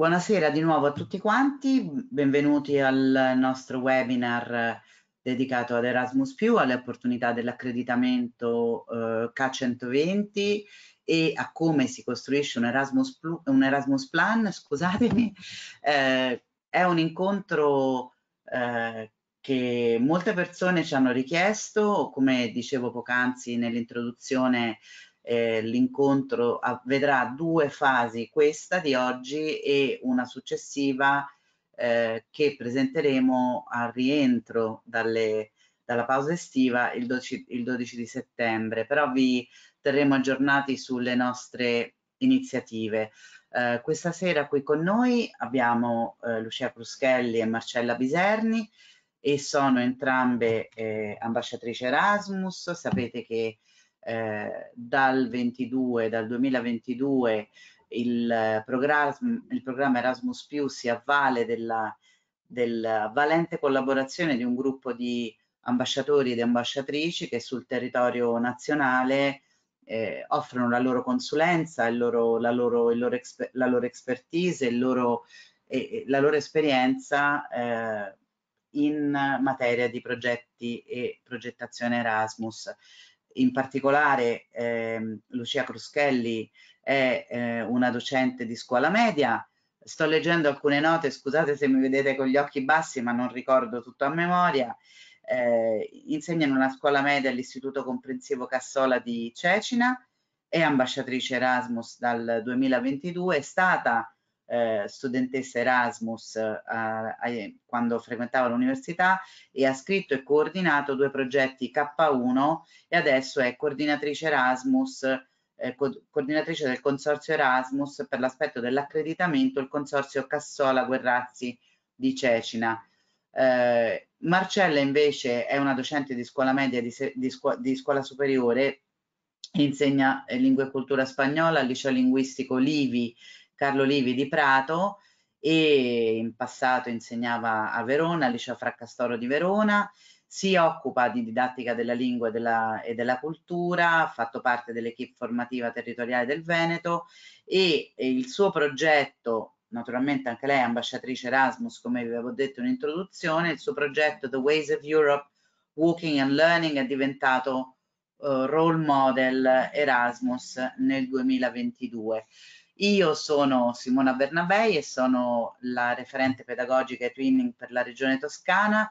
Buonasera di nuovo a tutti quanti, benvenuti al nostro webinar eh, dedicato ad Erasmus+, alle opportunità dell'accreditamento eh, K120 e a come si costruisce un Erasmus, un Erasmus Plan, scusatemi, eh, è un incontro eh, che molte persone ci hanno richiesto, come dicevo poc'anzi nell'introduzione eh, l'incontro vedrà due fasi, questa di oggi e una successiva eh, che presenteremo al rientro dalle, dalla pausa estiva il 12, il 12 di settembre, però vi terremo aggiornati sulle nostre iniziative. Eh, questa sera qui con noi abbiamo eh, Lucia Pruschelli e Marcella Biserni e sono entrambe eh, ambasciatrici Erasmus, sapete che eh, dal, 22, dal 2022 il eh, programma, il programma Erasmus Più si avvale della, della valente collaborazione di un gruppo di ambasciatori ed ambasciatrici che sul territorio nazionale eh, offrono la loro consulenza, il loro, la, loro, il loro exper- la loro expertise, il loro, eh, la loro esperienza eh, in materia di progetti e progettazione Erasmus in particolare eh, Lucia Cruschelli è eh, una docente di scuola media. Sto leggendo alcune note, scusate se mi vedete con gli occhi bassi, ma non ricordo tutto a memoria. Eh, insegna in una scuola media all'Istituto Comprensivo Cassola di Cecina, è ambasciatrice Erasmus dal 2022, è stata eh, studentessa Erasmus eh, quando frequentava l'università e ha scritto e coordinato due progetti K1 e adesso è coordinatrice Erasmus, eh, coordinatrice del consorzio Erasmus per l'aspetto dell'accreditamento, il consorzio Cassola Guerrazzi di Cecina. Eh, Marcella invece è una docente di scuola media di, di, scu di scuola superiore insegna eh, lingua e cultura spagnola al liceo linguistico Livi Carlo Livi di Prato e in passato insegnava a Verona, al liceo Fraccastoro di Verona, si occupa di didattica della lingua e della, e della cultura, ha fatto parte dell'equipe formativa territoriale del Veneto e, e il suo progetto naturalmente anche lei è ambasciatrice Erasmus, come vi avevo detto in introduzione, il suo progetto The Ways of Europe, Walking and Learning è diventato uh, role model Erasmus nel 2022. Io sono Simona Bernabei e sono la referente pedagogica e twinning per la regione toscana.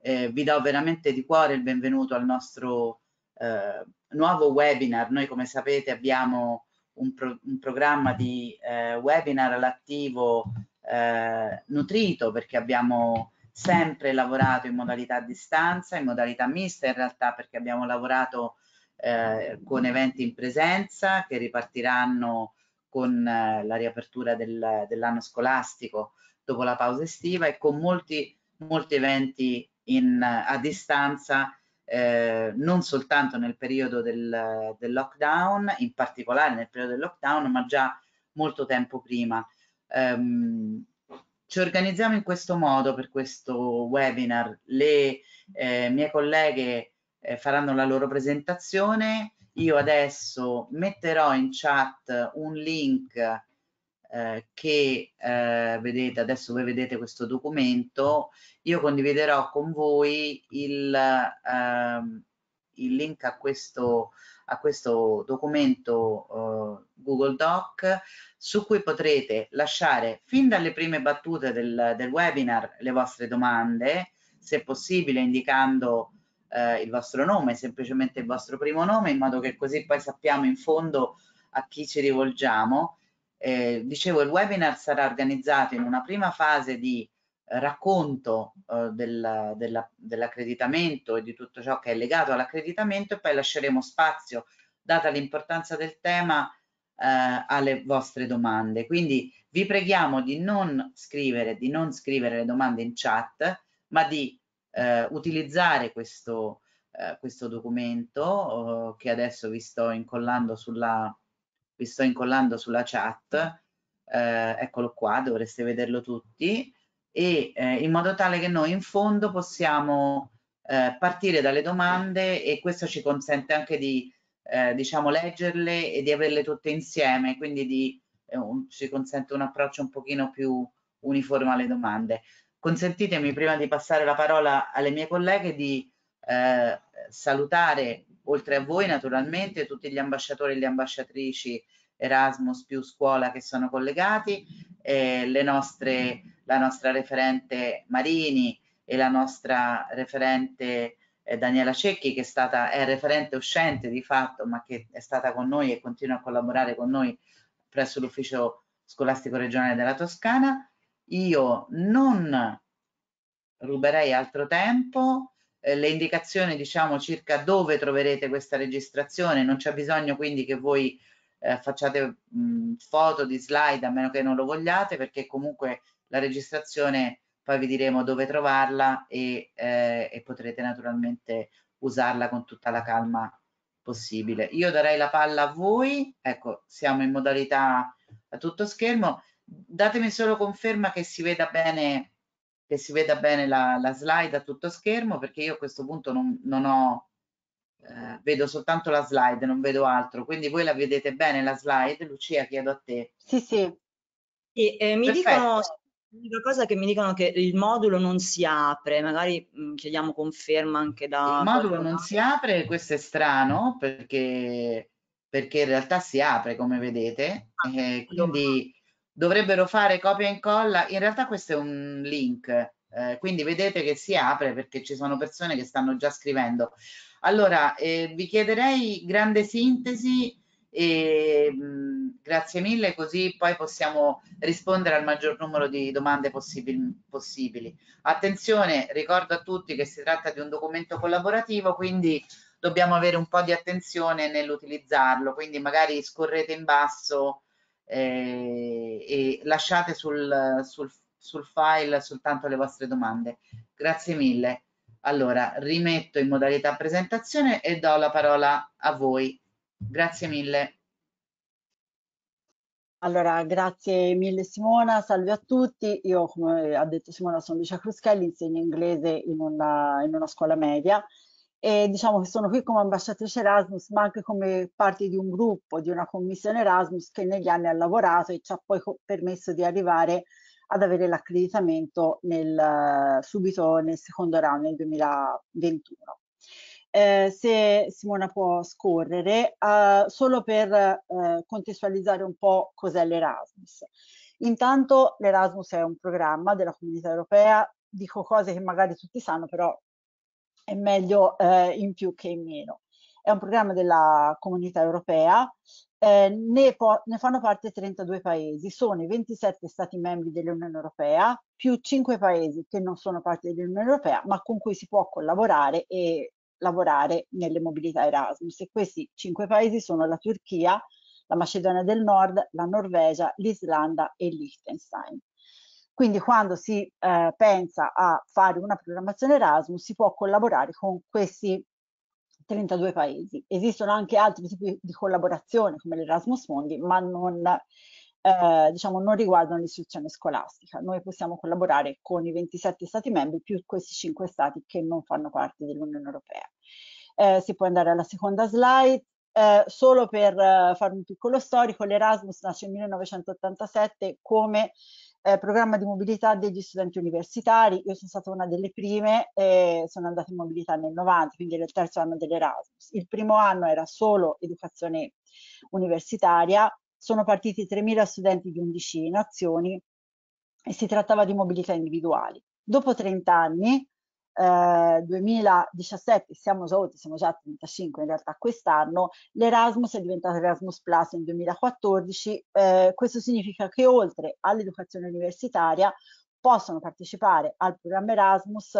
Eh, vi do veramente di cuore il benvenuto al nostro eh, nuovo webinar. Noi come sapete abbiamo un, pro un programma di eh, webinar all'attivo eh, nutrito perché abbiamo sempre lavorato in modalità a distanza, in modalità mista in realtà perché abbiamo lavorato eh, con eventi in presenza che ripartiranno con eh, la riapertura del, dell'anno scolastico dopo la pausa estiva e con molti, molti eventi in, a distanza, eh, non soltanto nel periodo del, del, lockdown, in particolare nel periodo del lockdown, ma già molto tempo prima. Um, ci organizziamo in questo modo per questo webinar. Le eh, mie colleghe eh, faranno la loro presentazione, io adesso metterò in chat un link eh, che eh, vedete adesso voi vedete questo documento io condividerò con voi il, ehm, il link a questo, a questo documento eh, Google Doc su cui potrete lasciare fin dalle prime battute del, del webinar le vostre domande se possibile indicando eh, il vostro nome, semplicemente il vostro primo nome, in modo che così poi sappiamo in fondo a chi ci rivolgiamo. Eh, dicevo, il webinar sarà organizzato in una prima fase di eh, racconto eh, del, della, dell'accreditamento e di tutto ciò che è legato all'accreditamento e poi lasceremo spazio, data l'importanza del tema, eh, alle vostre domande. Quindi vi preghiamo di non scrivere, di non scrivere le domande in chat, ma di eh, utilizzare questo, eh, questo documento eh, che adesso vi sto incollando sulla, vi sto incollando sulla chat, eh, eccolo qua, dovreste vederlo tutti, e eh, in modo tale che noi in fondo possiamo eh, partire dalle domande e questo ci consente anche di diciamo leggerle e di averle tutte insieme, quindi di, un, ci consente un approccio un pochino più uniforme alle domande consentitemi prima di passare la parola alle mie colleghe di eh, salutare oltre a voi naturalmente tutti gli ambasciatori e le ambasciatrici Erasmus più scuola che sono collegati, eh, nostre, la nostra referente Marini e la nostra referente eh, Daniela Cecchi che è, stata, è referente uscente di fatto ma che è stata con noi e continua a collaborare con noi presso l'ufficio scolastico regionale della Toscana io non ruberei altro tempo, eh, le indicazioni diciamo circa dove troverete questa registrazione, non c'è bisogno quindi che voi eh, facciate mh, foto di slide a meno che non lo vogliate perché comunque la registrazione poi vi diremo dove trovarla e, eh, e potrete naturalmente usarla con tutta la calma possibile. Io darei la palla a voi, ecco siamo in modalità a tutto schermo datemi solo conferma che si veda bene, si veda bene la, la, slide a tutto schermo perché io a questo punto non, non ho, eh, vedo soltanto la slide, non vedo altro, quindi voi la vedete bene la slide? Lucia chiedo a te. Sì, sì. E, eh, mi Perfetto. dicono L'unica cosa che mi dicono che il modulo non si apre, magari mm, chiediamo conferma anche da... Il modulo non si apre, questo è strano perché, perché, in realtà si apre come vedete, ah, eh, quindi dovrebbero fare copia e incolla. In realtà questo è un link, eh, quindi vedete che si apre perché ci sono persone che stanno già scrivendo. Allora, eh, vi chiederei grande sintesi e mh, grazie mille, così poi possiamo rispondere al maggior numero di domande possibili, possibili. Attenzione, ricordo a tutti che si tratta di un documento collaborativo, quindi dobbiamo avere un po' di attenzione nell'utilizzarlo, quindi magari scorrete in basso eh, e lasciate sul, sul, sul file soltanto le vostre domande. Grazie mille. Allora, rimetto in modalità presentazione e do la parola a voi. Grazie mille. Allora, grazie mille Simona, salve a tutti. Io, come ha detto Simona, sono Lucia Cruschelli, insegno inglese in una, in una scuola media e diciamo che sono qui come ambasciatrice Erasmus ma anche come parte di un gruppo, di una commissione Erasmus che negli anni ha lavorato e ci ha poi permesso di arrivare ad avere l'accreditamento nel, subito nel secondo round nel 2021. Eh, se Simona può scorrere, eh, solo per eh, contestualizzare un po' cos'è l'Erasmus. Intanto l'Erasmus è un programma della comunità europea, dico cose che magari tutti sanno, però è meglio eh, in più che in meno. È un programma della comunità europea, eh, ne, ne, fanno parte 32 paesi, sono i 27 stati membri dell'Unione Europea, più 5 paesi che non sono parte dell'Unione Europea, ma con cui si può collaborare e lavorare nelle mobilità Erasmus. E questi 5 paesi sono la Turchia, la Macedonia del Nord, la Norvegia, l'Islanda e il Liechtenstein. Quindi quando si eh, pensa a fare una programmazione Erasmus si può collaborare con questi 32 paesi. Esistono anche altri tipi di collaborazione come l'Erasmus Mondi, ma non, eh, diciamo, non riguardano l'istruzione scolastica. Noi possiamo collaborare con i 27 Stati membri più questi 5 Stati che non fanno parte dell'Unione Europea. Eh, si può andare alla seconda slide. Eh, solo per eh, fare un piccolo storico, l'Erasmus nasce nel 1987 come eh, programma di mobilità degli studenti universitari. Io sono stata una delle prime, eh, sono andata in mobilità nel 90, quindi nel terzo anno dell'Erasmus. Il primo anno era solo educazione universitaria, sono partiti 3.000 studenti di 11 nazioni e si trattava di mobilità individuali. Dopo 30 anni 2017, eh, siamo già oltre, siamo già a 35 in realtà quest'anno, l'Erasmus è diventato Erasmus Plus nel 2014, eh, questo significa che oltre all'educazione universitaria possono partecipare al programma Erasmus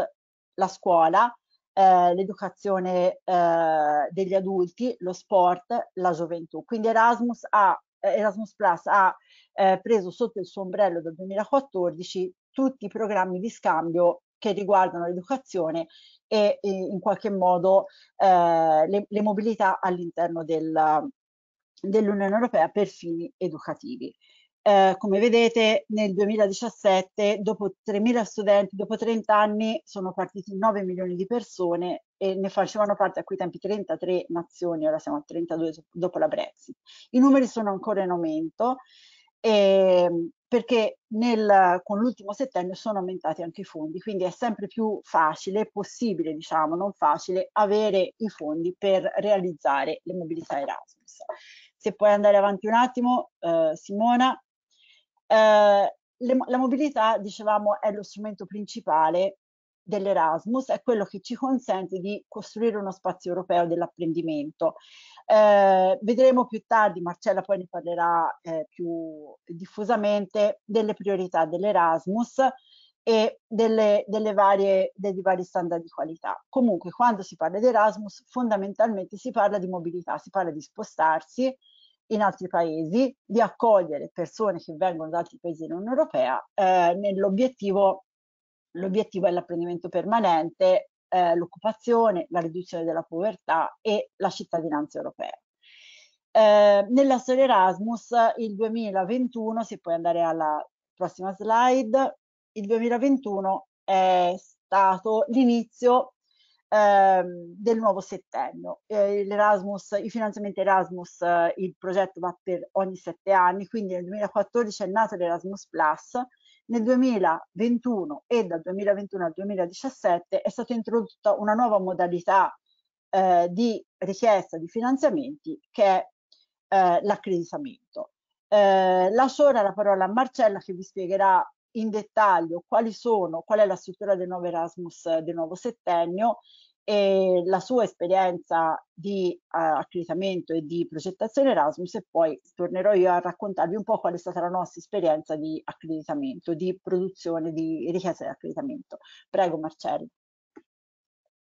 la scuola, eh, l'educazione eh, degli adulti, lo sport, la gioventù. Quindi Erasmus, ha, Erasmus Plus ha eh, preso sotto il suo ombrello dal 2014 tutti i programmi di scambio che riguardano l'educazione e, e in qualche modo eh, le, le, mobilità all'interno dell'Unione dell Europea per fini educativi. Eh, come vedete nel 2017 dopo 3.000 studenti, dopo 30 anni sono partiti 9 milioni di persone e ne facevano parte a quei tempi 33 nazioni, ora siamo a 32 dopo la Brexit. I numeri sono ancora in aumento e ehm, perché nel, con l'ultimo settennio sono aumentati anche i fondi, quindi è sempre più facile, possibile diciamo, non facile, avere i fondi per realizzare le mobilità Erasmus. Se puoi andare avanti un attimo, eh, Simona. Eh, le, la mobilità, dicevamo, è lo strumento principale dell'Erasmus è quello che ci consente di costruire uno spazio europeo dell'apprendimento. Eh, vedremo più tardi, Marcella poi ne parlerà eh, più diffusamente, delle priorità dell'Erasmus e delle, delle varie, dei vari standard di qualità. Comunque, quando si parla di Erasmus, fondamentalmente si parla di mobilità, si parla di spostarsi in altri paesi, di accogliere persone che vengono da altri paesi dell'Unione Europea eh, nell'obiettivo l'obiettivo è l'apprendimento permanente, eh, l'occupazione, la riduzione della povertà e la cittadinanza europea. Eh, nella storia Erasmus il 2021, se puoi andare alla prossima slide, il 2021 è stato l'inizio eh, del nuovo settennio. Eh, I finanziamenti Erasmus, eh, il progetto va per ogni sette anni, quindi nel 2014 è nato l'Erasmus Plus, nel 2021 e dal 2021 al 2017 è stata introdotta una nuova modalità eh, di richiesta di finanziamenti che è eh, l'accreditamento. Eh, lascio ora la parola a Marcella che vi spiegherà in dettaglio quali sono, qual è la struttura del nuovo Erasmus del nuovo settennio e la sua esperienza di uh, accreditamento e di progettazione Erasmus e poi tornerò io a raccontarvi un po' qual è stata la nostra esperienza di accreditamento, di produzione di richiesta di accreditamento. Prego Marcello.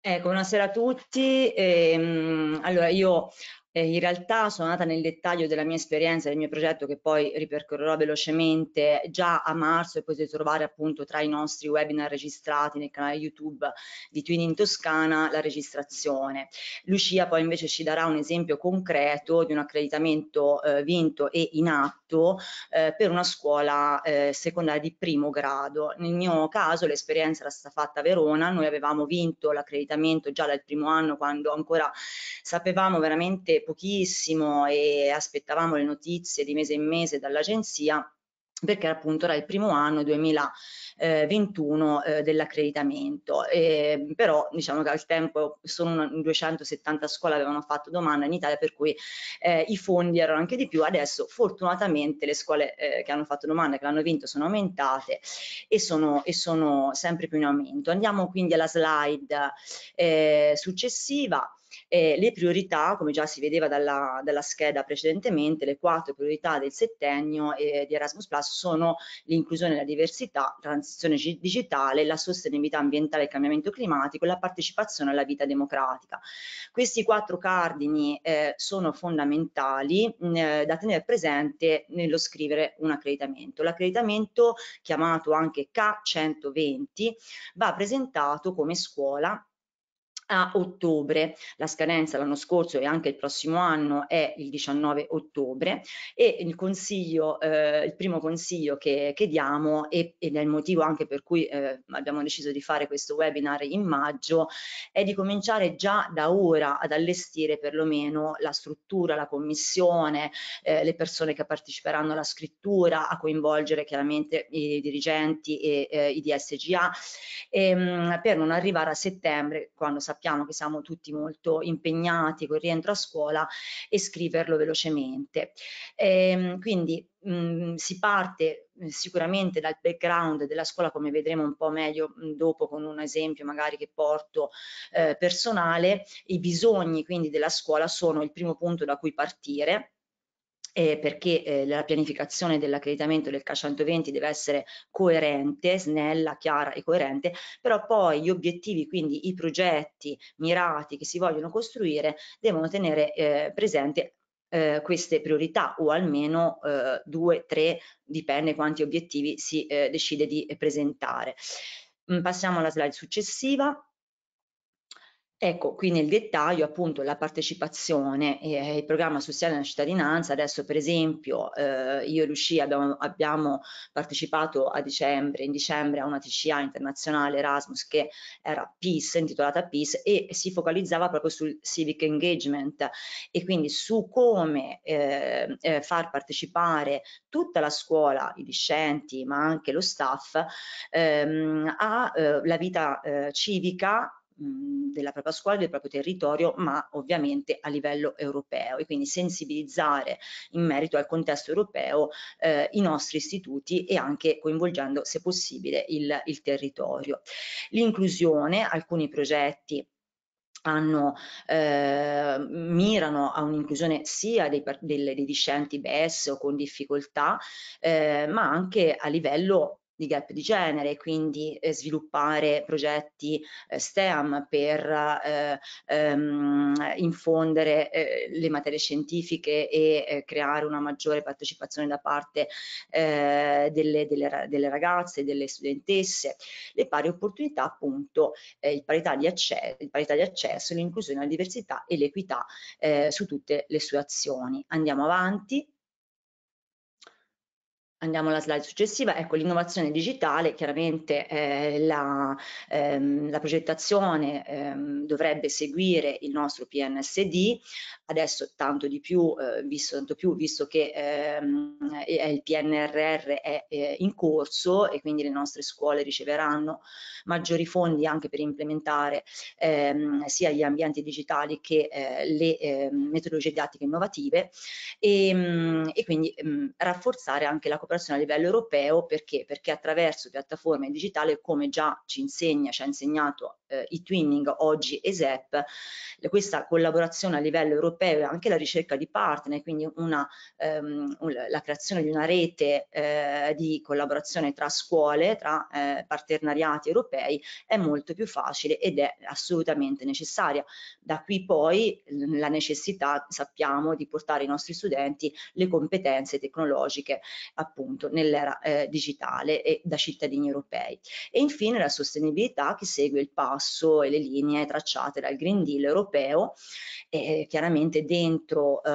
Ecco, buonasera a tutti. Ehm, allora, io eh, in realtà sono andata nel dettaglio della mia esperienza, del mio progetto che poi ripercorrerò velocemente già a marzo e potete trovare appunto tra i nostri webinar registrati nel canale YouTube di Twin in Toscana la registrazione. Lucia poi invece ci darà un esempio concreto di un accreditamento eh, vinto e in atto eh, per una scuola eh, secondaria di primo grado. Nel mio caso l'esperienza era stata fatta a Verona, noi avevamo vinto l'accreditamento già dal primo anno quando ancora sapevamo veramente pochissimo e aspettavamo le notizie di mese in mese dall'agenzia perché appunto era il primo anno 2021 eh, eh, dell'accreditamento eh, però diciamo che al tempo solo 270 scuole avevano fatto domanda in Italia per cui eh, i fondi erano anche di più adesso fortunatamente le scuole eh, che hanno fatto domanda che l'hanno vinto sono aumentate e sono, e sono sempre più in aumento andiamo quindi alla slide eh, successiva eh, le priorità, come già si vedeva dalla, dalla, scheda precedentemente, le quattro priorità del settennio eh, di Erasmus Plus sono l'inclusione e la diversità, transizione digitale, la sostenibilità ambientale e cambiamento climatico e la partecipazione alla vita democratica. Questi quattro cardini eh, sono fondamentali mm, eh, da tenere presente nello scrivere un accreditamento. L'accreditamento, chiamato anche K120, va presentato come scuola a ottobre, la scadenza l'anno scorso e anche il prossimo anno è il 19 ottobre e il consiglio, eh, il primo consiglio che, che diamo e, ed è il motivo anche per cui eh, abbiamo deciso di fare questo webinar in maggio è di cominciare già da ora ad allestire perlomeno la struttura, la commissione, eh, le persone che parteciperanno alla scrittura, a coinvolgere chiaramente i dirigenti e eh, i DSGA ehm, per non arrivare a settembre quando sappiamo sappiamo che siamo tutti molto impegnati con il rientro a scuola e scriverlo velocemente. Ehm, quindi mh, mm, si parte mm, sicuramente dal background della scuola come vedremo un po' meglio mm, dopo con un esempio magari che porto eh, personale, i bisogni quindi della scuola sono il primo punto da cui partire eh, perché eh, la pianificazione dell'accreditamento del K120 deve essere coerente, snella, chiara e coerente, però poi gli obiettivi, quindi i progetti mirati che si vogliono costruire, devono tenere eh, presente eh, queste priorità o almeno eh, due, tre, dipende quanti obiettivi si eh, decide di eh, presentare. Mm, passiamo alla slide successiva. Ecco, qui nel dettaglio appunto la partecipazione e eh, il programma sociale della cittadinanza, adesso per esempio eh, io e Lucia abbiamo, abbiamo, partecipato a dicembre, in dicembre a una TCA internazionale Erasmus che era Peace, intitolata Peace e si focalizzava proprio sul civic engagement e quindi su come eh, eh, far partecipare tutta la scuola, i discenti ma anche lo staff ehm, alla eh, vita eh, civica Mhmm, della propria scuola, del proprio territorio, ma ovviamente a livello europeo e quindi sensibilizzare in merito al contesto europeo eh, i nostri istituti e anche coinvolgendo se possibile il, il territorio. L'inclusione, alcuni progetti hanno, eh, mirano a un'inclusione sia dei, delle, dei discenti BS o con difficoltà, eh, ma anche a livello di gap di genere, quindi eh, sviluppare progetti eh, STEM per eh, ehm, infondere le materie scientifiche e creare una maggiore partecipazione da parte delle, delle, delle, ragazze, delle studentesse, le pari opportunità appunto, il parità di accesso, il parità di accesso l'inclusione, la diversità e l'equità eh, su tutte le sue azioni. Andiamo avanti. Andiamo alla slide successiva, ecco l'innovazione digitale, chiaramente eh, la, ehm, la, progettazione ehm, dovrebbe seguire il nostro PNSD, adesso tanto di più, eh, visto, tanto più visto che ehm, il PNRR è eh, in corso e quindi le nostre scuole riceveranno maggiori fondi anche per implementare ehm, sia gli ambienti digitali che eh, le ehm, metodologie didattiche innovative e, ehm, e quindi rafforzare anche la cooperazione a livello europeo perché? Perché attraverso piattaforme digitali, come già ci insegna, ci ha insegnato eh, i Twinning, oggi ESEP, questa collaborazione a livello europeo e anche la ricerca di partner, quindi una, ehm, la creazione di una rete eh, di collaborazione tra scuole, tra eh, partenariati europei, è molto più facile ed è assolutamente necessaria. Da qui poi la necessità, sappiamo, di portare i nostri studenti le competenze tecnologiche appunto nell'era eh, digitale e da cittadini europei. E infine la sostenibilità che segue il passo e le linee tracciate dal Green Deal europeo e eh, chiaramente dentro eh,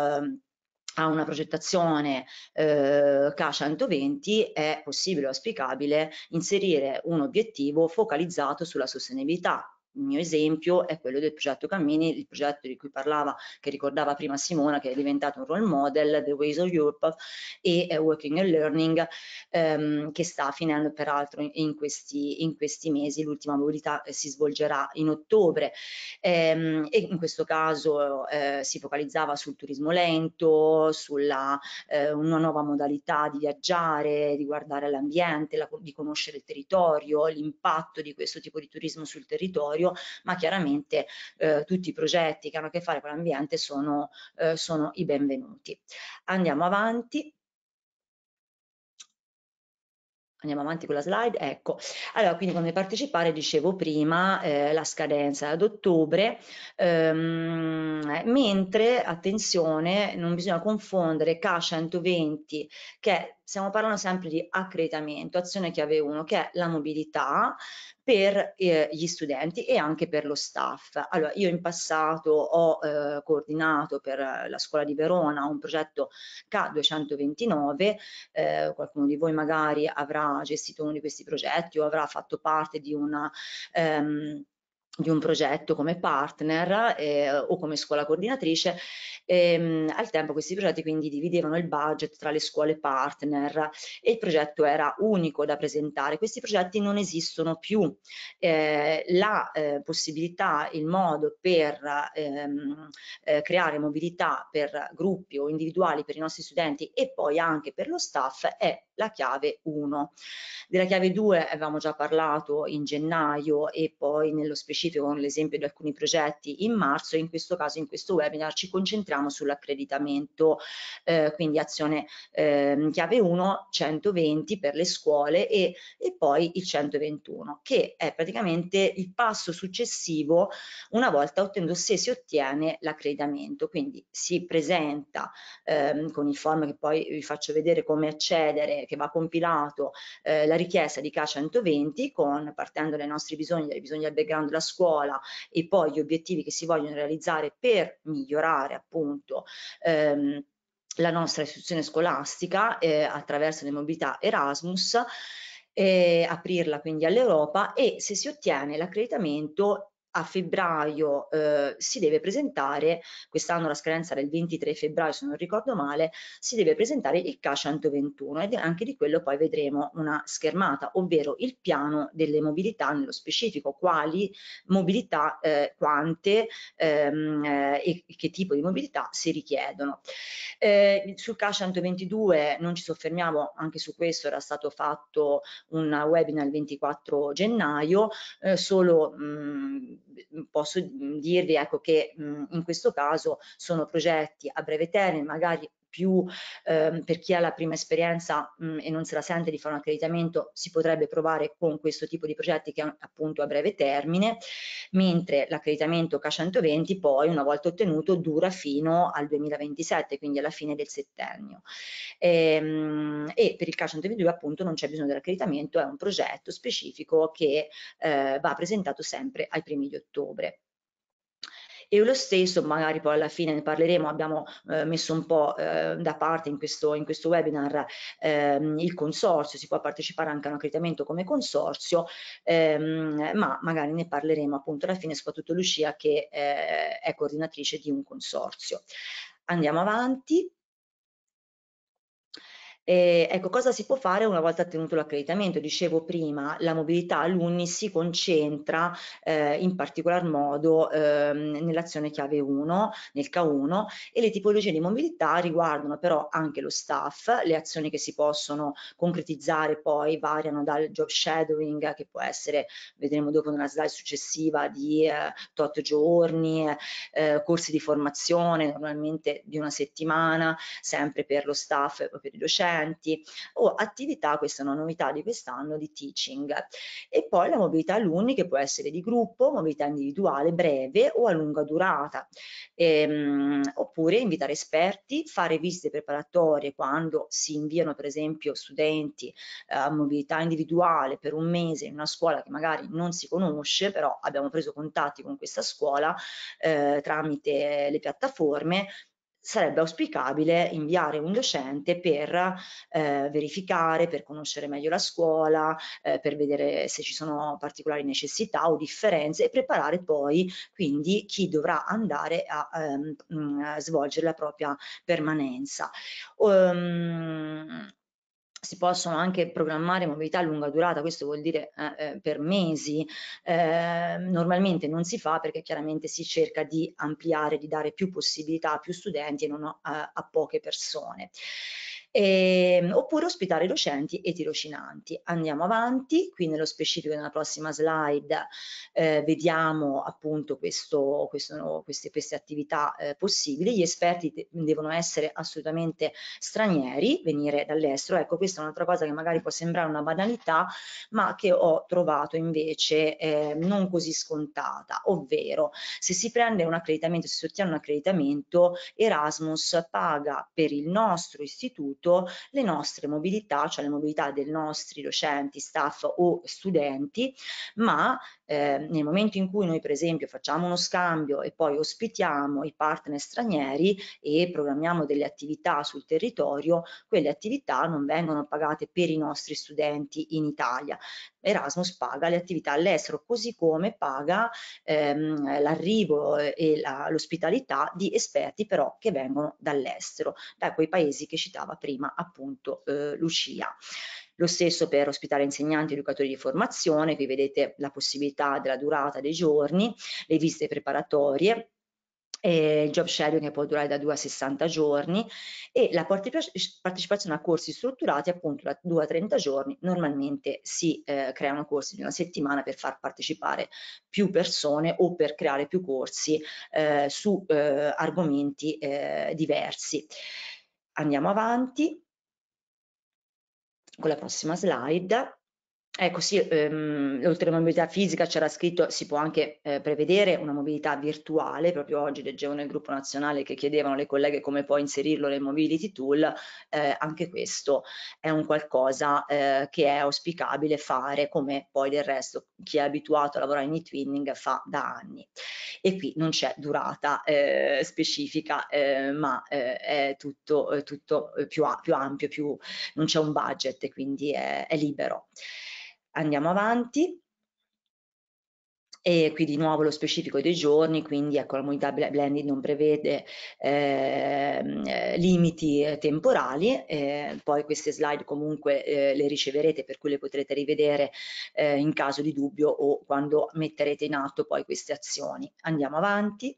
a una progettazione eh, K120 è possibile o auspicabile inserire un obiettivo focalizzato sulla sostenibilità il mio esempio è quello del progetto Cammini, il progetto di cui parlava, che ricordava prima Simona, che è diventato un role model, The Ways of Europe e Working and Learning, ehm, che sta finendo peraltro in questi, in questi mesi. L'ultima mobilità eh, si svolgerà in ottobre ehm, e in questo caso eh, si focalizzava sul turismo lento, sulla eh, una nuova modalità di viaggiare, di guardare l'ambiente, di conoscere il territorio, l'impatto di questo tipo di turismo sul territorio territorio, ma chiaramente eh, tutti i progetti che hanno a che fare con l'ambiente sono, eh, sono i benvenuti. Andiamo avanti andiamo avanti con la slide, ecco, allora quindi come partecipare dicevo prima eh, la scadenza è ad ottobre, ehm, mentre attenzione non bisogna confondere K120 che è stiamo parlando sempre di accreditamento, azione chiave 1, che è la mobilità per eh, gli studenti e anche per lo staff. Allora, io in passato ho eh, coordinato per la scuola di Verona un progetto K229, eh, qualcuno di voi magari avrà gestito uno di questi progetti o avrà fatto parte di una... Ehm, di un progetto come partner eh, o come scuola coordinatrice. E, ehm, al tempo questi progetti quindi dividevano il budget tra le scuole partner e il progetto era unico da presentare. Questi progetti non esistono più. Eh, la eh, possibilità, il modo per ehm, eh, creare mobilità per gruppi o individuali per i nostri studenti e poi anche per lo staff è la chiave 1. Della chiave 2 avevamo già parlato in gennaio e poi nello specifico con l'esempio di alcuni progetti in marzo, in questo caso in questo webinar ci concentriamo sull'accreditamento, eh, quindi azione eh, chiave 1 120 per le scuole e, e poi il 121 che è praticamente il passo successivo una volta ottenuto se si ottiene l'accreditamento, quindi si presenta ehm, con il form che poi vi faccio vedere come accedere che va compilato eh, la richiesta di K120 con, partendo dai nostri bisogni, dai bisogni del background della scuola e poi gli obiettivi che si vogliono realizzare per migliorare appunto ehm, la nostra istituzione scolastica eh, attraverso le mobilità Erasmus, E eh, aprirla quindi all'Europa e se si ottiene l'accreditamento a febbraio eh, si deve presentare, quest'anno la scadenza era il 23 febbraio se non ricordo male, si deve presentare il CA 121 ed anche di quello poi vedremo una schermata, ovvero il piano delle mobilità nello specifico, quali mobilità, eh, quante ehm, eh, e che tipo di mobilità si richiedono. Eh, sul CA 122 non ci soffermiamo, anche su questo era stato fatto un webinar il 24 gennaio, eh, solo mh, Mhmm, posso mhmm, dirvi ecco, che mh, mhmm, in questo caso sono progetti a breve termine, magari più ehm, per chi ha la prima esperienza mh, mm, e non se la sente di fare un accreditamento si potrebbe provare con questo tipo di progetti che appunto a breve termine, mentre l'accreditamento K120 poi una volta ottenuto dura fino al 2027, quindi alla fine del settennio. Ehm, e per il K122 appunto non c'è bisogno dell'accreditamento, è un progetto specifico che eh, va presentato sempre ai primi di ottobre e lo stesso magari poi alla fine ne parleremo abbiamo eh, messo un po' eh, da parte in questo, in questo webinar ehm, il consorzio si può partecipare anche a un accreditamento come consorzio ehm, ma magari ne parleremo appunto alla fine soprattutto Lucia che eh, è coordinatrice di un consorzio andiamo avanti eh, ecco, cosa si può fare una volta ottenuto l'accreditamento? Dicevo prima, la mobilità alunni si concentra eh, in particolar modo eh, nell'azione chiave 1, nel K1, e le tipologie di mobilità riguardano però anche lo staff, le azioni che si possono concretizzare poi variano dal job shadowing, che può essere, vedremo dopo nella slide successiva, di eh, tot giorni, eh, corsi di formazione, normalmente di una settimana, sempre per lo staff e per i docenti, studenti o oh, attività, questa è una novità di quest'anno, di teaching. E poi la mobilità alunni che può essere di gruppo, mobilità individuale, breve o a lunga durata, ehm, oppure invitare esperti, fare visite preparatorie quando si inviano per esempio studenti eh, a mobilità individuale per un mese in una scuola che magari non si conosce, però abbiamo preso contatti con questa scuola eh, tramite le piattaforme sarebbe auspicabile inviare un docente per eh, verificare, per conoscere meglio la scuola, eh, per vedere se ci sono particolari necessità o differenze e preparare poi quindi chi dovrà andare a, ehm, mm, a svolgere la propria permanenza. Um, si possono anche programmare mobilità a lunga durata, questo vuol dire eh, eh per mesi, eh, normalmente non si fa perché chiaramente si cerca di ampliare, di dare più possibilità a più studenti e non a, a poche persone eh, oppure ospitare docenti e tirocinanti. Andiamo avanti, qui nello specifico nella prossima slide eh, vediamo appunto questo, questo, queste, queste, attività eh, possibili. Gli esperti de devono essere assolutamente stranieri, venire dall'estero. Ecco, questa è un'altra cosa che magari può sembrare una banalità, ma che ho trovato invece eh, non così scontata, ovvero se si prende un accreditamento, se si ottiene un accreditamento, Erasmus paga per il nostro istituto soprattutto le nostre mobilità, cioè le mobilità dei nostri docenti, staff o studenti, ma eh, nel momento in cui noi per esempio facciamo uno scambio e poi ospitiamo i partner stranieri e programmiamo delle attività sul territorio, quelle attività non vengono pagate per i nostri studenti in Italia, Erasmus paga le attività all'estero, così come paga ehm, l'arrivo e la, l'ospitalità di esperti però che vengono dall'estero, da quei paesi che citava prima appunto eh, Lucia. Lo stesso per ospitare insegnanti e educatori di formazione, qui vedete la possibilità della durata dei giorni, le visite preparatorie, eh, il job sharing che può durare da 2 a 60 giorni e la partecipazione a corsi strutturati appunto da 2 a 30 giorni normalmente si eh, creano corsi di una settimana per far partecipare più persone o per creare più corsi eh, su eh, argomenti eh, diversi. Andiamo avanti con la prossima slide Ecco sì, ehm, oltre alla mobilità fisica c'era scritto si può anche eh, prevedere una mobilità virtuale, proprio oggi leggevo nel gruppo nazionale che chiedevano le colleghe come può inserirlo nel mobility tool, eh, anche questo è un qualcosa eh, che è auspicabile fare come poi del resto chi è abituato a lavorare in e-twinning fa da anni e qui non c'è durata eh, specifica eh, ma eh, è tutto, tutto più, più, ampio, più, non c'è un budget quindi è, è libero. Andiamo avanti. E qui di nuovo lo specifico dei giorni, quindi ecco, la modalità blended non prevede ehm, eh, limiti temporali, eh, poi queste slide comunque eh, le riceverete per cui le potrete rivedere eh, in caso di dubbio o quando metterete in atto poi queste azioni. Andiamo avanti.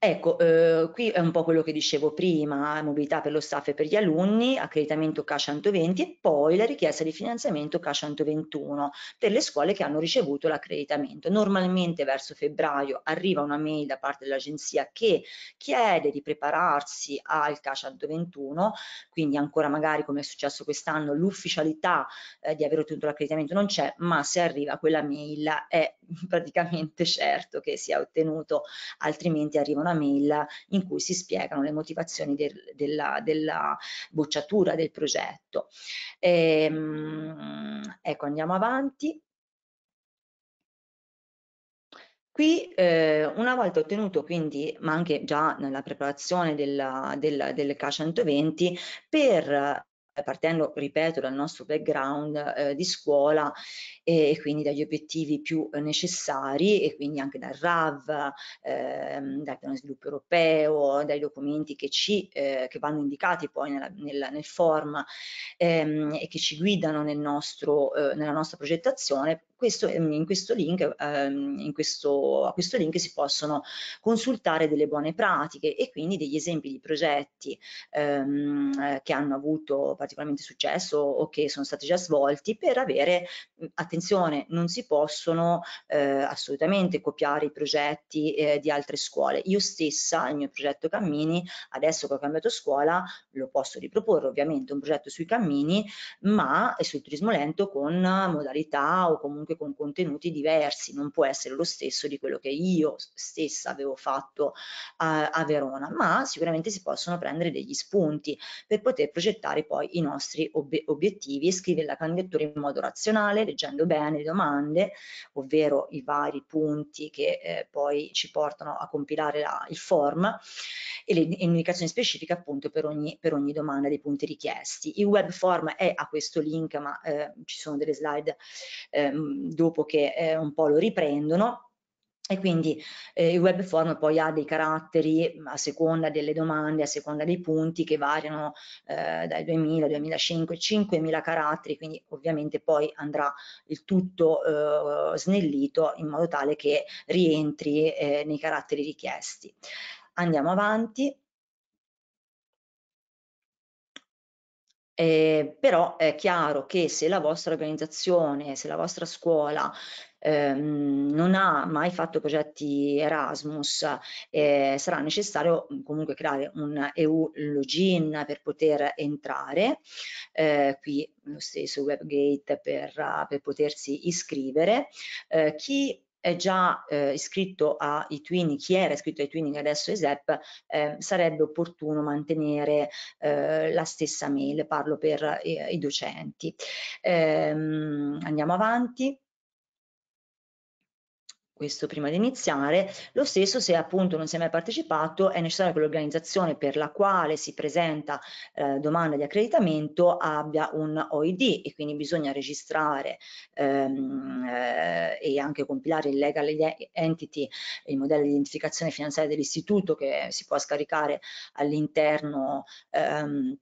Ecco, eh, qui è un po' quello che dicevo prima, mobilità per lo staff e per gli alunni, accreditamento K120 e poi la richiesta di finanziamento K121 per le scuole che hanno ricevuto l'accreditamento. Normalmente verso febbraio arriva una mail da parte dell'agenzia che chiede di prepararsi al K121, quindi ancora magari come è successo quest'anno l'ufficialità eh, di aver ottenuto l'accreditamento non c'è, ma se arriva quella mail è praticamente certo che sia ottenuto, altrimenti arrivano una mail in cui si spiegano le motivazioni del, della, della, bocciatura del progetto. Ehm, ecco, andiamo avanti. Qui eh, una volta ottenuto quindi, ma anche già nella preparazione della, della, del K120, per eh, partendo, ripeto, dal nostro background eh, di scuola e, e, quindi dagli obiettivi più eh, necessari e quindi anche dal RAV, ehm, dal piano sviluppo europeo, dai documenti che, ci, eh, che vanno indicati poi nella, nella, nel form ehm, e che ci guidano nel nostro, eh, nella nostra progettazione questo, ehm, in questo link, ehm, in questo, a questo link si possono consultare delle buone pratiche e quindi degli esempi di progetti ehm, eh, che hanno avuto particolarmente successo o che sono stati già svolti per avere, attenzione, non si possono eh, assolutamente copiare i progetti eh, di altre scuole. Io stessa, il mio progetto Cammini, adesso che ho cambiato scuola, lo posso riproporre ovviamente un progetto sui cammini, ma sul turismo lento con modalità o comunque anche con contenuti diversi, non può essere lo stesso di quello che io stessa avevo fatto a, a Verona, ma sicuramente si possono prendere degli spunti per poter progettare poi i nostri ob obiettivi e scrivere la candidatura in modo razionale, leggendo bene le domande, ovvero i vari punti che eh, poi ci portano a compilare la, il form e le indicazioni specifiche appunto per ogni, per ogni, domanda dei punti richiesti. Il web form è a questo link, ma eh, ci sono delle slide ehm, dopo che eh, un po' lo riprendono e quindi eh, il web form poi ha dei caratteri mm, a seconda delle domande, a seconda dei punti che variano eh, dai 2000, 2005, 5000 caratteri, quindi ovviamente poi andrà il tutto eh, snellito in modo tale che rientri eh, nei caratteri richiesti. Andiamo avanti. Eh, però è chiaro che se la vostra organizzazione, se la vostra scuola ehm, non ha mai fatto progetti Erasmus, eh, sarà necessario mm, comunque creare un EU login per poter entrare, eh, qui lo stesso WebGate per, per potersi iscrivere. Eh, chi è già eh, iscritto ai twinning, chi era iscritto ai twinning adesso ESEP, eh, sarebbe opportuno mantenere eh, la stessa mail, parlo per i, eh, i docenti. Ehm, andiamo avanti questo prima di iniziare, lo stesso se appunto non si è mai partecipato è necessario che l'organizzazione per la quale si presenta eh, domanda di accreditamento abbia un OID e quindi bisogna registrare ehm, eh, e anche compilare il legal entity, il modello di identificazione finanziaria dell'istituto che si può scaricare all'interno ehm,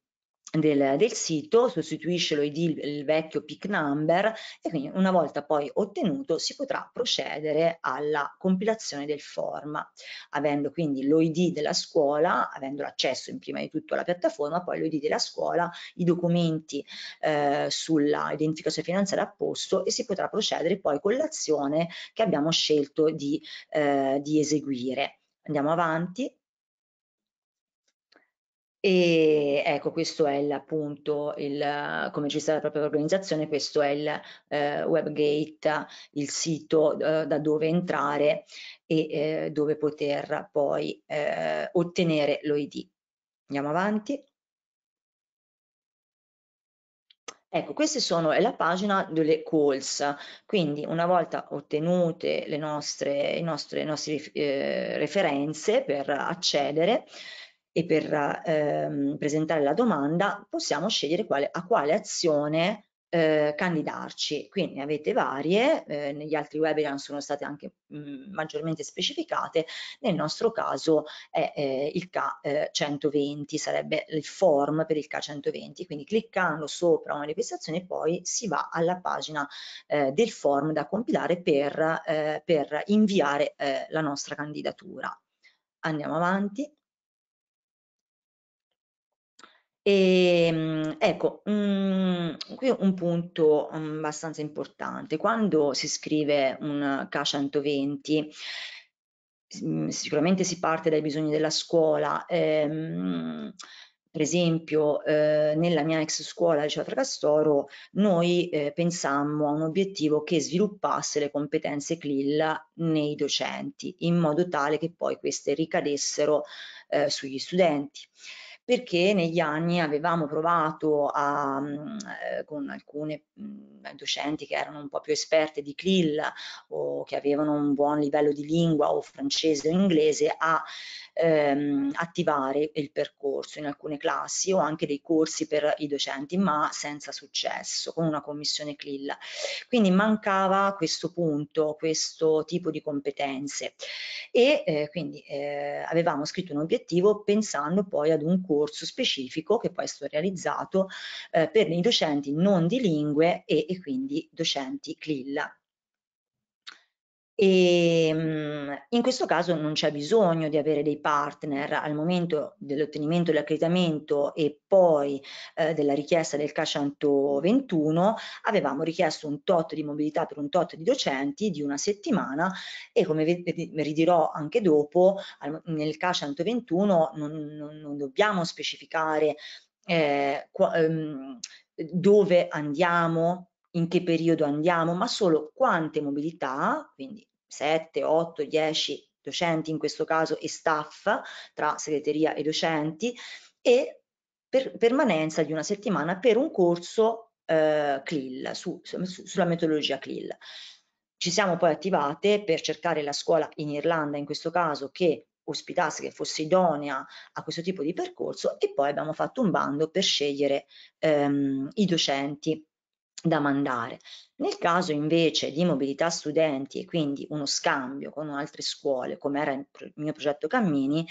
del, del, sito, sostituisce l'ID il vecchio PIC number e quindi una volta poi ottenuto si potrà procedere alla compilazione del form, avendo quindi l'ID della scuola, avendo l'accesso in prima di tutto alla piattaforma, poi l'ID della scuola, i documenti eh, sulla identificazione finanziaria a posto e si potrà procedere poi con l'azione che abbiamo scelto di, eh, di eseguire. Andiamo avanti. E ecco, questo è appunto il, come sta la propria organizzazione, questo è il eh, Webgate, il sito eh, da dove entrare e eh, dove poter poi eh, ottenere l'OID. Andiamo avanti. Ecco, questa è la pagina delle calls, quindi una volta ottenute le nostre, nostre, le nostre referenze per accedere, e per ehm, presentare la domanda possiamo scegliere quale, a quale azione eh, candidarci. Quindi ne avete varie, eh, negli altri webinar sono state anche mh, mm, maggiormente specificate, nel nostro caso è eh, il K120, eh, sarebbe il form per il K120, quindi cliccando sopra una di poi si va alla pagina eh, del form da compilare per, eh, per inviare la nostra candidatura. Andiamo avanti. Ehm, ecco, mm, qui un punto mm, abbastanza importante. Quando si scrive un K120, mm, sicuramente si parte dai bisogni della scuola. Ehm, per esempio, eh, nella mia ex scuola liceo Tracastoro, noi eh, pensammo a un obiettivo che sviluppasse le competenze CLIL nei docenti, in modo tale che poi queste ricadessero eh, sugli studenti perché negli anni avevamo provato a, mm, eh, con alcune mm, docenti che erano un po' più esperte di CLIL o che avevano un buon livello di lingua o francese o inglese a ehm, attivare il percorso in alcune classi o anche dei corsi per i docenti ma senza successo con una commissione CLIL. Quindi mancava questo punto, questo tipo di competenze e eh, quindi eh, avevamo scritto un obiettivo pensando poi ad un corso corso specifico che può essere realizzato eh, per i docenti non di lingue e, e quindi docenti CLIL. E, ehm, in questo caso non c'è bisogno di avere dei partner al momento dell'ottenimento dell'accreditamento e poi eh, della richiesta del CA 121 avevamo richiesto un tot di mobilità per un tot di docenti di una settimana e come ridirò anche dopo al, nel CA 121 non, non, non dobbiamo specificare eh, qua, ehm, dove andiamo in che periodo andiamo, ma solo quante mobilità, quindi 7, 8, 10 docenti in questo caso e staff tra segreteria e docenti e per permanenza di una settimana per un corso eh, CLIL, su, su, sulla metodologia CLIL. Ci siamo poi attivate per cercare la scuola in Irlanda in questo caso che ospitasse, che fosse idonea a questo tipo di percorso e poi abbiamo fatto un bando per scegliere ehm, i docenti da mandare. Nel caso invece di mobilità studenti e quindi uno scambio con altre scuole, come era il mio progetto Cammini,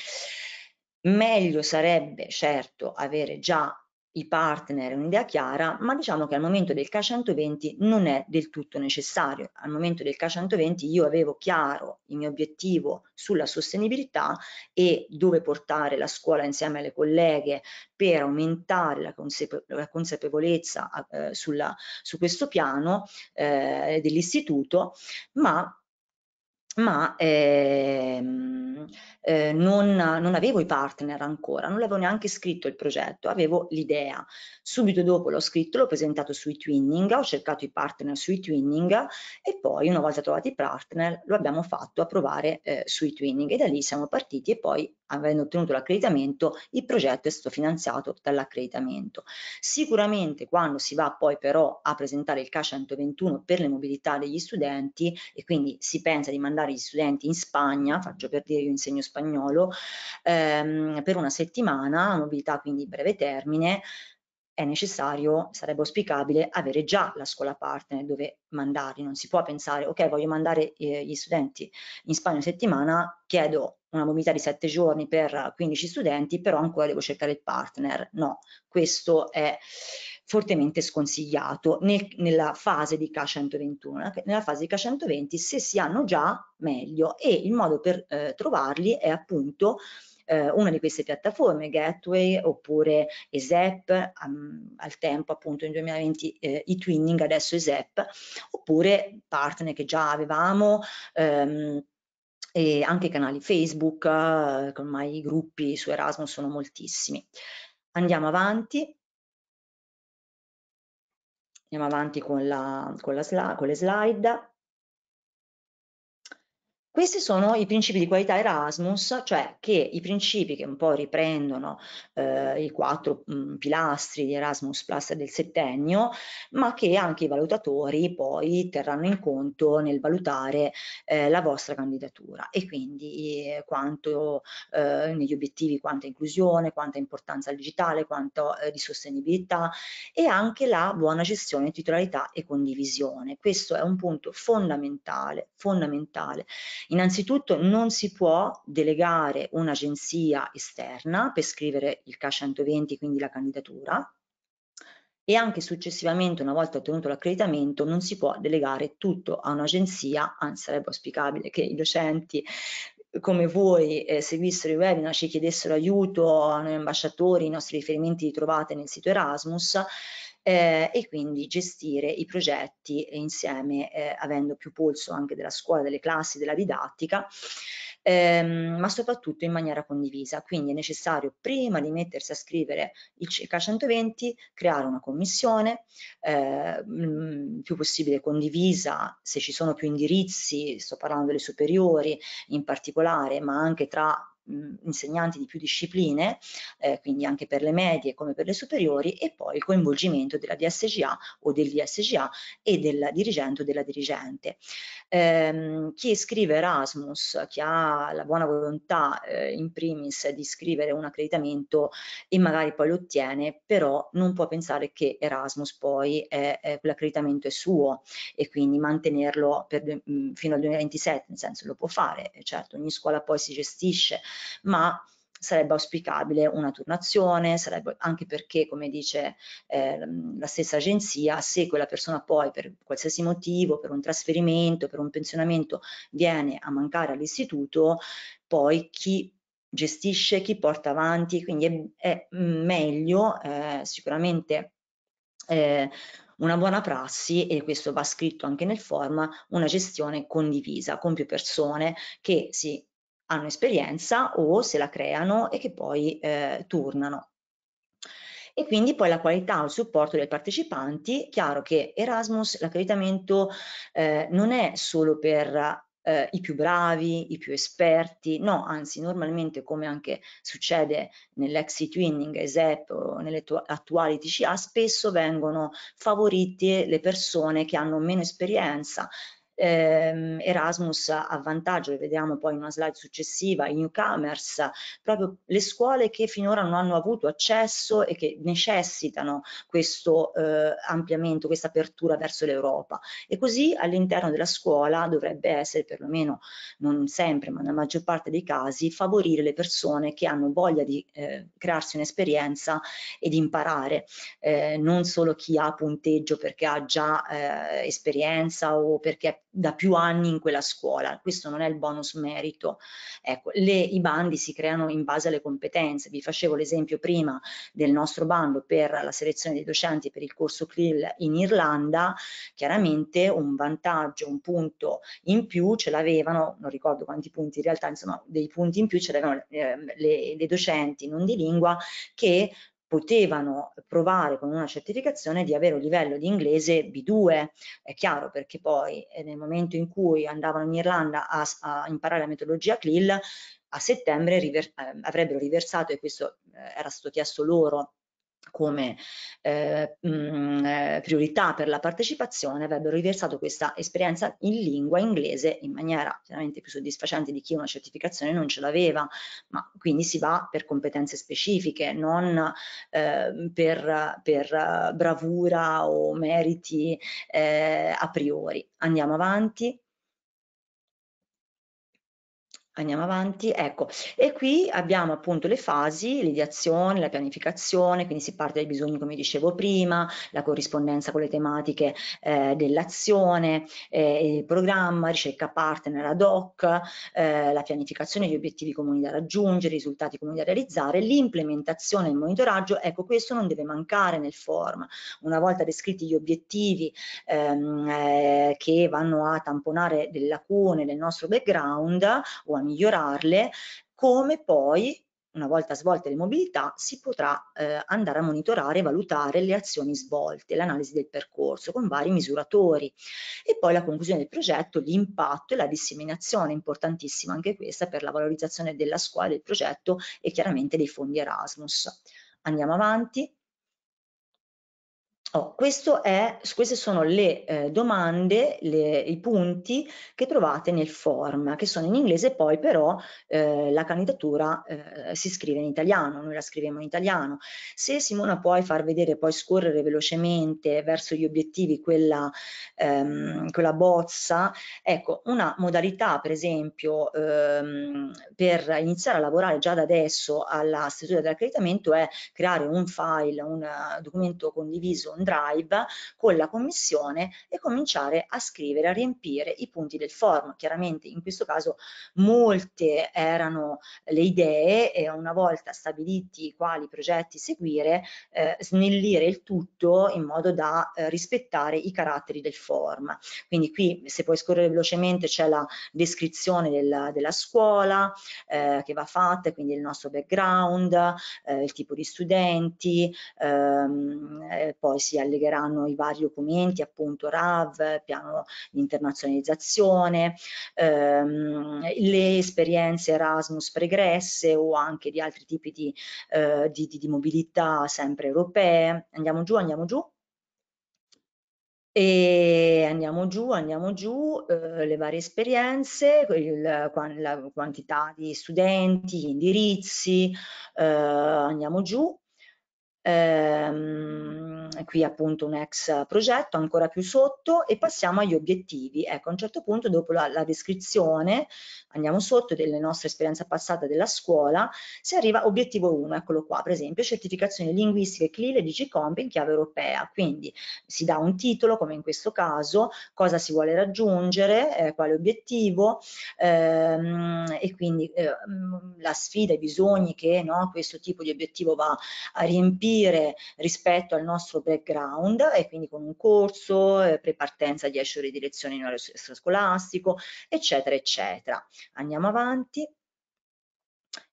meglio sarebbe certo avere già i partner un'idea chiara, ma diciamo che al momento del K120 non è del tutto necessario. Al momento del K120 io avevo chiaro il mio obiettivo sulla sostenibilità e dove portare la scuola insieme alle colleghe per aumentare la, consape la consapevolezza eh, sulla, su questo piano eh, dell'istituto, ma ma ehm, eh, non, non, avevo i partner ancora, non avevo neanche scritto il progetto, avevo l'idea. Subito dopo l'ho scritto, l'ho presentato sui twinning, ho cercato i partner sui twinning e poi una volta trovati i partner lo abbiamo fatto approvare provare eh, sui twinning e da lì siamo partiti e poi avendo ottenuto l'accreditamento, il progetto è stato finanziato dall'accreditamento. Sicuramente quando si va poi però a presentare il K121 per le mobilità degli studenti e quindi si pensa di mandare gli studenti in Spagna, faccio per dire io insegno spagnolo, ehm, per una settimana, mobilità quindi breve termine, è necessario, sarebbe auspicabile avere già la scuola partner dove mandarli, non si può pensare ok voglio mandare eh, gli studenti in Spagna una settimana, chiedo una mobilità di 7 giorni per 15 studenti, però ancora devo cercare il partner, no, questo è fortemente sconsigliato nel, nella fase di K121, nella fase di K120 se si hanno già meglio e il modo per eh, trovarli è appunto eh, una di queste piattaforme, Gateway oppure ESEP, um, al tempo appunto in 2020 eh, i Twinning, adesso ESEP, oppure partner che già avevamo. Ehm, e anche i canali Facebook, eh, ormai i gruppi su Erasmus sono moltissimi. Andiamo avanti. Andiamo avanti con, la, con, la, con le slide. Questi sono i principi di qualità Erasmus, cioè che i principi che un po' riprendono eh, i quattro mh, mm, pilastri di Erasmus Plus del settennio, ma che anche i valutatori poi terranno in conto nel valutare eh, la vostra candidatura e quindi eh, quanto eh, negli obiettivi, quanta inclusione, quanta importanza digitale, quanto eh, di sostenibilità e anche la buona gestione, titolarità e condivisione. Questo è un punto fondamentale, fondamentale Innanzitutto non si può delegare un'agenzia esterna per scrivere il K120, quindi la candidatura, e anche successivamente, una volta ottenuto l'accreditamento, non si può delegare tutto a un'agenzia, anzi sarebbe auspicabile che i docenti come voi eh, seguissero i webinar, ci chiedessero aiuto ai nostri ambasciatori, i nostri riferimenti li trovate nel sito Erasmus, eh, e quindi gestire i progetti insieme eh, avendo più polso anche della scuola, delle classi, della didattica, ehm, ma soprattutto in maniera condivisa. Quindi è necessario prima di mettersi a scrivere il circa 120 creare una commissione eh, mh, mm, più possibile condivisa se ci sono più indirizzi, sto parlando delle superiori in particolare, ma anche tra insegnanti di più discipline, eh, quindi anche per le medie come per le superiori, e poi il coinvolgimento della DSGA o del DSGA e del dirigente o della dirigente. Ehm, chi scrive Erasmus, chi ha la buona volontà eh, in primis di scrivere un accreditamento e magari poi lo ottiene, però non può pensare che Erasmus poi è, è, quell'accreditamento è suo e quindi mantenerlo per, mh, fino al 2027, nel senso lo può fare, eh, certo ogni scuola poi si gestisce ma sarebbe auspicabile una turnazione, sarebbe anche perché, come dice eh, la stessa agenzia, se quella persona poi per qualsiasi motivo, per un trasferimento, per un pensionamento, viene a mancare all'istituto, poi chi gestisce, chi porta avanti, quindi è, è meglio eh, sicuramente eh, una buona prassi, e questo va scritto anche nel forma, una gestione condivisa con più persone che si hanno esperienza o se la creano e che poi eh, turnano. E quindi poi la qualità o il supporto dei partecipanti, chiaro che Erasmus, l'accreditamento eh, non è solo per eh, i più bravi, i più esperti, no, anzi normalmente come anche succede nell'ex twinning, ESEP o nelle attuali TCA, spesso vengono favorite le persone che hanno meno esperienza, ehm, Erasmus a vantaggio, lo vediamo poi in una slide successiva, i newcomers, proprio le scuole che finora non hanno avuto accesso e che necessitano questo eh, ampliamento, questa apertura verso l'Europa. E così all'interno della scuola dovrebbe essere perlomeno, non sempre, ma nella maggior parte dei casi, favorire le persone che hanno voglia di eh, crearsi un'esperienza e di imparare, eh, non solo chi ha punteggio perché ha già eh, esperienza o perché è da più anni in quella scuola. Questo non è il bonus merito. Ecco, le, I bandi si creano in base alle competenze. Vi facevo l'esempio prima del nostro bando per la selezione dei docenti per il corso CLIL in Irlanda. Chiaramente un vantaggio, un punto in più ce l'avevano, non ricordo quanti punti in realtà, insomma dei punti in più ce l'avevano eh, le, le docenti non di lingua che potevano provare con una certificazione di avere un livello di inglese B2, è chiaro perché poi eh, nel momento in cui andavano in Irlanda a, a imparare la metodologia CLIL, a settembre river eh, avrebbero riversato, e questo eh, era stato chiesto loro come eh, mh, mm, eh, priorità per la partecipazione avrebbero riversato questa esperienza in lingua inglese in maniera chiaramente più soddisfacente di chi una certificazione non ce l'aveva, ma quindi si va per competenze specifiche, non eh, per, per, bravura o meriti eh, a priori. Andiamo avanti. Andiamo avanti, ecco, e qui abbiamo appunto le fasi, l'ideazione, la pianificazione, quindi si parte dai bisogni come dicevo prima, la corrispondenza con le tematiche eh, dell'azione, eh, il programma, ricerca partner ad hoc, eh, la pianificazione, gli obiettivi comuni da raggiungere, i risultati comuni da realizzare, l'implementazione e il monitoraggio, ecco questo non deve mancare nel form, una volta descritti gli obiettivi ehm, eh, che vanno a tamponare delle lacune del nostro background o a migliorarle, come poi una volta svolte le mobilità si potrà eh, andare a monitorare e valutare le azioni svolte, l'analisi del percorso con vari misuratori e poi la conclusione del progetto, l'impatto e la disseminazione, importantissima anche questa per la valorizzazione della scuola, del progetto e chiaramente dei fondi Erasmus. Andiamo avanti. Oh, è, queste sono le eh, domande, le, i punti che trovate nel form, che sono in inglese, poi però eh, la candidatura eh, si scrive in italiano, noi la scriviamo in italiano. Se Simona puoi far vedere, poi scorrere velocemente verso gli obiettivi quella, ehm, quella bozza, ecco, una modalità per esempio ehm, per iniziare a lavorare già da adesso alla stesura dell'accreditamento è creare un file, un eh, documento condiviso, un drive con la commissione e cominciare a scrivere, a riempire i punti del form. Chiaramente in questo caso molte erano le idee e una volta stabiliti quali progetti seguire, eh, snellire il tutto in modo da eh, rispettare i caratteri del form. Quindi qui se puoi scorrere velocemente c'è la descrizione della, della scuola eh, che va fatta, quindi il nostro background, eh, il tipo di studenti, ehm, poi si allegheranno i vari documenti, appunto RAV, piano di internazionalizzazione, ehm, le esperienze Erasmus pregresse o anche di altri tipi di, eh, di, di, di mobilità sempre europee. Andiamo giù, andiamo giù. E andiamo giù, andiamo giù, eh, le varie esperienze, il, la quantità di studenti, gli indirizzi, eh, andiamo giù. Ehm, qui appunto un ex progetto ancora più sotto e passiamo agli obiettivi. Ecco, a un certo punto dopo la, la descrizione, andiamo sotto delle nostre esperienze passate della scuola, si arriva a obiettivo 1, eccolo qua, per esempio certificazione linguistica e CLIL e DigiComp in chiave europea. Quindi si dà un titolo, come in questo caso, cosa si vuole raggiungere, eh, quale obiettivo ehm, e quindi eh, mm, la sfida, i bisogni che no, questo tipo di obiettivo va a riempire rispetto al nostro vostro background e quindi con un corso, eh, prepartenza 10 ore di lezione in orario scolastico, eccetera, eccetera. Andiamo avanti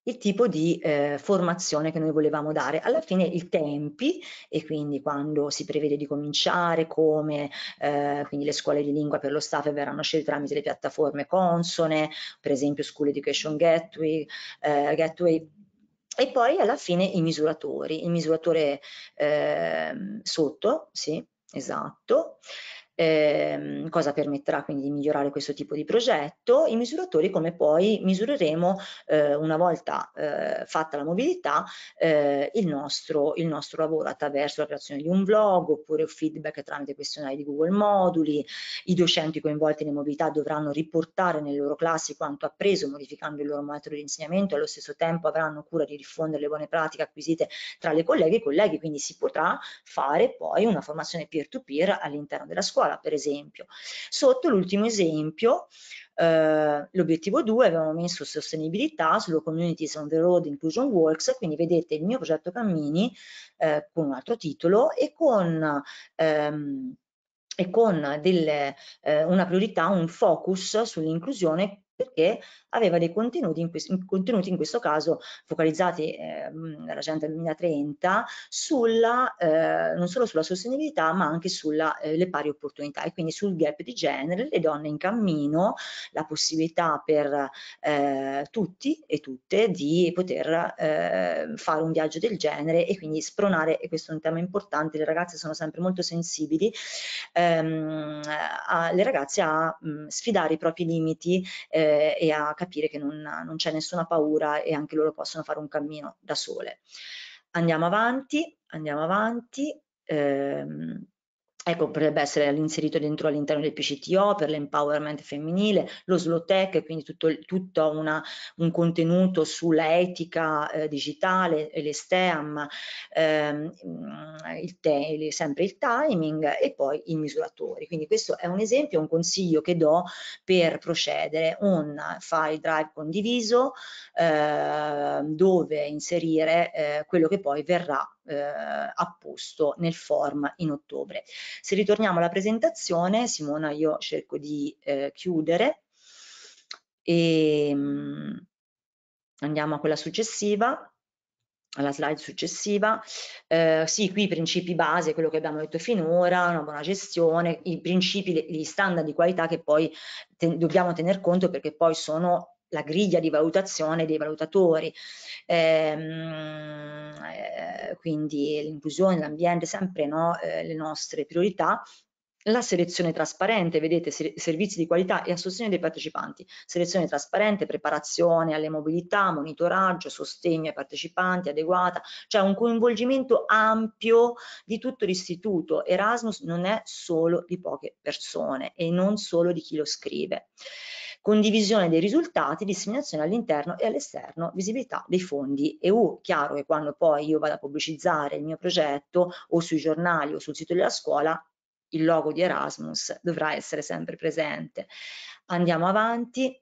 il tipo di eh, formazione che noi volevamo dare. Alla fine i tempi e quindi quando si prevede di cominciare, come eh, quindi le scuole di lingua per lo staff verranno scelte tramite le piattaforme consone, per esempio School Education Gateway, eh, Gateway e poi alla fine i misuratori, il misuratore eh, sotto, sì, esatto, ehm, cosa permetterà quindi di migliorare questo tipo di progetto, i misuratori come poi misureremo eh, una volta eh, fatta la mobilità eh, il, nostro, il nostro lavoro attraverso la creazione di un blog oppure feedback tramite questionari di Google Moduli, i docenti coinvolti nella mobilità dovranno riportare nelle loro classi quanto appreso modificando il loro metodo di insegnamento e allo stesso tempo avranno cura di diffondere le buone pratiche acquisite tra le colleghe e i colleghi, quindi si potrà fare poi una formazione peer-to-peer all'interno della scuola scuola, per esempio. Sotto l'ultimo esempio, eh, l'obiettivo 2 avevamo messo sostenibilità sulle communities on the road inclusion works, quindi vedete il mio progetto Cammini eh, con un altro titolo e con... Ehm, e con delle, eh, una priorità, un focus sull'inclusione perché aveva dei contenuti in, questo, contenuti in questo caso focalizzati eh, nell'agenda 2030 sulla, eh, non solo sulla sostenibilità ma anche sulle eh, pari opportunità e quindi sul gap di genere, le donne in cammino, la possibilità per eh, tutti e tutte di poter eh, fare un viaggio del genere e quindi spronare, e questo è un tema importante, le ragazze sono sempre molto sensibili, ehm, a, le ragazze a mh, mm, sfidare i propri limiti eh, eh, e a capire che non, non c'è nessuna paura e anche loro possono fare un cammino da sole. Andiamo avanti, andiamo avanti. Ehm, Ecco, potrebbe essere inserito dentro all'interno del PCTO per l'empowerment femminile, lo Slotec, quindi tutto, tutto una, un contenuto sulla etica eh, digitale, le STEAM, ehm, mm, il te, sempre il timing e poi i misuratori. Quindi questo è un esempio, un consiglio che do per procedere, un file drive condiviso eh, dove inserire eh, quello che poi verrà eh, a posto nel form in ottobre. Se ritorniamo alla presentazione, Simona, io cerco di eh, chiudere e ehm, mh, andiamo a quella successiva alla slide successiva, eh, sì, qui i principi base, quello che abbiamo detto finora, una buona gestione, i principi, gli standard di qualità che poi te dobbiamo tener conto perché poi sono la griglia di valutazione dei valutatori. Ehm, eh, eh, quindi l'inclusione, l'ambiente, sempre no, eh, le nostre priorità, la selezione trasparente, vedete, ser servizi di qualità e a dei partecipanti, selezione trasparente, preparazione alle mobilità, monitoraggio, sostegno ai partecipanti adeguata, cioè un coinvolgimento ampio di tutto l'istituto. Erasmus non è solo di poche persone e non solo di chi lo scrive condivisione dei risultati, disseminazione all'interno e all'esterno, visibilità dei fondi EU. Oh, chiaro che quando poi io vado a pubblicizzare il mio progetto o sui giornali o sul sito della scuola, il logo di Erasmus dovrà essere sempre presente. Andiamo avanti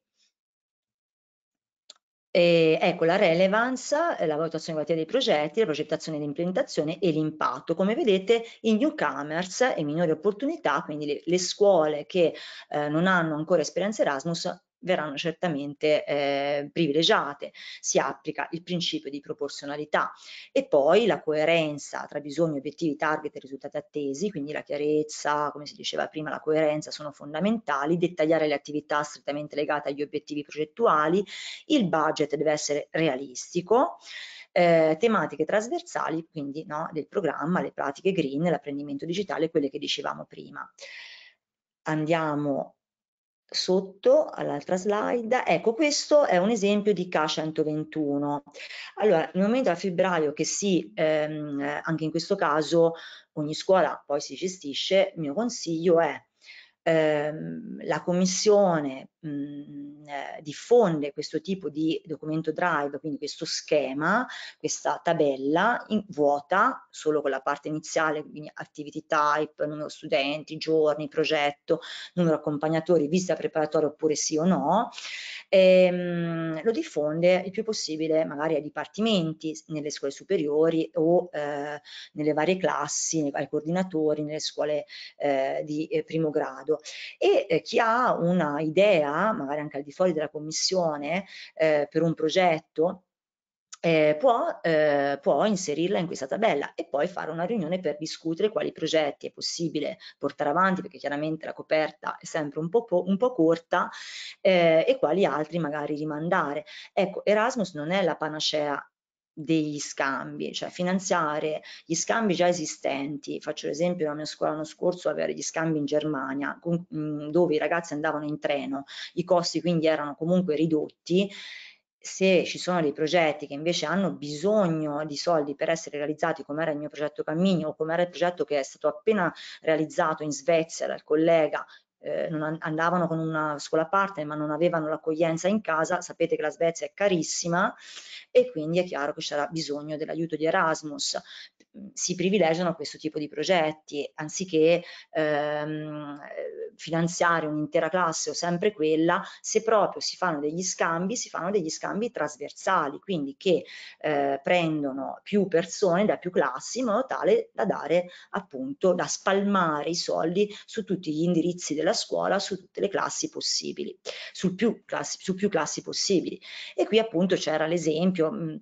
e, ecco la relevance, eh, la valutazione qualitativa dei progetti, la progettazione di implementazione e l'impatto. Come vedete i newcomers e minori opportunità, quindi le, le scuole che eh, non hanno ancora esperienza Erasmus verranno certamente eh, privilegiate. Si applica il principio di proporzionalità e poi la coerenza tra bisogni, obiettivi, target e risultati attesi, quindi la chiarezza, come si diceva prima, la coerenza sono fondamentali, dettagliare le attività strettamente legate agli obiettivi progettuali, il budget deve essere realistico. Eh, tematiche trasversali quindi no, del programma, le pratiche green, l'apprendimento digitale, quelle che dicevamo prima. Andiamo sotto all'altra slide, ecco questo è un esempio di K121. Allora, nel momento a febbraio che si, ehm, anche in questo caso, ogni scuola poi si gestisce, il mio consiglio è ehm, la Commissione mh, mhmm, eh, diffonde questo tipo di documento Drive, quindi questo schema, questa tabella in, vuota, solo con la parte iniziale, quindi activity type, numero studenti, giorni, progetto, numero accompagnatori, visita preparatoria oppure sì o no, ehm, lo diffonde il più possibile magari ai dipartimenti, nelle scuole superiori o eh, nelle varie classi, nei vari coordinatori, nelle scuole eh, di eh, primo grado grado e eh, chi ha una idea, magari anche al di fuori della commissione, eh, per un progetto, eh, può, eh, può, inserirla in questa tabella e poi fare una riunione per discutere quali progetti è possibile portare avanti perché chiaramente la coperta è sempre un po', po', un po corta eh, e quali altri magari rimandare. Ecco, Erasmus non è la panacea degli scambi, cioè finanziare gli scambi già esistenti. Faccio l'esempio della mia scuola l'anno scorso, avere gli scambi in Germania, con, mh, mm, dove i ragazzi andavano in treno, i costi quindi erano comunque ridotti se ci sono dei progetti che invece hanno bisogno di soldi per essere realizzati, come era il mio progetto Cammini o come era il progetto che è stato appena realizzato in Svezia dal collega eh, non andavano con una scuola partner ma non avevano l'accoglienza in casa, sapete che la Svezia è carissima e quindi è chiaro che ci sarà bisogno dell'aiuto di Erasmus. Mhmm, si privilegiano questo tipo di progetti, anziché ehm, eh, finanziare un'intera classe o sempre quella, se proprio si fanno degli scambi, si fanno degli scambi trasversali, quindi che eh, prendono più persone da più classi in modo tale da dare appunto, da spalmare i soldi su tutti gli indirizzi della scuola, su tutte le classi possibili, sul più classi, su più classi possibili. E qui appunto c'era l'esempio mhmm,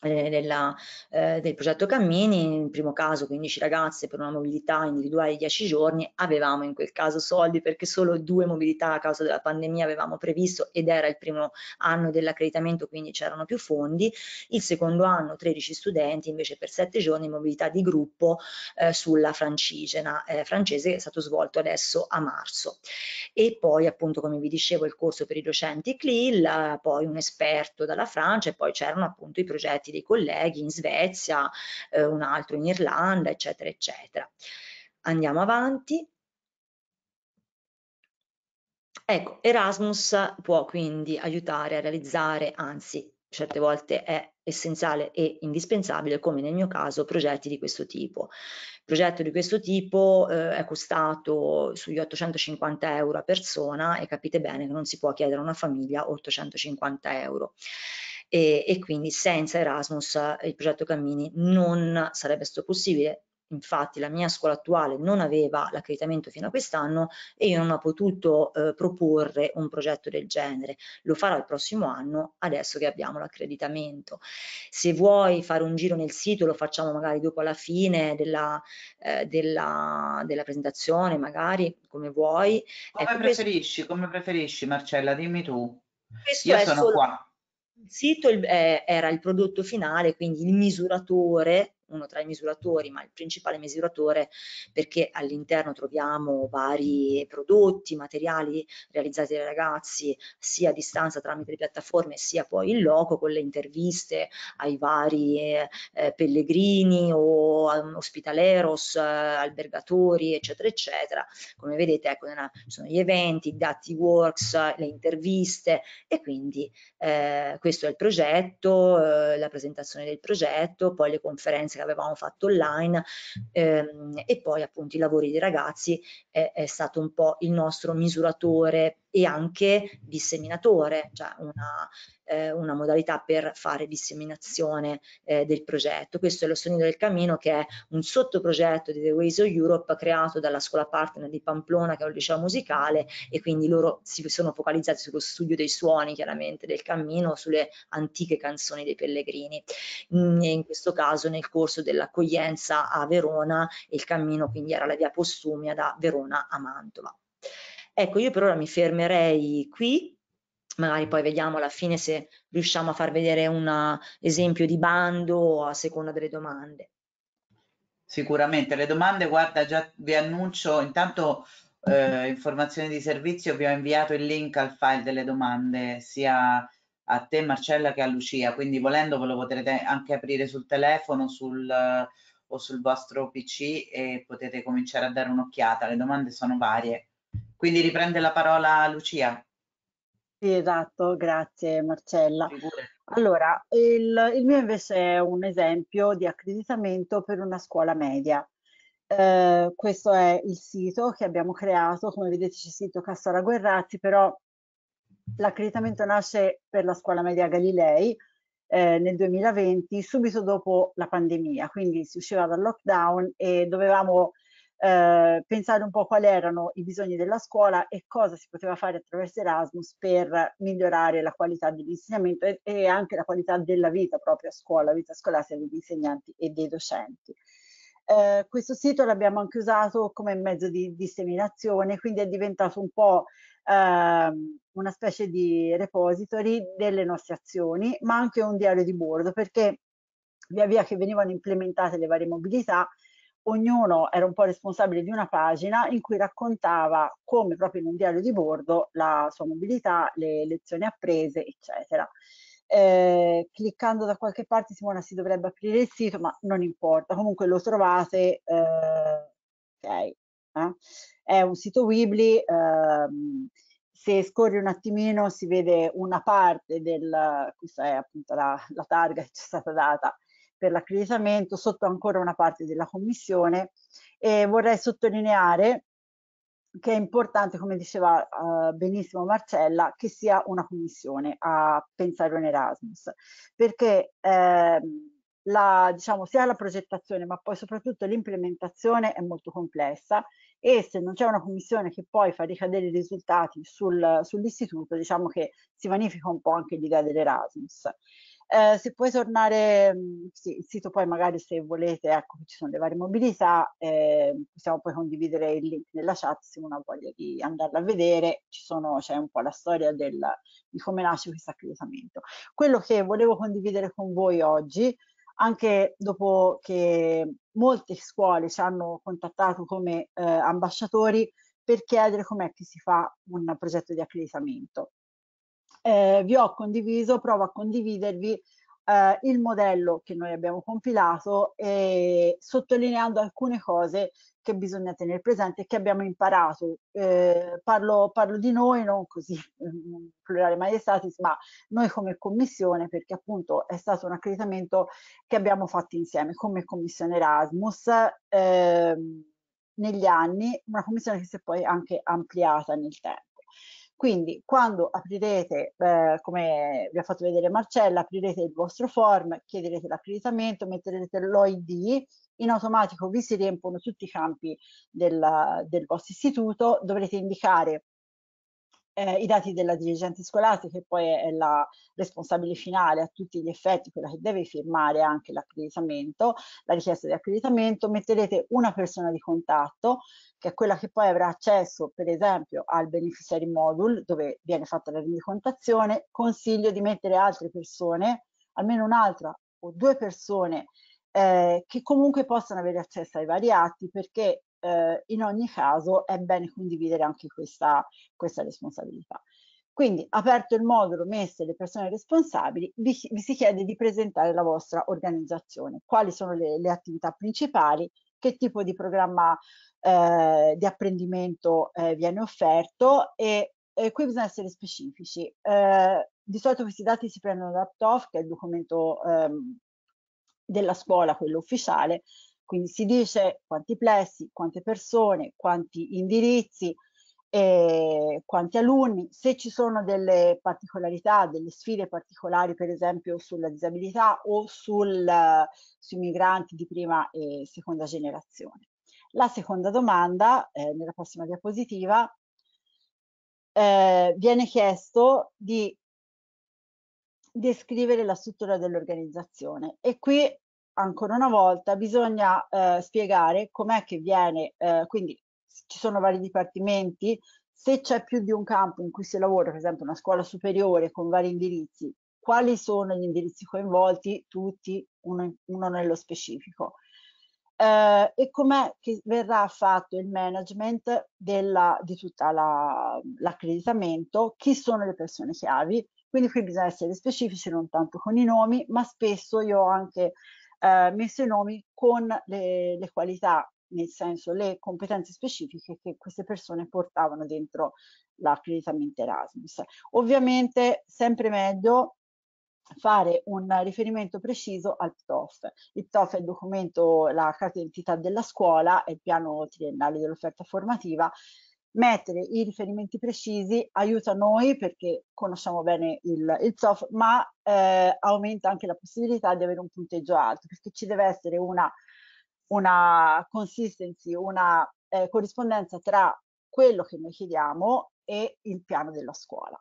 della, eh, eh, del progetto Cammini, in primo caso 15 ragazze per una mobilità individuale di 10 giorni, avevamo in quel caso soldi perché solo due mobilità a causa della pandemia avevamo previsto ed era il primo anno dell'accreditamento quindi c'erano più fondi, il secondo anno 13 studenti invece per 7 giorni in mobilità di gruppo eh, sulla francigena eh, francese che è stato svolto adesso a marzo e poi appunto come vi dicevo il corso per i docenti CLIL, poi un esperto dalla Francia e poi c'erano appunto i progetti contatti dei colleghi in Svezia, eh, un altro in Irlanda, eccetera, eccetera. Andiamo avanti. Ecco, Erasmus può quindi aiutare a realizzare, anzi certe volte è essenziale e indispensabile, come nel mio caso, progetti di questo tipo. Il progetto di questo tipo eh, è costato sugli 850 euro a persona e capite bene che non si può chiedere a una famiglia 850 euro e, e quindi senza Erasmus eh, il progetto Cammini non sarebbe stato possibile infatti la mia scuola attuale non aveva l'accreditamento fino a quest'anno e io non ho potuto eh, proporre un progetto del genere, lo farò il prossimo anno adesso che abbiamo l'accreditamento. Se vuoi fare un giro nel sito lo facciamo magari dopo alla fine della, eh, della, della presentazione, magari come vuoi. Come ecco, preferisci, questo... come preferisci Marcella, dimmi tu. Questo io sono solo... qua. Il sito eh, era il prodotto finale, quindi il misuratore uno tra i misuratori, ma il principale misuratore perché all'interno troviamo vari prodotti, materiali realizzati dai ragazzi sia a distanza tramite le piattaforme sia poi in loco con le interviste ai vari eh, eh pellegrini o um, ospitaleros, eh, albergatori eccetera eccetera. Come vedete ecco, nella, sono gli eventi, i dati works, le interviste e quindi eh, questo è il progetto, eh, la presentazione del progetto, poi le conferenze che avevamo fatto online ehm, e poi appunto i lavori dei ragazzi eh, è stato un po' il nostro misuratore e anche disseminatore, cioè una, eh, una modalità per fare disseminazione eh, del progetto. Questo è lo Sonido del Cammino che è un sottoprogetto di The Ways of Europe creato dalla scuola partner di Pamplona che è un liceo musicale e quindi loro si sono focalizzati sullo studio dei suoni chiaramente del cammino, sulle antiche canzoni dei pellegrini. In, mm, in questo caso nel corso dell'accoglienza a Verona il cammino quindi era la via postumia da Verona a Mantova. Ecco, io per ora mi fermerei qui magari poi vediamo alla fine se riusciamo a far vedere un esempio di bando a seconda delle domande. Sicuramente, le domande, guarda, già vi annuncio, intanto eh, informazioni di servizio, vi ho inviato il link al file delle domande, sia a te Marcella che a Lucia, quindi volendo ve lo potrete anche aprire sul telefono sul, o sul vostro PC e potete cominciare a dare un'occhiata, le domande sono varie. Quindi riprende la parola Lucia. Sì, esatto, grazie Marcella. Allora, il, il mio invece è un esempio di accreditamento per una scuola media. Eh, questo è il sito che abbiamo creato, come vedete c'è il sito Cassola Guerrazzi, però l'accreditamento nasce per la scuola media Galilei eh, nel 2020, subito dopo la pandemia, quindi si usciva dal lockdown e dovevamo eh, pensare un po' quali erano i bisogni della scuola e cosa si poteva fare attraverso Erasmus per migliorare la qualità dell'insegnamento e, e, anche la qualità della vita proprio a scuola, vita scolastica degli insegnanti e dei docenti. Eh, questo sito l'abbiamo anche usato come mezzo di disseminazione, quindi è diventato un po' ehm, una specie di repository delle nostre azioni, ma anche un diario di bordo, perché via via che venivano implementate le varie mobilità, ognuno era un po' responsabile di una pagina in cui raccontava come proprio in un diario di bordo la sua mobilità, le lezioni apprese, eccetera. Eh, cliccando da qualche parte Simona si dovrebbe aprire il sito, ma non importa, comunque lo trovate. Eh, okay, eh. È un sito Weebly. Ehm, se scorri un attimino si vede una parte del, questa è appunto la, la targa che ci è stata data, per l'accreditamento sotto ancora una parte della commissione e vorrei sottolineare che è importante, come diceva eh, benissimo Marcella, che sia una commissione a pensare un Erasmus, perché eh, la, diciamo, sia la progettazione ma poi soprattutto l'implementazione è molto complessa e se non c'è una commissione che poi fa ricadere i risultati sul, sull'istituto, diciamo che si vanifica un po' anche l'idea dell'Erasmus. Eh, se puoi tornare, mhmm, sì, il sito poi magari se volete, ecco ci sono le varie mobilità, eh, possiamo poi condividere il link nella chat se uno ha voglia di andarla a vedere, c'è un po' la storia del, di come nasce questo accreditamento. Quello che volevo condividere con voi oggi anche dopo che molte scuole ci hanno contattato come eh, ambasciatori per chiedere com'è che si fa un progetto di accreditamento eh, vi ho condiviso, provo a condividervi eh, il modello che noi abbiamo compilato e sottolineando alcune cose che bisogna tenere presente e che abbiamo imparato. Eh, parlo, parlo, di noi, non così mm, plurale maiestatis, ma noi come commissione, perché appunto è stato un accreditamento che abbiamo fatto insieme come commissione Erasmus eh, negli anni, una commissione che si è poi anche ampliata nel tempo. Quindi quando aprirete, eh, come vi ha fatto vedere Marcella, aprirete il vostro form, chiederete l'accreditamento, metterete l'OID, in automatico vi si riempiono tutti i campi del, del vostro istituto, dovrete indicare eh, i dati della dirigente scolastica, che poi è la responsabile finale a tutti gli effetti, quella che deve firmare anche l'accreditamento, la richiesta di accreditamento, metterete una persona di contatto, che è quella che poi avrà accesso, per esempio, al beneficiary module, dove viene fatta la rendicontazione, consiglio di mettere altre persone, almeno un'altra o due persone eh, che comunque possano avere accesso ai vari atti perché eh, in ogni caso è bene condividere anche questa, questa responsabilità. Quindi, aperto il modulo, messe le persone responsabili, vi, vi, si chiede di presentare la vostra organizzazione, quali sono le, le attività principali, che tipo di programma eh, di apprendimento eh, viene offerto e, e qui bisogna essere specifici. Eh, di solito questi dati si prendono da TOF, che è il documento ehm, della scuola, quello ufficiale, quindi si dice quanti plessi, quante persone, quanti indirizzi, eh, quanti alunni, se ci sono delle particolarità, delle sfide particolari per esempio sulla disabilità o sul, sui migranti di prima e seconda generazione. La seconda domanda, eh, nella prossima diapositiva, eh, viene chiesto di descrivere la struttura dell'organizzazione e qui ancora una volta bisogna eh, spiegare com'è che viene, eh, quindi ci sono vari dipartimenti, se c'è più di un campo in cui si lavora, per esempio una scuola superiore con vari indirizzi, quali sono gli indirizzi coinvolti, tutti, uno, uno nello specifico. Eh, e com'è che verrà fatto il management della, di tutta l'accreditamento, la, chi sono le persone chiavi, quindi qui bisogna essere specifici non tanto con i nomi, ma spesso io ho anche eh, messo in nomi con le, le qualità, nel senso le competenze specifiche che queste persone portavano dentro l'accreditamento Erasmus. Ovviamente sempre meglio fare un riferimento preciso al PTOF. Il PTOF è il documento, la carta d'identità della scuola, è il piano triennale dell'offerta formativa mettere i riferimenti precisi aiuta noi perché conosciamo bene il, il soft, ma eh, aumenta anche la possibilità di avere un punteggio alto, perché ci deve essere una, una consistency, una eh, corrispondenza tra quello che noi chiediamo e il piano della scuola.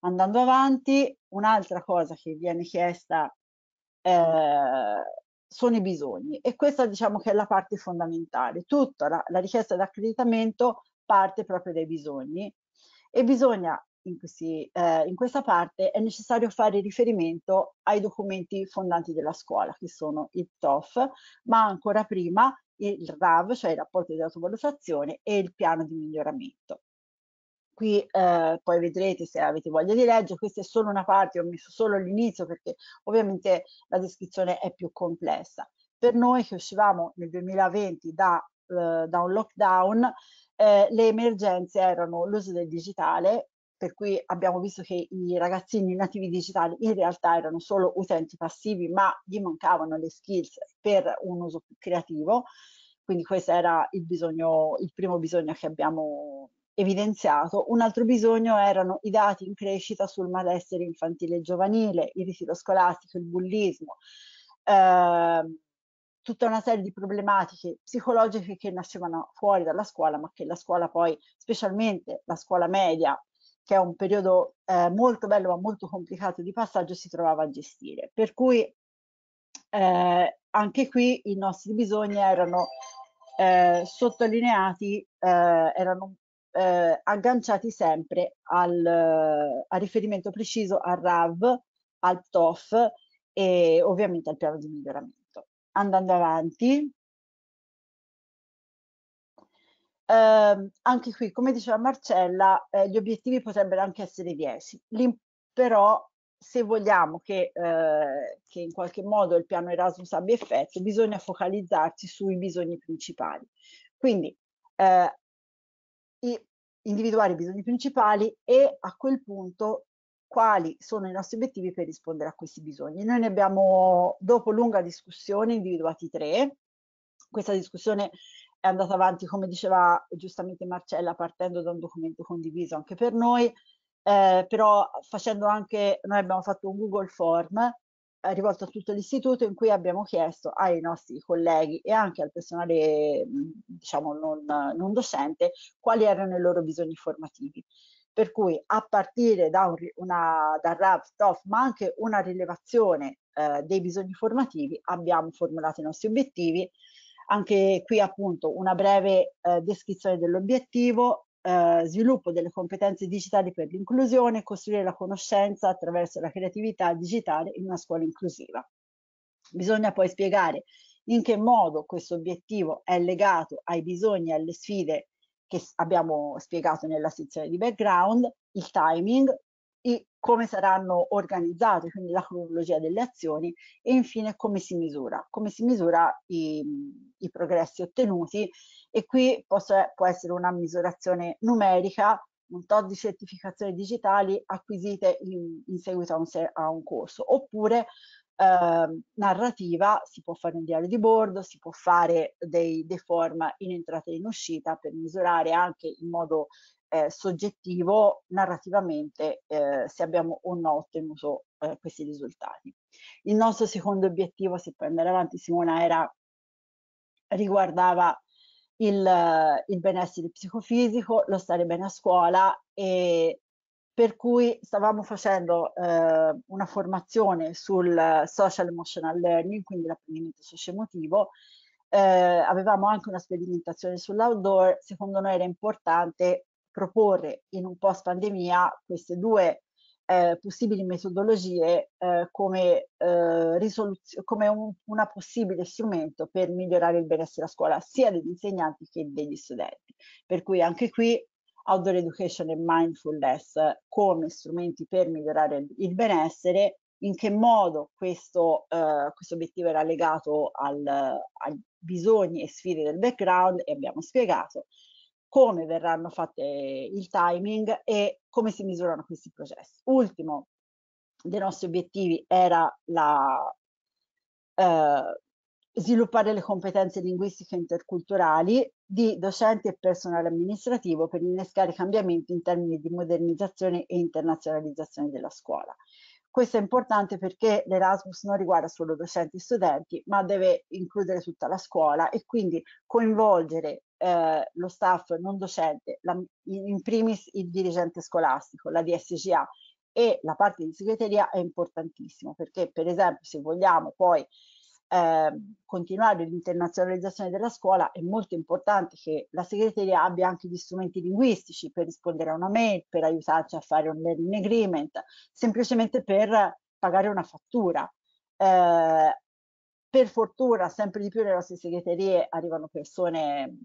Andando avanti, un'altra cosa che viene chiesta eh, sono i bisogni e questa diciamo che è la parte fondamentale. Tutta la, la richiesta di accreditamento parte proprio dai bisogni e bisogna in, questi, eh, in, questa parte è necessario fare riferimento ai documenti fondanti della scuola, che sono il TOF, ma ancora prima il RAV, cioè il rapporto di autovalutazione, e il piano di miglioramento. Qui eh, poi vedrete se avete voglia di leggere, questa è solo una parte, ho messo solo l'inizio perché ovviamente la descrizione è più complessa. Per noi che uscivamo nel 2020 da eh, da un lockdown, eh, le emergenze erano l'uso del digitale, per cui abbiamo visto che i ragazzini nativi digitali in realtà erano solo utenti passivi, ma gli mancavano le skills per un uso più creativo. Quindi questo era il, bisogno, il primo bisogno che abbiamo evidenziato. Un altro bisogno erano i dati in crescita sul malessere infantile e giovanile, il ritiro scolastico, il bullismo. Eh, tutta una serie di problematiche psicologiche che nascevano fuori dalla scuola, ma che la scuola poi, specialmente la scuola media, che è un periodo eh, molto bello ma molto complicato di passaggio, si trovava a gestire. Per cui eh, anche qui i nostri bisogni erano eh, sottolineati, eh, erano eh, agganciati sempre al, al, riferimento preciso al RAV, al TOF e ovviamente al piano di miglioramento andando avanti. Eh, anche qui, come diceva Marcella, eh, gli obiettivi potrebbero anche essere diversi, però se vogliamo che, eh, che, in qualche modo il piano Erasmus abbia effetto, bisogna focalizzarsi sui bisogni principali. Quindi eh, individuare i bisogni principali e a quel punto quali sono i nostri obiettivi per rispondere a questi bisogni. Noi ne abbiamo, dopo lunga discussione, individuati tre. Questa discussione è andata avanti, come diceva giustamente Marcella, partendo da un documento condiviso anche per noi, eh, però facendo anche, noi abbiamo fatto un Google Form eh, rivolto a tutto l'istituto in cui abbiamo chiesto ai nostri colleghi e anche al personale mm, diciamo non, non docente quali erano i loro bisogni formativi per cui a partire da un, una, dal RAV TOF, ma anche una rilevazione eh, dei bisogni formativi, abbiamo formulato i nostri obiettivi. Anche qui appunto una breve eh, descrizione dell'obiettivo, eh, sviluppo delle competenze digitali per l'inclusione, costruire la conoscenza attraverso la creatività digitale in una scuola inclusiva. Bisogna poi spiegare in che modo questo obiettivo è legato ai bisogni e alle sfide che abbiamo spiegato nella sezione di background, il timing, e come saranno organizzate, quindi la cronologia delle azioni e infine come si misura, come si misura i, i progressi ottenuti e qui posso, può essere una misurazione numerica, un tot di certificazioni digitali acquisite in, in seguito a un, a un corso oppure eh, narrativa, si può fare un diario di bordo, si può fare dei, dei form in entrata e in uscita per misurare anche in modo eh, soggettivo narrativamente eh, se abbiamo o no ottenuto eh, questi risultati. Il nostro secondo obiettivo, se puoi andare avanti Simona, era, riguardava il, il benessere psicofisico, lo stare bene a scuola e per cui stavamo facendo eh, una formazione sul social emotional learning, quindi l'apprendimento socio-emotivo, eh, avevamo anche una sperimentazione sull'outdoor, secondo noi era importante proporre in un post pandemia queste due eh, possibili metodologie eh, come, eh, come un una possibile strumento per migliorare il benessere a scuola sia degli insegnanti che degli studenti. Per cui anche qui outdoor education e mindfulness come strumenti per migliorare il benessere, in che modo questo, eh, questo obiettivo era legato al, ai bisogni e sfide del background e abbiamo spiegato come verranno fatte il timing e come si misurano questi processi. Ultimo dei nostri obiettivi era la, eh, sviluppare le competenze linguistiche interculturali di docenti e personale amministrativo per innescare cambiamenti in termini di modernizzazione e internazionalizzazione della scuola. Questo è importante perché l'Erasmus non riguarda solo docenti e studenti, ma deve includere tutta la scuola e quindi coinvolgere eh, lo staff non docente, la, in primis il dirigente scolastico, la DSGA e la parte di segreteria è importantissimo perché per esempio se vogliamo poi eh, continuare l'internazionalizzazione della scuola è molto importante che la segreteria abbia anche gli strumenti linguistici per rispondere a una mail, per aiutarci a fare un learning agreement, semplicemente per pagare una fattura. Eh, per fortuna sempre di più nelle nostre segreterie arrivano persone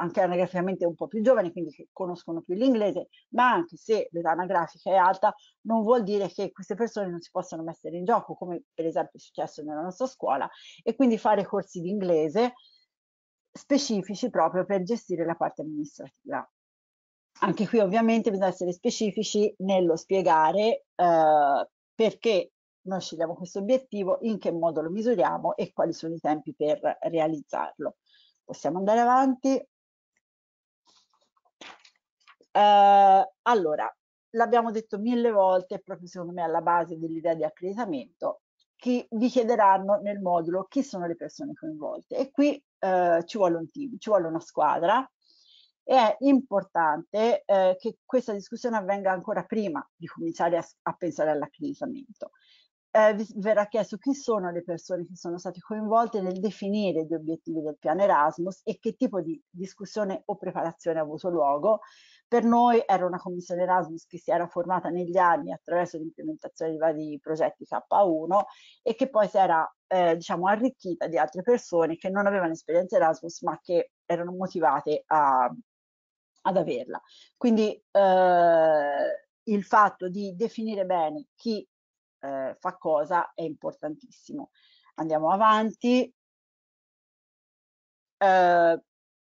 anche anagraficamente un po' più giovani, quindi che conoscono più l'inglese, ma anche se l'età anagrafica è alta, non vuol dire che queste persone non si possano mettere in gioco, come per esempio è successo nella nostra scuola, e quindi fare corsi di inglese specifici proprio per gestire la parte amministrativa. Anche qui ovviamente bisogna essere specifici nello spiegare eh, perché noi scegliamo questo obiettivo, in che modo lo misuriamo e quali sono i tempi per realizzarlo. Possiamo andare avanti. Eh, allora, l'abbiamo detto mille volte, proprio secondo me alla base dell'idea di accreditamento, che vi chiederanno nel modulo chi sono le persone coinvolte e qui eh, ci vuole un team, ci vuole una squadra e è importante eh, che questa discussione avvenga ancora prima di cominciare a, a pensare all'accreditamento. Eh, verrà chiesto chi sono le persone che sono state coinvolte nel definire gli obiettivi del piano Erasmus e che tipo di discussione o preparazione ha avuto luogo per noi era una commissione Erasmus che si era formata negli anni attraverso l'implementazione di vari progetti K1 e che poi si era eh, diciamo, arricchita di altre persone che non avevano esperienza Erasmus ma che erano motivate a, ad averla. Quindi eh, il fatto di definire bene chi eh, fa cosa è importantissimo. Andiamo avanti. Eh,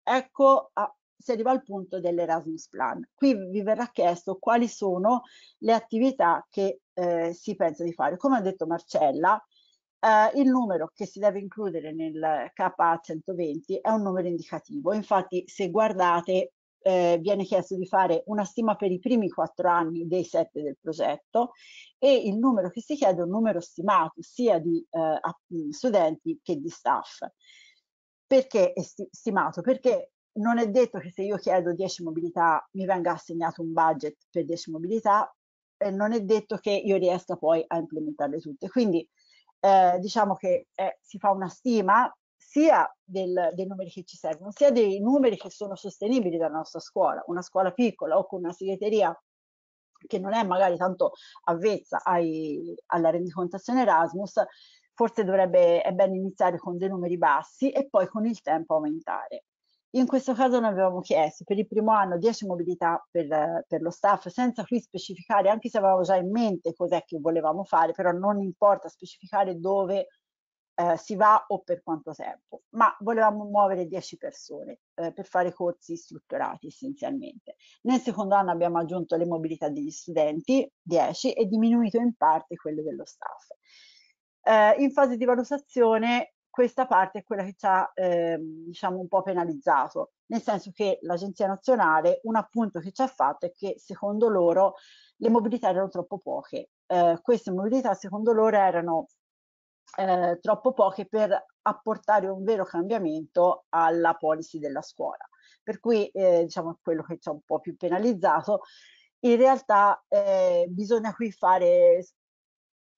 ecco, ah, si arriva al punto dell'Erasmus Plan. Qui vi verrà chiesto quali sono le attività che eh, si pensa di fare. Come ha detto Marcella, eh, il numero che si deve includere nel KA120 è un numero indicativo. Infatti, se guardate, eh, viene chiesto di fare una stima per i primi quattro anni dei sette del progetto e il numero che si chiede è un numero stimato sia di eh, studenti che di staff perché è stimato? Perché non è detto che se io chiedo 10 mobilità mi venga assegnato un budget per 10 mobilità e non è detto che io riesca poi a implementarle tutte. Quindi eh, diciamo che eh, si fa una stima sia del, dei numeri che ci servono, sia dei numeri che sono sostenibili dalla nostra scuola, una scuola piccola o con una segreteria che non è magari tanto avvezza ai, alla rendicontazione Erasmus, forse dovrebbe, è bene iniziare con dei numeri bassi e poi con il tempo aumentare. In questo caso noi avevamo chiesto per il primo anno 10 mobilità per, per, lo staff, senza qui specificare, anche se avevamo già in mente cos'è che volevamo fare, però non importa specificare dove eh, si va o per quanto tempo, ma volevamo muovere 10 persone eh, per fare corsi strutturati essenzialmente. Nel secondo anno abbiamo aggiunto le mobilità degli studenti, 10, e diminuito in parte quelle dello staff. Eh, in fase di valutazione questa parte è quella che ci ha eh, diciamo un po' penalizzato, nel senso che l'Agenzia Nazionale un appunto che ci ha fatto è che secondo loro le mobilità erano troppo poche. Eh, queste mobilità secondo loro erano eh, troppo poche per apportare un vero cambiamento alla policy della scuola. Per cui eh, diciamo quello che ci ha un po' più penalizzato. In realtà eh, bisogna qui fare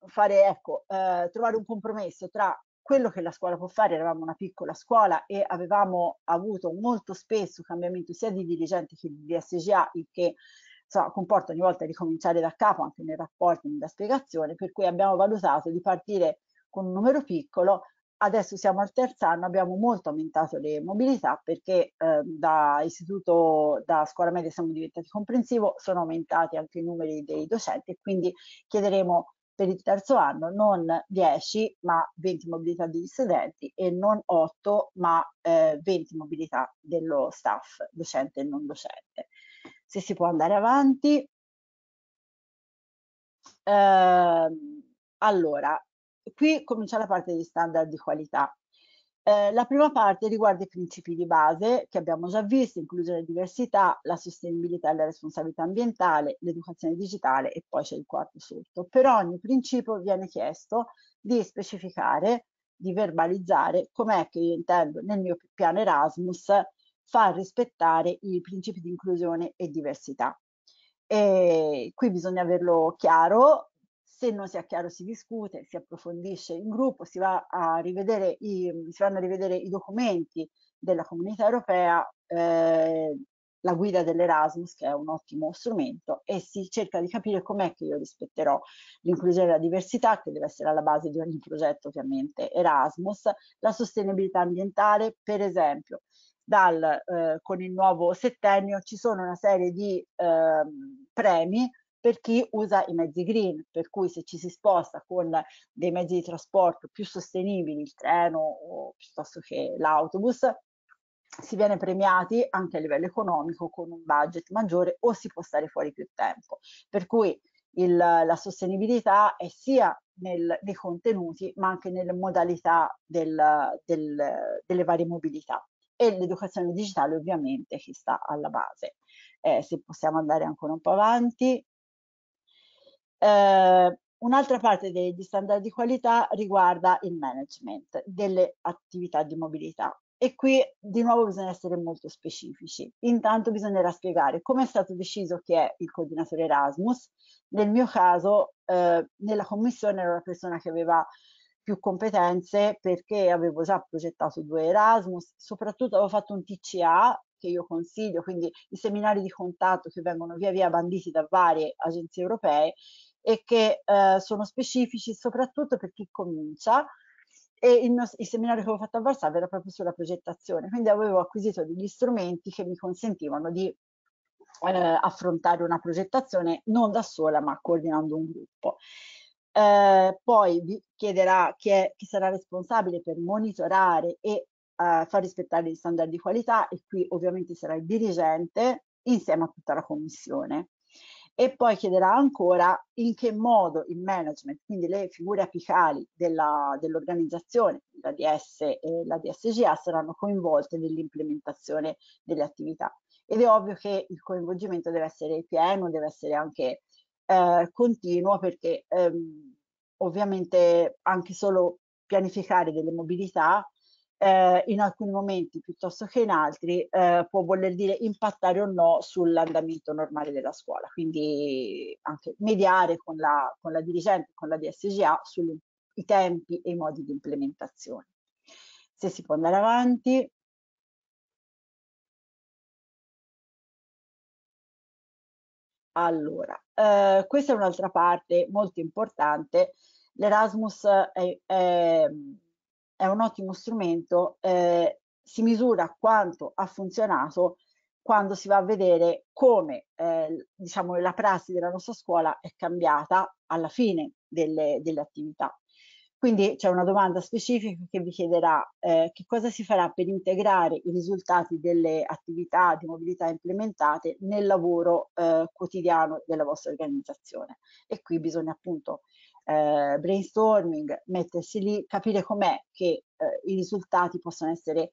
fare, ecco, eh, trovare un compromesso tra quello che la scuola può fare, eravamo una piccola scuola e avevamo avuto molto spesso cambiamento sia di dirigenti che di SGA, il che insomma, comporta ogni volta ricominciare da capo anche nei rapporti, nella spiegazione, per cui abbiamo valutato di partire con un numero piccolo, adesso siamo al terzo anno, abbiamo molto aumentato le mobilità perché eh, da istituto, da scuola media siamo diventati comprensivo, sono aumentati anche i numeri dei docenti e quindi chiederemo per il terzo anno non 10 ma 20 mobilità degli studenti e non 8 ma eh, 20 mobilità dello staff docente e non docente. Se si può andare avanti. Eh, allora, qui comincia la parte di standard di qualità. Eh, la prima parte riguarda i principi di base che abbiamo già visto, inclusione e diversità, la sostenibilità e la responsabilità ambientale, l'educazione digitale e poi c'è il quarto sotto. Per ogni principio viene chiesto di specificare, di verbalizzare com'è che io intendo nel mio piano Erasmus far rispettare i principi di inclusione e diversità. E qui bisogna averlo chiaro, se non sia chiaro si discute, si approfondisce in gruppo, si, va i, si vanno a rivedere i documenti della comunità europea, eh, la guida dell'Erasmus che è un ottimo strumento e si cerca di capire com'è che io rispetterò l'inclusione e la diversità che deve essere alla base di ogni progetto ovviamente Erasmus, la sostenibilità ambientale per esempio. Dal, eh, con il nuovo settennio ci sono una serie di eh, premi per chi usa i mezzi green, per cui se ci si sposta con dei mezzi di trasporto più sostenibili, il treno o piuttosto che l'autobus, si viene premiati anche a livello economico con un budget maggiore o si può stare fuori più tempo. Per cui il, la sostenibilità è sia nel, nei contenuti ma anche nelle modalità del, del, delle varie mobilità e l'educazione digitale ovviamente che sta alla base. Eh, se possiamo andare ancora un po' avanti, eh, Un'altra parte degli standard di qualità riguarda il management delle attività di mobilità e qui di nuovo bisogna essere molto specifici. Intanto bisognerà spiegare come è stato deciso chi è il coordinatore Erasmus. Nel mio caso, eh, nella commissione ero la persona che aveva più competenze perché avevo già progettato due Erasmus, soprattutto avevo fatto un TCA che io consiglio, quindi i seminari di contatto che vengono via via banditi da varie agenzie europee e che eh, sono specifici soprattutto per chi comincia e il, mio, il seminario che ho fatto a Varsavia era proprio sulla progettazione, quindi avevo acquisito degli strumenti che mi consentivano di eh, affrontare una progettazione non da sola ma coordinando un gruppo. Eh, poi vi chiederà chi, è, chi sarà responsabile per monitorare e eh, far rispettare gli standard di qualità e qui ovviamente sarà il dirigente insieme a tutta la commissione e poi chiederà ancora in che modo il management, quindi le figure apicali dell'organizzazione, dell la DS e la DSGA, saranno coinvolte nell'implementazione delle attività. Ed è ovvio che il coinvolgimento deve essere pieno, deve essere anche eh, continuo, perché ehm, ovviamente anche solo pianificare delle mobilità eh, in alcuni momenti piuttosto che in altri eh, può voler dire impattare o no sull'andamento normale della scuola, quindi anche mediare con la, con la dirigente, con la DSGA sui tempi e i modi di implementazione. Se si può andare avanti, Allora, eh, questa è un'altra parte molto importante. L'Erasmus è, è, è un ottimo strumento, eh, si misura quanto ha funzionato quando si va a vedere come eh, diciamo, la prassi della nostra scuola è cambiata alla fine delle, delle attività. Quindi c'è una domanda specifica che vi chiederà eh, che cosa si farà per integrare i risultati delle attività di mobilità implementate nel lavoro eh, quotidiano della vostra organizzazione. E qui bisogna appunto eh, brainstorming, mettersi lì, capire com'è che eh, i risultati possono essere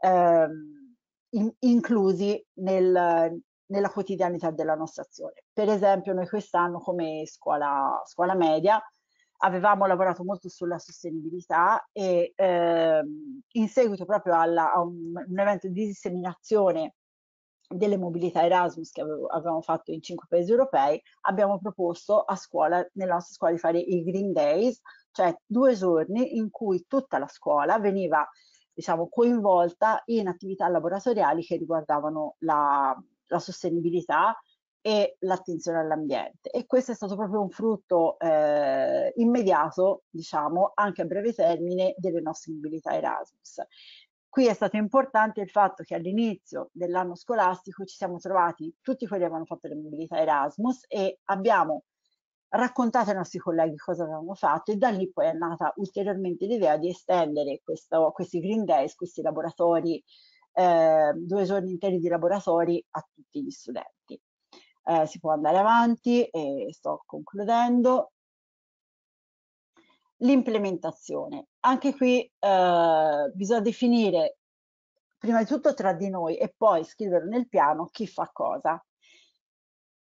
ehm, in, inclusi nel, nella quotidianità della nostra azione. Per esempio noi quest'anno come scuola, scuola media avevamo lavorato molto sulla sostenibilità e ehm, in seguito proprio alla, a un, un evento di disseminazione delle mobilità Erasmus che avevo, avevamo fatto in cinque paesi europei, abbiamo proposto a scuola, nella nostra scuola di fare i Green Days, cioè due giorni in cui tutta la scuola veniva diciamo, coinvolta in attività laboratoriali che riguardavano la, la sostenibilità e l'attenzione all'ambiente. E questo è stato proprio un frutto eh, immediato, diciamo, anche a breve termine, delle nostre mobilità Erasmus. Qui è stato importante il fatto che all'inizio dell'anno scolastico ci siamo trovati tutti quelli che avevano fatto le mobilità Erasmus e abbiamo raccontato ai nostri colleghi cosa avevamo fatto e da lì poi è nata ulteriormente l'idea di estendere questo, questi green days, questi laboratori, eh, due giorni interi di laboratori a tutti gli studenti. Eh, si può andare avanti e sto concludendo. L'implementazione anche qui eh, bisogna definire prima di tutto tra di noi e poi scrivere nel piano chi fa cosa.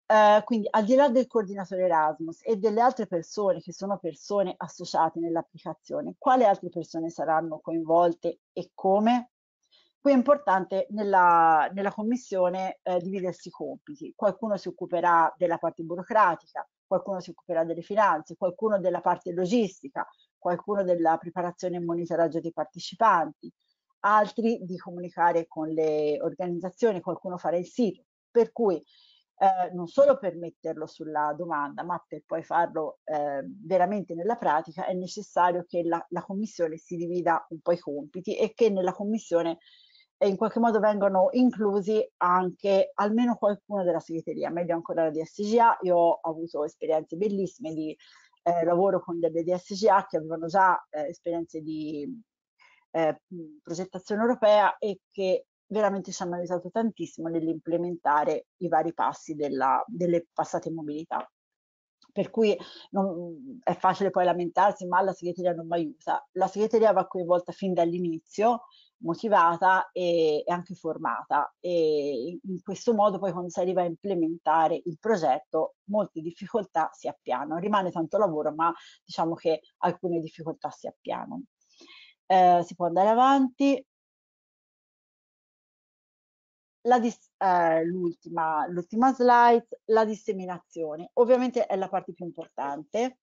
Eh, quindi al di là del coordinatore Erasmus e delle altre persone che sono persone associate nell'applicazione, quali altre persone saranno coinvolte e come? Qui è importante nella, nella commissione eh, dividersi i compiti. Qualcuno si occuperà della parte burocratica, qualcuno si occuperà delle finanze, qualcuno della parte logistica, qualcuno della preparazione e monitoraggio dei partecipanti, altri di comunicare con le organizzazioni, qualcuno fare il sito, per cui eh, non solo per metterlo sulla domanda, ma per poi farlo eh, veramente nella pratica è necessario che la, la commissione si divida un po' i compiti e che nella commissione eh, in qualche modo vengano inclusi anche almeno qualcuno della segreteria, meglio ancora la DSGA, Io ho avuto esperienze bellissime di eh, lavoro con delle DSGA che avevano già eh, esperienze di eh, progettazione europea e che veramente ci hanno aiutato tantissimo nell'implementare i vari passi della, delle passate mobilità. Per cui non, è facile poi lamentarsi, ma la segreteria non mi aiuta. La segreteria va coinvolta fin dall'inizio motivata e, e anche formata e in questo modo poi quando si arriva a implementare il progetto molte difficoltà si appiano, rimane tanto lavoro ma diciamo che alcune difficoltà si appiano. Eh, si può andare avanti, eh, l'ultima, eh, slide, la disseminazione. Ovviamente è la parte più importante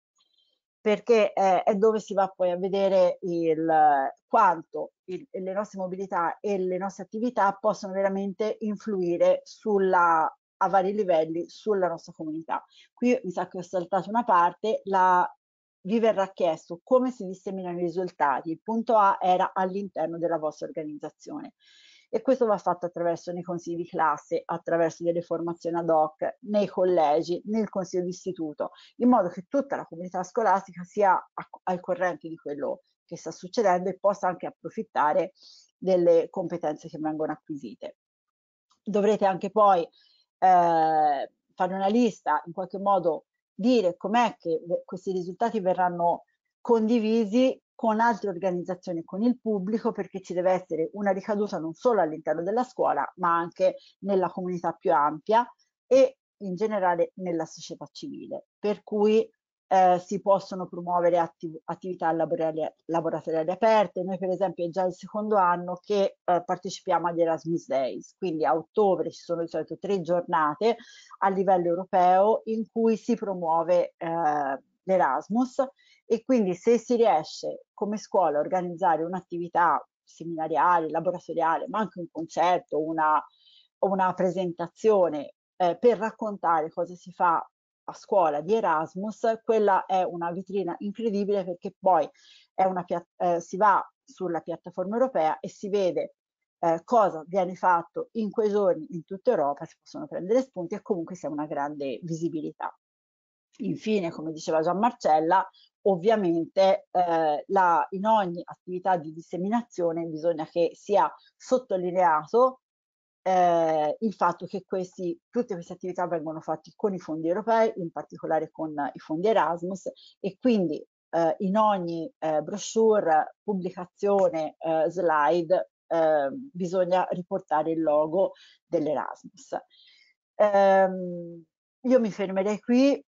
perché eh, è dove si va poi a vedere il, quanto il, le nostre mobilità e le nostre attività possono veramente influire sulla, a vari livelli sulla nostra comunità. Qui mi sa che ho saltato una parte, la, vi verrà chiesto come si disseminano i risultati. Il punto A era all'interno della vostra organizzazione e questo va fatto attraverso nei consigli di classe, attraverso delle formazioni ad hoc, nei collegi, nel consiglio di istituto, in modo che tutta la comunità scolastica sia al corrente di quello che sta succedendo e possa anche approfittare delle competenze che vengono acquisite. Dovrete anche poi eh, fare una lista, in qualche modo dire com'è che questi risultati verranno condivisi con altre organizzazioni, con il pubblico, perché ci deve essere una ricaduta non solo all'interno della scuola, ma anche nella comunità più ampia e in generale nella società civile. Per cui eh, si possono promuovere attiv attività laboratoriali aperte. Noi per esempio è già il secondo anno che eh, partecipiamo agli Erasmus Days, quindi a ottobre ci sono di solito tre giornate a livello europeo in cui si promuove eh, l'Erasmus e quindi se si riesce come scuola a organizzare un'attività seminariale, laboratoriale, ma anche un concerto, una, una presentazione eh, per raccontare cosa si fa a scuola di Erasmus, quella è una vitrina incredibile perché poi eh, si va sulla piattaforma europea e si vede eh, cosa viene fatto in quei giorni in tutta Europa, si possono prendere spunti e comunque si ha una grande visibilità. Infine, come diceva Gian Marcella, ovviamente eh, la, in ogni attività di disseminazione bisogna che sia sottolineato eh, il fatto che questi, tutte queste attività vengono fatte con i fondi europei, in particolare con i fondi Erasmus e quindi eh, in ogni eh, brochure, pubblicazione, eh, slide ehm, bisogna riportare il logo dell'Erasmus. Ehm, io mi fermerei qui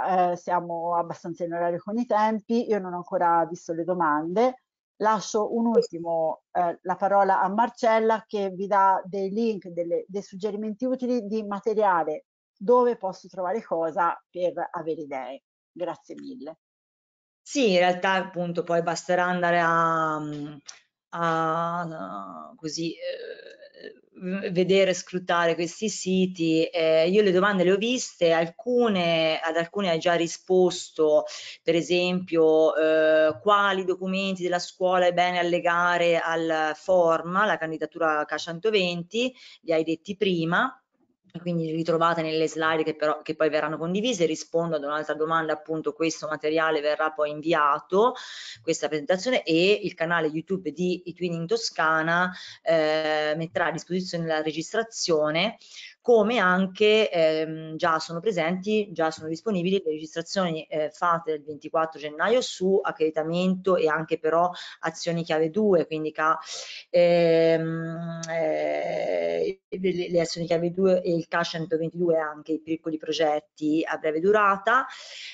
eh, siamo abbastanza in orario con i tempi, io non ho ancora visto le domande. Lascio un ultimo eh, la parola a Marcella che vi dà dei link, delle, dei suggerimenti utili di materiale dove posso trovare cosa per avere idee. Grazie mille. Sì, in realtà appunto poi basterà andare a, mm, a, a così eh, vedere, scrutare questi siti. Eh, io le domande le ho viste, alcune, ad alcune hai già risposto, per esempio eh, quali documenti della scuola è bene allegare al forma, la candidatura K120, li hai detti prima quindi ritrovate nelle slide che, però, che poi verranno condivise, rispondo ad un'altra domanda, appunto questo materiale verrà poi inviato, questa presentazione e il canale YouTube di Twinning Toscana eh, metterà a disposizione la registrazione come anche ehm, già sono presenti, già sono disponibili le registrazioni eh, fatte il 24 gennaio su accreditamento e anche però azioni chiave 2, quindi ca, ehm, eh, le, le, azioni chiave 2 e il CASH 122 anche i piccoli progetti a breve durata,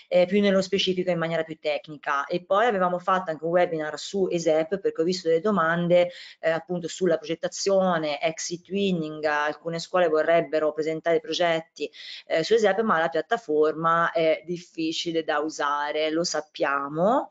eh, più nello specifico in maniera più tecnica. E poi avevamo fatto anche un webinar su ESEP perché ho visto delle domande eh, appunto sulla progettazione, exit winning, alcune scuole vorrebbero libero, presentare progetti eh, su Esepe, ma la piattaforma è difficile da usare, lo sappiamo.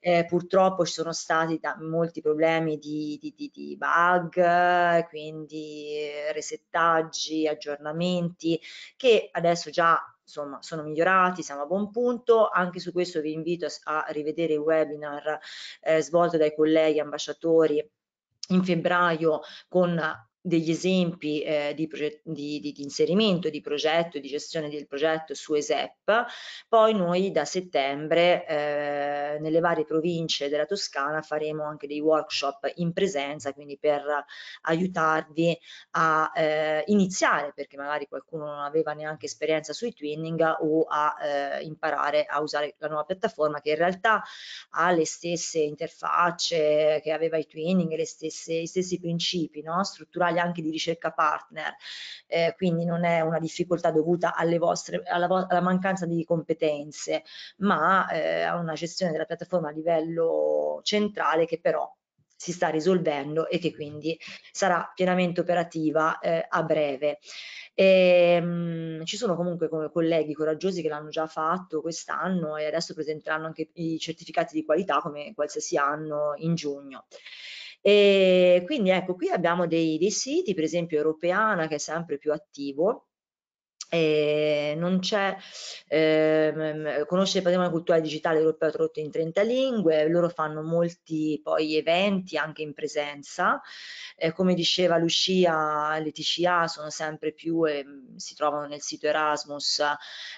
Eh, purtroppo ci sono stati da, molti problemi di, di, di, di bug, quindi eh, resettaggi, aggiornamenti, che adesso già insomma sono migliorati, siamo a buon punto, anche su questo vi invito a, a rivedere il webinar eh, svolto dai colleghi ambasciatori in febbraio con degli esempi eh, di, di, di, di, inserimento di progetto, e di gestione del progetto su ESEP, poi noi da settembre eh, nelle varie province della Toscana faremo anche dei workshop in presenza, quindi per aiutarvi a eh, iniziare, perché magari qualcuno non aveva neanche esperienza sui twinning o a eh, imparare a usare la nuova piattaforma che in realtà ha le stesse interfacce che aveva i twinning, le stesse, i stessi principi no? strutturali Italia anche di ricerca partner, eh, quindi non è una difficoltà dovuta alle vostre, alla, alla mancanza di competenze, ma eh, a una gestione della piattaforma a livello centrale che però si sta risolvendo e che quindi sarà pienamente operativa eh, a breve. E, ehm, mh, ci sono comunque colleghi coraggiosi che l'hanno già fatto quest'anno e adesso presenteranno anche i certificati di qualità come qualsiasi anno in giugno. E quindi ecco, qui abbiamo dei, dei siti, per esempio Europeana che è sempre più attivo, eh, non c'è, ehm, ehm conosce il patrimonio culturale digitale europeo tradotto in 30 lingue, loro fanno molti poi eventi anche in presenza, eh, come diceva Lucia, le TCA sono sempre più, eh, si trovano nel sito Erasmus,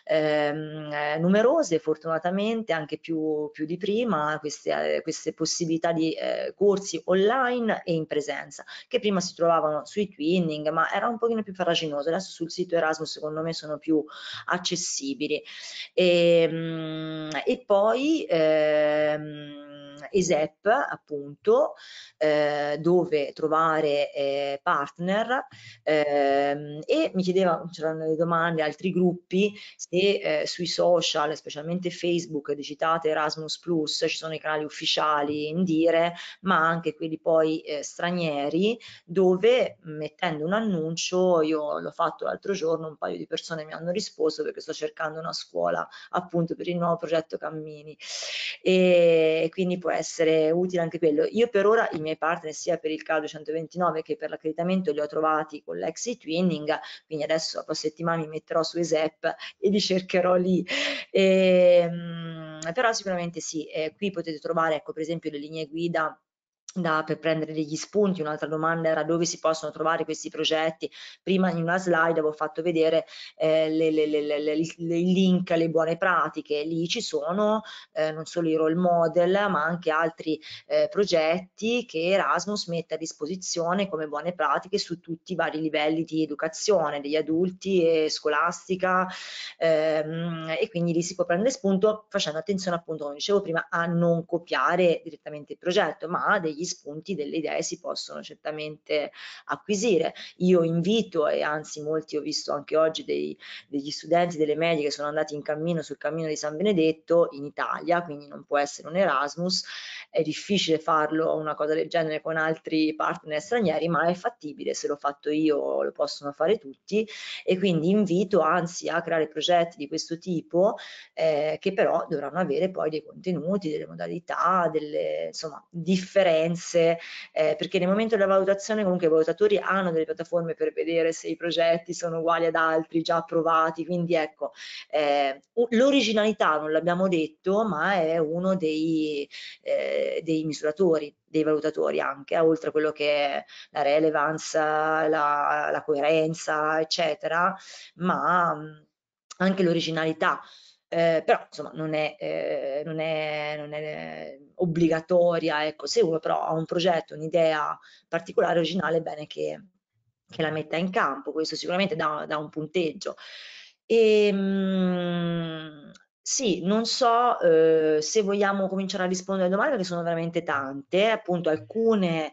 ehm, eh, numerose fortunatamente, anche più, più di prima, queste, eh, queste possibilità di eh, corsi online e in presenza, che prima si trovavano sui twinning, ma era un pochino più farraginoso, adesso sul sito Erasmus secondo me me sono più accessibili. E, ehm, e poi ehm, ESEP appunto eh, dove trovare eh, partner eh, e mi chiedeva, c'erano le domande, altri gruppi, se eh, sui social, specialmente Facebook, digitate Erasmus Plus, ci sono i canali ufficiali in dire, ma anche quelli poi eh, stranieri dove mettendo un annuncio, io l'ho fatto l'altro giorno, un paio di persone mi hanno risposto perché sto cercando una scuola appunto per il nuovo progetto Cammini e quindi può essere utile anche quello. Io per ora i miei partner sia per il caldo 129 che per l'accreditamento li ho trovati con l'exit twinning, quindi adesso la prossima settimana mi metterò su ESEP e li cercherò lì. E, ehm, però sicuramente sì, eh, qui potete trovare ecco, per esempio le linee guida da, per prendere degli spunti. Un'altra domanda era dove si possono trovare questi progetti. Prima in una slide avevo fatto vedere eh, le, le, le, le, link alle buone pratiche, lì ci sono eh, non solo i role model ma anche altri eh, progetti che Erasmus mette a disposizione come buone pratiche su tutti i vari livelli di educazione degli adulti e scolastica ehm, e quindi lì si può prendere spunto facendo attenzione appunto come dicevo prima a non copiare direttamente il progetto ma degli spunti, delle idee si possono certamente acquisire. Io invito, e anzi molti ho visto anche oggi dei, degli studenti delle medie che sono andati in cammino sul cammino di San Benedetto in Italia, quindi non può essere un Erasmus, è difficile farlo una cosa del genere con altri partner stranieri, ma è fattibile, se l'ho fatto io lo possono fare tutti e quindi invito anzi a creare progetti di questo tipo eh, che però dovranno avere poi dei contenuti, delle modalità, delle insomma differenze competenze, eh, perché nel momento della valutazione comunque i valutatori hanno delle piattaforme per vedere se i progetti sono uguali ad altri già approvati, quindi ecco, eh, l'originalità non l'abbiamo detto, ma è uno dei, eh, dei misuratori dei valutatori anche, oltre a quello che è la relevance, la, la coerenza, eccetera, ma mm, anche l'originalità eh, però insomma non è, eh, non è, non è obbligatoria, ecco, se uno però ha un progetto, un'idea particolare, originale, è bene che, che, la metta in campo, questo sicuramente dà, dà un punteggio. E, ehm, mh, sì, non so eh, se vogliamo cominciare a rispondere alle domande perché sono veramente tante, eh, appunto alcune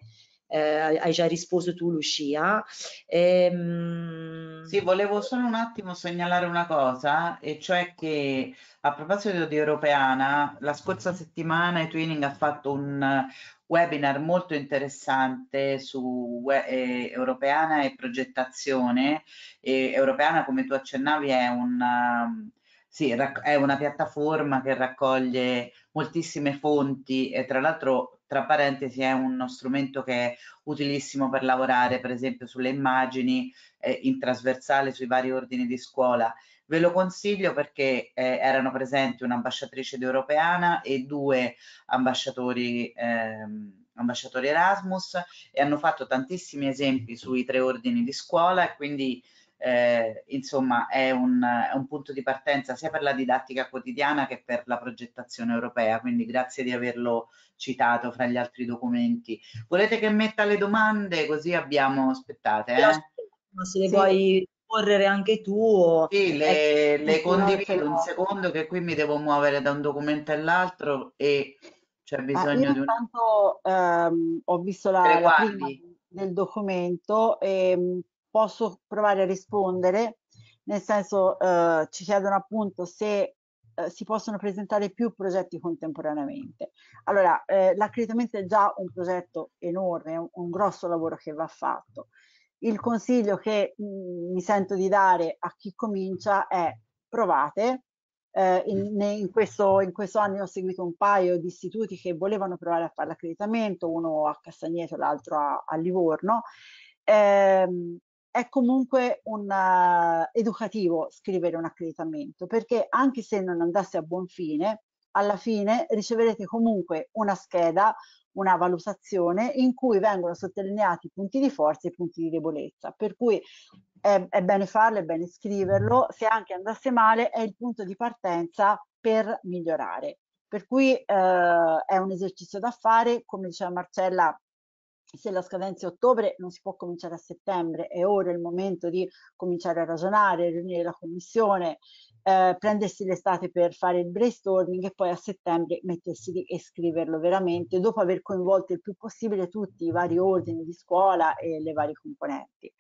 eh, hai già risposto tu Lucia. Ehm... Sì, volevo solo un attimo segnalare una cosa, e cioè che a proposito di Europeana, la scorsa settimana i Twinning ha fatto un webinar molto interessante su eh, Europeana e progettazione. E Europeana, come tu accennavi, è un... Um, sì, è una piattaforma che raccoglie moltissime fonti e tra l'altro tra parentesi è uno strumento che è utilissimo per lavorare per esempio sulle immagini eh, in trasversale sui vari ordini di scuola. Ve lo consiglio perché eh, erano presenti un'ambasciatrice di Europeana e due ambasciatori ehm, ambasciatori Erasmus e hanno fatto tantissimi esempi sui tre ordini di scuola e quindi eh, insomma è un, è un, punto di partenza sia per la didattica quotidiana che per la progettazione europea, quindi grazie di averlo citato fra gli altri documenti. Volete che metta le domande così abbiamo, aspettate. Eh? Se le sì. puoi correre anche tu. O... Sì, le, le condivido un secondo che qui mi devo muovere da un documento all'altro e c'è bisogno di un... Intanto ehm, ho visto la, la prima del documento e ehm, posso provare a rispondere, nel senso eh, ci chiedono appunto se eh, si possono presentare più progetti contemporaneamente. Allora, eh, l'accreditamento è già un progetto enorme, un, un, grosso lavoro che va fatto. Il consiglio che mh, mm, mi sento di dare a chi comincia è provate, eh, in, in, questo, in, questo, anno ho seguito un paio di istituti che volevano provare a fare l'accreditamento, uno a Castagneto, l'altro a, a, Livorno. Eh, è comunque un uh, educativo scrivere un accreditamento perché anche se non andasse a buon fine, alla fine riceverete comunque una scheda, una valutazione in cui vengono sottolineati i punti di forza e i punti di debolezza. Per cui è, è bene farlo, è bene scriverlo, se anche andasse male è il punto di partenza per migliorare. Per cui eh, è un esercizio da fare, come diceva Marcella, se la scadenza è ottobre non si può cominciare a settembre, è ora il momento di cominciare a ragionare, riunire la commissione, eh, prendersi l'estate per fare il brainstorming e poi a settembre mettersi lì e scriverlo veramente, dopo aver coinvolto il più possibile tutti i vari ordini di scuola e le varie componenti.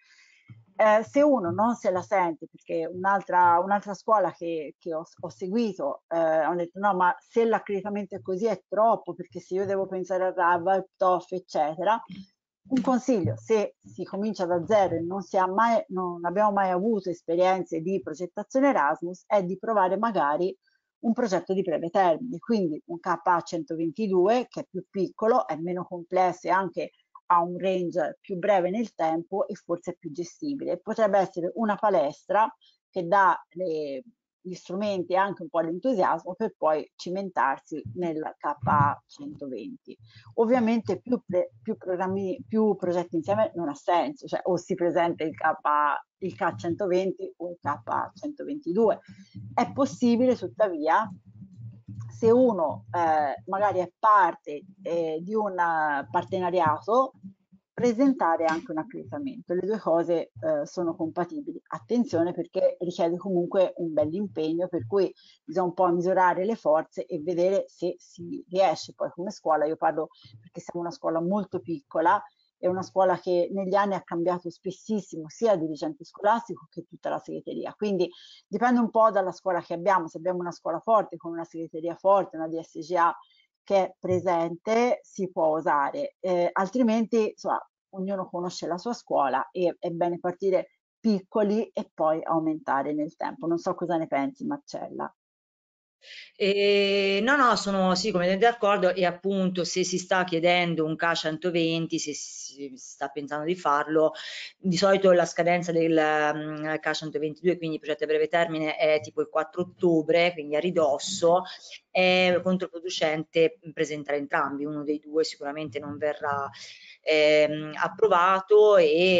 Eh, se uno non se la sente, perché un'altra, un'altra scuola che, che ho, ho, seguito, eh, hanno detto no, ma se l'accreditamento è così è troppo, perché se io devo pensare a RAV, al TOF, eccetera, un consiglio, se si comincia da zero e non, mai, non abbiamo mai avuto esperienze di progettazione Erasmus, è di provare magari un progetto di breve termine, quindi un KA122 che è più piccolo, è meno complesso e anche ha un range più breve nel tempo e forse più gestibile. Potrebbe essere una palestra che dà le, gli strumenti e anche un po' l'entusiasmo per poi cimentarsi nel K120. Ovviamente più, pre, più, più, progetti insieme non ha senso, cioè o si presenta il, K, il K120 o il K122. È possibile tuttavia se uno eh, magari è parte eh, di un eh, partenariato, presentare anche un accreditamento. Le due cose eh, sono compatibili. Attenzione perché richiede comunque un bell'impegno, per cui bisogna un po' misurare le forze e vedere se si riesce. Poi come scuola, io parlo perché siamo una scuola molto piccola, è una scuola che negli anni ha cambiato spessissimo sia il dirigente scolastico che tutta la segreteria, quindi dipende un po' dalla scuola che abbiamo, se abbiamo una scuola forte con una segreteria forte, una DSGA che è presente si può usare, eh, altrimenti insomma, ognuno conosce la sua scuola e è bene partire piccoli e poi aumentare nel tempo. Non so cosa ne pensi Marcella. Eh, no, no, sono sì, come d'accordo e appunto se si sta chiedendo un K120, se si sta pensando di farlo, di solito la scadenza del um, mm, K122, quindi progetto a breve termine, è tipo il 4 ottobre, quindi a ridosso è controproducente mm, presentare entrambi, uno dei due sicuramente non verrà ehm, approvato e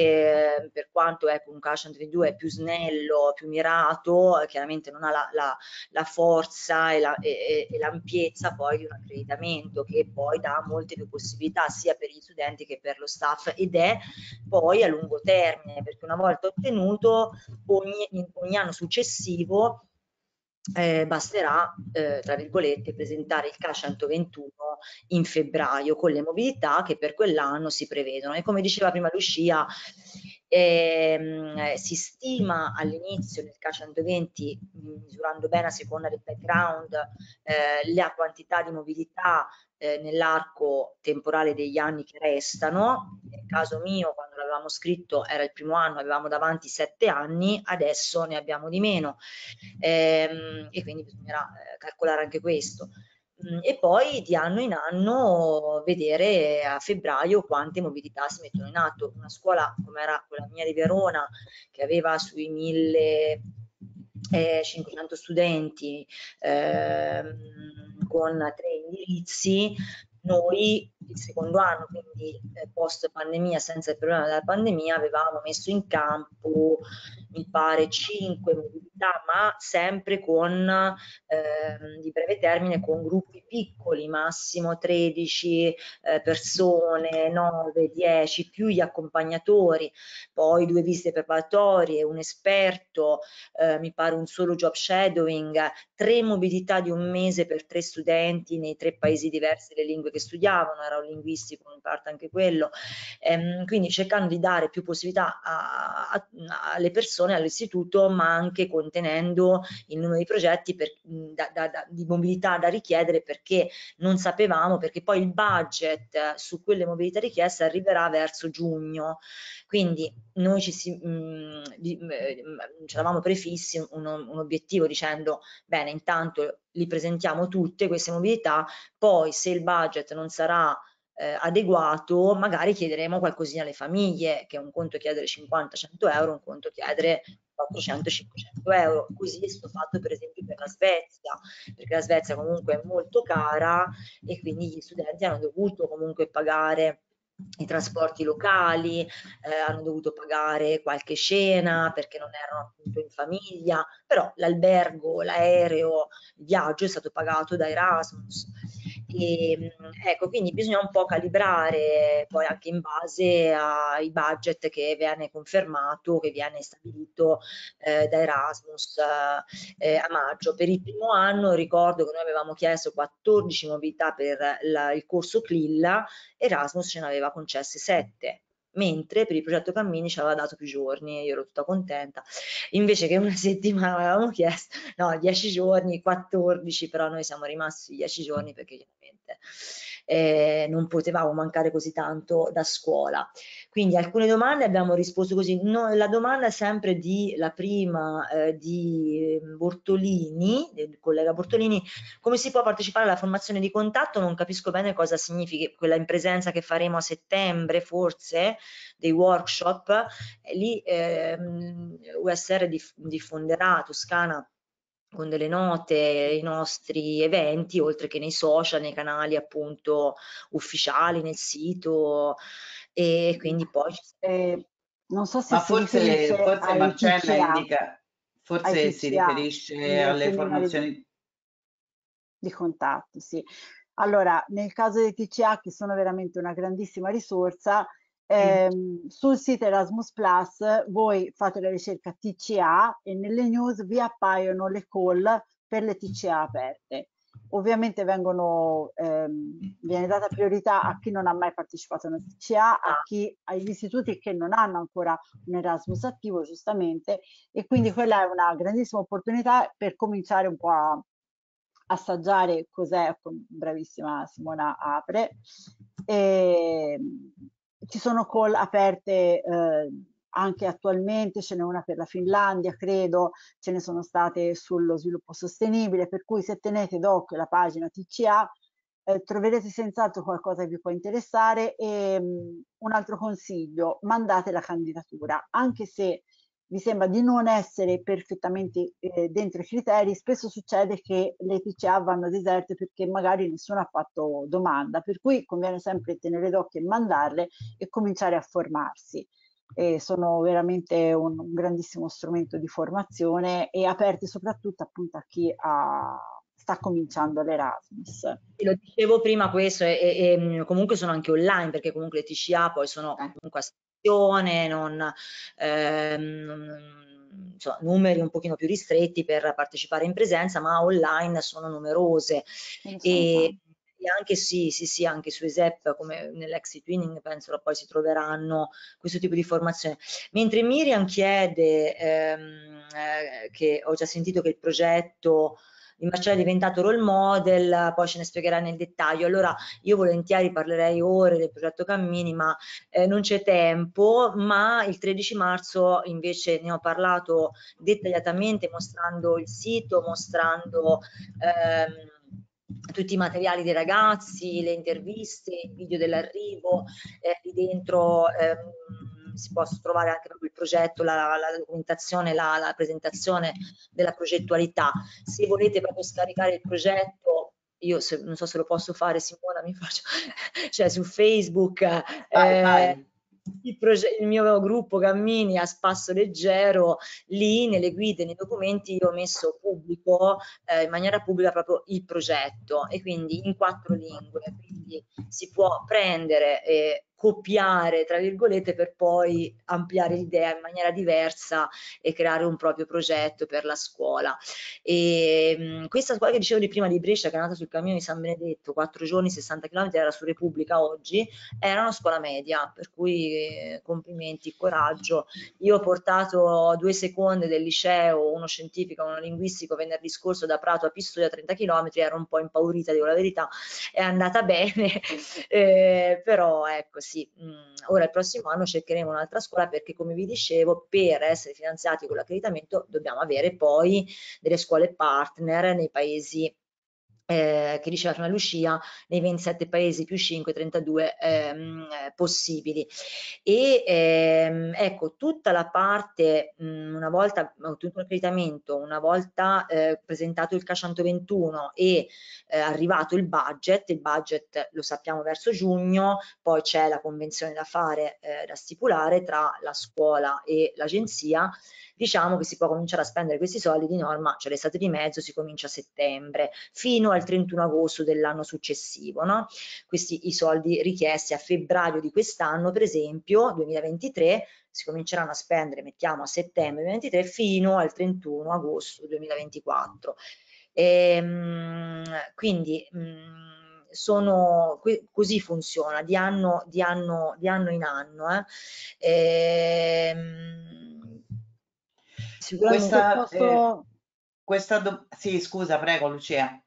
ehm, per quanto ecco, un calcio 32 è più snello, più mirato, eh, chiaramente non ha la, la, la forza e, la, e, e l'ampiezza poi di un accreditamento che poi dà molte più possibilità sia per gli studenti che per lo staff ed è poi a lungo termine perché una volta ottenuto ogni, ogni anno successivo eh, basterà, eh, tra virgolette, presentare il K121 in febbraio con le mobilità che per quell'anno si prevedono. E come diceva prima Lucia, ehm, eh, si stima all'inizio nel K120, mm, misurando bene a seconda del background, eh, la quantità di mobilità eh, nell'arco temporale degli anni che restano. Nel caso mio, quando l'avevamo scritto, era il primo anno, avevamo davanti sette anni, adesso ne abbiamo di meno. Ehm, e quindi bisognerà eh, calcolare anche questo. Mm. e poi di anno in anno vedere a febbraio quante mobilità si mettono in atto. Una scuola come era quella mia di Verona, che aveva sui 1500 eh, studenti eh, con tre indirizzi, noi il secondo anno, quindi eh, post pandemia, senza il problema della pandemia, avevamo messo in campo, mi pare, cinque mobilità, ma sempre con eh, di breve termine, con gruppi piccoli, massimo 13 eh, persone, 9, 10, più gli accompagnatori, poi due visite preparatorie, un esperto, eh, mi pare un solo job shadowing, tre mobilità di un mese per tre studenti nei tre paesi diversi le lingue che studiavano, neurolinguistico in parte anche quello, ehm, quindi cercando di dare più possibilità a, a, alle persone, all'istituto, ma anche contenendo il numero di progetti per, da, da, da, di mobilità da richiedere perché non sapevamo, perché poi il budget eh, su quelle mobilità richieste arriverà verso giugno. Quindi noi ci, si, mh, mm, mm, mm, ci eravamo prefissi un, un, obiettivo dicendo bene intanto li presentiamo tutte queste mobilità, poi se il budget non sarà eh, adeguato magari chiederemo qualcosina alle famiglie, che è un conto chiedere 50-100 euro, un conto chiedere 400-500 euro, così è stato fatto per esempio per la Svezia, perché la Svezia comunque è molto cara e quindi gli studenti hanno dovuto comunque pagare i trasporti locali, eh, hanno dovuto pagare qualche scena perché non erano appunto in famiglia, però l'albergo, l'aereo, il viaggio è stato pagato da Erasmus e, ehm, ecco, quindi bisogna un po' calibrare poi anche in base ai budget che viene confermato, che viene stabilito eh, da Erasmus eh, a maggio. Per il primo anno ricordo che noi avevamo chiesto 14 mobilità per la, il corso CLILLA, Erasmus ce ne aveva concesse 7 mentre per il progetto Cammini ci aveva dato più giorni e io ero tutta contenta invece che una settimana avevamo chiesto no 10 giorni 14 però noi siamo rimasti 10 giorni perché scuole. Eh, non potevamo mancare così tanto da scuola. Quindi alcune domande abbiamo risposto così. No, la domanda è sempre di la prima eh, di Bortolini, del collega Bortolini, come si può partecipare alla formazione di contatto? Non capisco bene cosa significhi quella in presenza che faremo a settembre forse dei workshop. Lì eh, USR diff diffonderà Toscana con delle note i nostri eventi, oltre che nei social, nei canali appunto ufficiali, nel sito e quindi poi... Eh, non so se Ma forse, forse Marcella PCA. indica, forse PCA, si riferisce alle informazioni di contatti, sì. Allora, nel caso dei TCA, che sono veramente una grandissima risorsa, eh, mm. sul sito Erasmus Plus voi fate la ricerca TCA e nelle news vi appaiono le call per le TCA aperte. Ovviamente vengono, ehm, viene data priorità a chi non ha mai partecipato a una TCA, a chi, agli istituti che non hanno ancora un Erasmus attivo, giustamente, e quindi quella è una grandissima opportunità per cominciare un po' a assaggiare cos'è, ecco, bravissima Simona Apre, e, ehm, ci sono call aperte eh, anche attualmente, ce n'è una per la Finlandia, credo, ce ne sono state sullo sviluppo sostenibile, per cui se tenete d'occhio la pagina TCA eh, troverete senz'altro qualcosa che vi può interessare e um, un altro consiglio, mandate la candidatura, anche se mi sembra di non essere perfettamente eh, dentro i criteri, spesso succede che le TCA vanno deserte perché magari nessuno ha fatto domanda, per cui conviene sempre tenere d'occhio e mandarle e cominciare a formarsi. E sono veramente un, un grandissimo strumento di formazione e aperte soprattutto appunto a chi ha sta cominciando l'Erasmus. Lo dicevo prima questo, e, e, mm, comunque sono anche online perché comunque le TCA poi sono eh. comunque a stazione, non, ehm, Insomma, numeri un pochino più ristretti per partecipare in presenza, ma online sono numerose. E, e, anche sì, sì, sì, anche su ESEP come nell'exit twinning penso che poi si troveranno questo tipo di formazione. Mentre Miriam chiede, ehm, eh, che ho già sentito che il progetto il Marcello è diventato role model, poi ce ne spiegherà nel dettaglio. Allora io volentieri parlerei ore del progetto Cammini, ma eh, non c'è tempo, ma il 13 marzo invece ne ho parlato dettagliatamente mostrando il sito, mostrando... Ehm, tutti i materiali dei ragazzi, le interviste, il video dell'arrivo, eh, lì dentro ehm, si possono trovare anche proprio il progetto, la, la documentazione, la, la presentazione della progettualità. Se volete proprio scaricare il progetto io se, non so se lo posso fare Simona mi faccio cioè su Facebook vai, eh, vai. Il, il, mio gruppo Cammini a spasso leggero lì nelle guide, nei documenti io ho messo pubblico eh, in maniera pubblica proprio il progetto e quindi in quattro lingue quindi si può prendere e copiare, tra virgolette, per poi ampliare l'idea in maniera diversa e creare un proprio progetto per la scuola. E, ehm, mh, questa scuola che dicevo di prima di Brescia, che è nata sul cammino di San Benedetto, 4 giorni, 60 km, era su Repubblica oggi, era una scuola media, per cui eh, complimenti, coraggio. Io ho portato due seconde del liceo, uno scientifico e uno linguistico, venerdì scorso da Prato a Pistoia, 30 km, ero un po' impaurita, dico la verità, è andata bene, eh, però ecco sì anzi mh, mm, ora il prossimo anno cercheremo un'altra scuola perché come vi dicevo per essere finanziati con l'accreditamento dobbiamo avere poi delle scuole partner nei paesi eh, che diceva prima Lucia, nei 27 paesi più 5, 32 ehm, eh, possibili. E ehm, ecco, tutta la parte, mh, mm, una volta ottenuto l'accreditamento, una volta eh, presentato il K121 e eh, arrivato il budget, il budget lo sappiamo verso giugno, poi c'è la convenzione da fare, eh, da stipulare tra la scuola e l'agenzia, diciamo che si può cominciare a spendere questi soldi di norma, cioè l'estate di mezzo, si comincia a settembre fino al 31 agosto dell'anno successivo, no? questi i soldi richiesti a febbraio di quest'anno per esempio 2023 si cominceranno a spendere mettiamo a settembre 2023 fino al 31 agosto 2024 e, ehm, quindi mm, sono, così funziona di anno, di anno, di anno in anno eh. e, ehm, Sicuramente questa, eh, posso... eh, questa do... Sì, scusa, prego Lucia.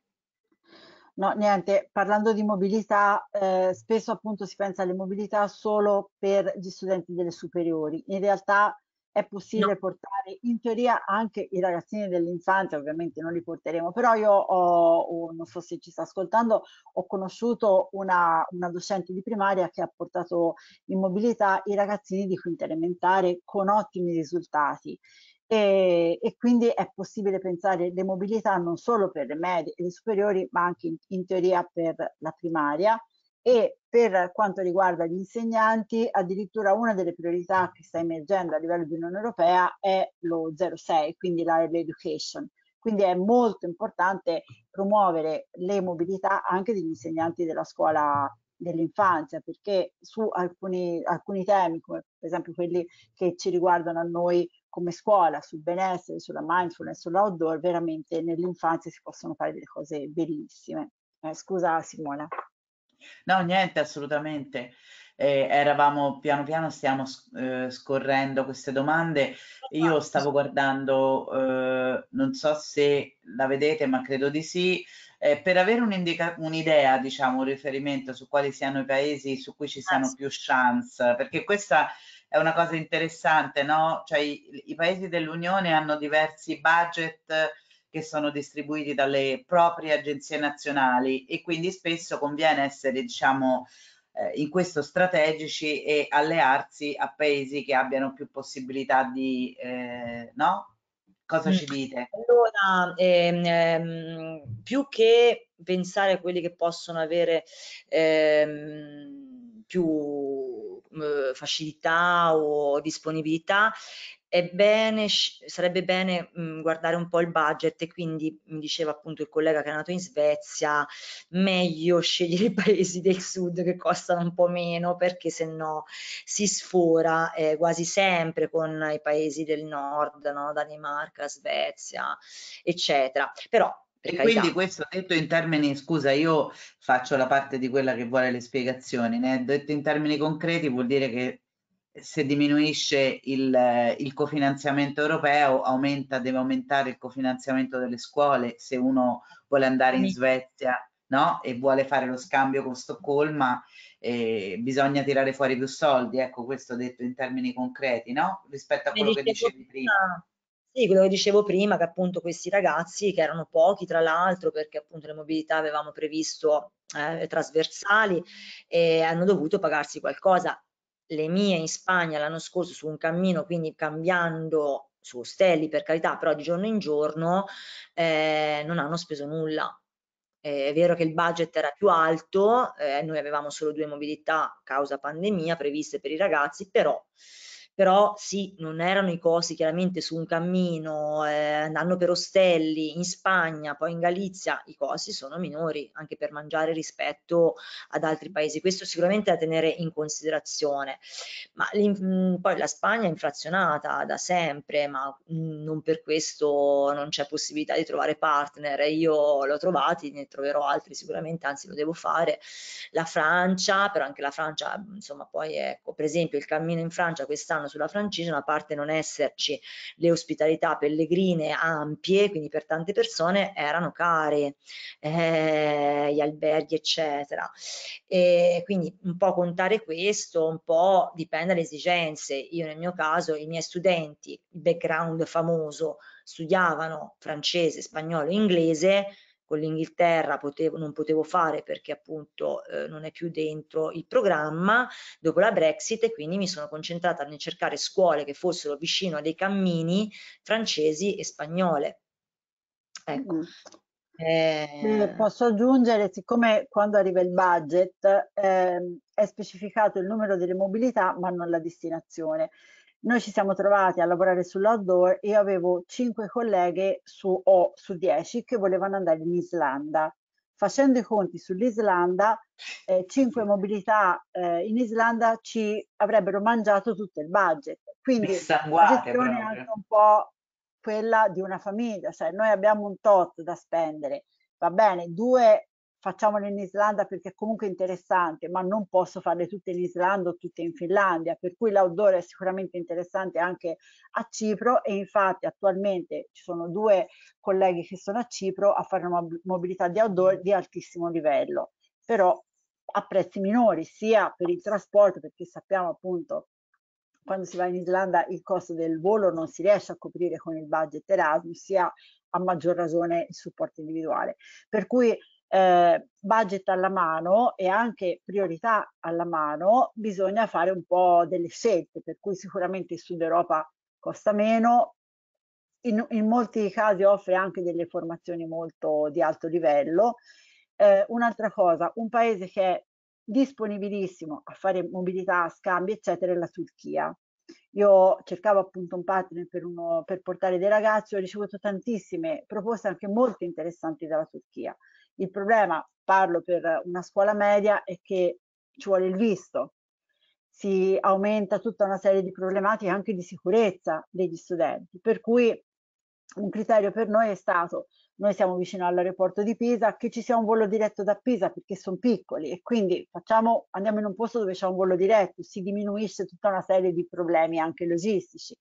No, niente, parlando di mobilità, eh, spesso appunto si pensa alle mobilità solo per gli studenti delle superiori. In realtà è possibile no. portare in teoria anche i ragazzini dell'infanzia, ovviamente non li porteremo, però io ho, non so se ci sta ascoltando, ho conosciuto una, una docente di primaria che ha portato in mobilità i ragazzini di quinta elementare con ottimi risultati e, e, quindi è possibile pensare le mobilità non solo per le medie e le superiori ma anche in, in, teoria per la primaria e per quanto riguarda gli insegnanti addirittura una delle priorità che sta emergendo a livello di Unione Europea è lo 06 quindi l'area education quindi è molto importante promuovere le mobilità anche degli insegnanti della scuola dell'infanzia perché su alcuni, alcuni temi come per esempio quelli che ci riguardano a noi come scuola sul benessere, sulla mindfulness, sull'outdoor, veramente nell'infanzia si possono fare delle cose bellissime. Eh, scusa Simona. No, niente, assolutamente. Eh, eravamo piano piano, stiamo eh, scorrendo queste domande. Io stavo guardando, eh, non so se la vedete, ma credo di sì. Eh, per avere un'idea, diciamo, un riferimento su quali siano i paesi su cui ci ah, siano più chance, perché questa è una cosa interessante, no? Cioè i, i paesi dell'Unione hanno diversi budget eh, che sono distribuiti dalle proprie agenzie nazionali e quindi spesso conviene essere, diciamo, eh, in questo strategici e allearsi a paesi che abbiano più possibilità di eh, no? Cosa mm. ci dite? Allora, ehm, ehm, più che pensare a quelli che possono avere ehm, più eh, facilità o disponibilità, è bene, sarebbe bene mh, mhmm, guardare un po' il budget e quindi mi diceva appunto il collega che è nato in Svezia, meglio scegliere i paesi del sud che costano un po' meno perché se no si sfora eh, quasi sempre con i paesi del nord, no? Danimarca, Svezia, eccetera. Però e quindi questo detto in termini, scusa, io faccio la parte di quella che vuole le spiegazioni, né? detto in termini concreti vuol dire che se diminuisce il, il cofinanziamento europeo aumenta, deve aumentare il cofinanziamento delle scuole se uno vuole andare in Svezia no? e vuole fare lo scambio con Stoccolma eh, bisogna tirare fuori più soldi, ecco questo detto in termini concreti no? rispetto a quello che dicevi prima. Sì, quello che dicevo prima, che appunto questi ragazzi, che erano pochi tra l'altro, perché appunto le mobilità avevamo previsto eh, trasversali, eh, hanno dovuto pagarsi qualcosa. Le mie in Spagna l'anno scorso su un cammino, quindi cambiando su ostelli per carità, però di giorno in giorno eh, non hanno speso nulla. Eh, è vero che il budget era più alto, eh, noi avevamo solo due mobilità causa pandemia previste per i ragazzi, però però sì, non erano i costi chiaramente su un cammino, eh, andando per ostelli in Spagna, poi in Galizia, i costi sono minori anche per mangiare rispetto ad altri paesi. Questo sicuramente è da tenere in considerazione. Ma mm, poi la Spagna è inflazionata da sempre, ma mm, non per questo non c'è possibilità di trovare partner. Io l'ho trovati, ne troverò altri sicuramente, anzi lo devo fare. La Francia, però anche la Francia, mm, insomma, poi ecco, per esempio il cammino in Francia quest'anno italiano sulla francese, una parte non esserci le ospitalità pellegrine ampie, quindi per tante persone erano care, eh, gli alberghi eccetera. E quindi un po' contare questo, un po' dipende dalle esigenze. Io nel mio caso i miei studenti, il background famoso, studiavano francese, spagnolo, inglese, con l'Inghilterra potevo, non potevo fare perché appunto eh, non è più dentro il programma dopo la Brexit e quindi mi sono concentrata nel cercare scuole che fossero vicino a dei cammini francesi e spagnole. Ecco. Mm. Eh... eh posso aggiungere, siccome quando arriva il budget eh, è specificato il numero delle mobilità ma non la destinazione, noi ci siamo trovati a lavorare sull'outdoor, io avevo 5 colleghe su, o, su 10 che volevano andare in Islanda. Facendo i conti sull'Islanda, eh, 5 mobilità eh, in Islanda ci avrebbero mangiato tutto il budget. Quindi la gestione è anche un po' quella di una famiglia, cioè noi abbiamo un tot da spendere, va bene, due facciamolo in Islanda perché comunque interessante, ma non posso farle tutte in Islanda o tutte in Finlandia, per cui l'outdoor è sicuramente interessante anche a Cipro e infatti attualmente ci sono due colleghi che sono a Cipro a fare una mobilità di outdoor di altissimo livello, però a prezzi minori sia per il trasporto perché sappiamo appunto quando si va in Islanda il costo del volo non si riesce a coprire con il budget Erasmus, sia a maggior ragione il supporto individuale. Per cui eh, budget alla mano e anche priorità alla mano, bisogna fare un po' delle scelte, per cui sicuramente il Sud Europa costa meno, in, in molti casi offre anche delle formazioni molto di alto livello. Eh, un'altra cosa, un paese che è disponibilissimo a fare mobilità, scambi, eccetera, è la Turchia. Io cercavo appunto un partner per, uno, per portare dei ragazzi, ho ricevuto tantissime proposte anche molto interessanti dalla Turchia. Il problema, parlo per una scuola media, è che ci vuole il visto. Si aumenta tutta una serie di problematiche anche di sicurezza degli studenti, per cui un criterio per noi è stato noi siamo vicino all'aeroporto di Pisa, che ci sia un volo diretto da Pisa perché sono piccoli e quindi facciamo, andiamo in un posto dove c'è un volo diretto, si diminuisce tutta una serie di problemi anche logistici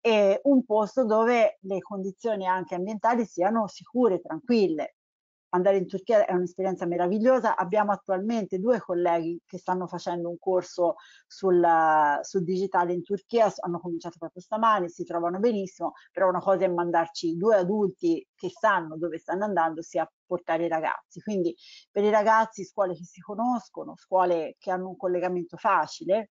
e un posto dove le condizioni anche ambientali siano sicure, tranquille, andare in Turchia è un'esperienza meravigliosa. Abbiamo attualmente due colleghi che stanno facendo un corso sul, sul digitale in Turchia, hanno cominciato proprio stamani, si trovano benissimo, però una cosa è mandarci due adulti che sanno dove stanno andando, sia portare i ragazzi. Quindi per i ragazzi scuole che si conoscono, scuole che hanno un collegamento facile,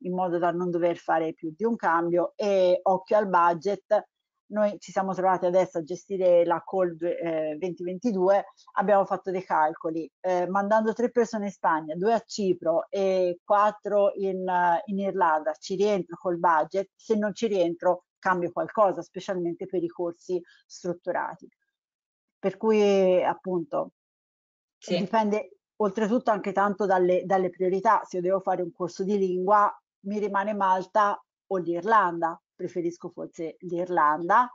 in modo da non dover fare più di un cambio e occhio al budget noi ci siamo trovati adesso a gestire la call 2022, eh, abbiamo fatto dei calcoli, eh, mandando tre persone in Spagna, due a Cipro e quattro in, eh, in Irlanda, ci rientro col budget, se non ci rientro cambio qualcosa, specialmente per i corsi strutturati. Per cui appunto sì. dipende oltretutto anche tanto dalle, dalle priorità, se io devo fare un corso di lingua mi rimane Malta o l'Irlanda, preferisco forse l'Irlanda,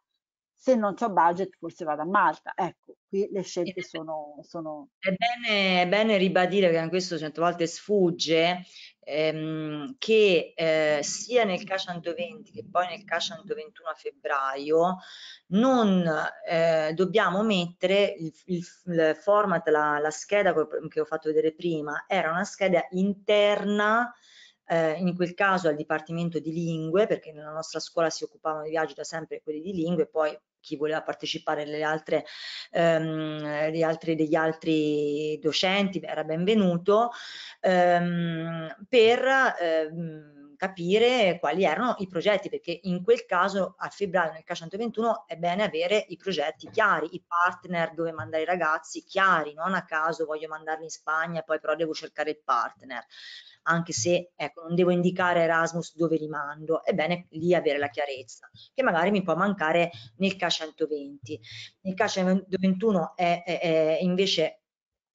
se non ho budget forse vado a Malta. Ecco, qui le scelte sono... sono... È, bene, è, bene, ribadire che anche questo cento volte sfugge ehm, che eh, sia nel K120 che poi nel K121 a febbraio non eh, dobbiamo mettere il, il, il format, la, la scheda che ho fatto vedere prima, era una scheda interna eh, in quel caso al Dipartimento di Lingue, perché nella nostra scuola si occupavano di viaggi da sempre quelli di lingue, poi chi voleva partecipare alle altre, ehm, gli altri, degli altri docenti era benvenuto, ehm, per... Ehm, capire quali erano i progetti, perché in quel caso a febbraio nel K121 è bene avere i progetti chiari, i partner dove mandare i ragazzi chiari, non a caso voglio mandarli in Spagna, poi però devo cercare il partner, anche se ecco, non devo indicare Erasmus dove li mando, è bene lì avere la chiarezza, che magari mi può mancare nel K120. Nel K121 è, è, è invece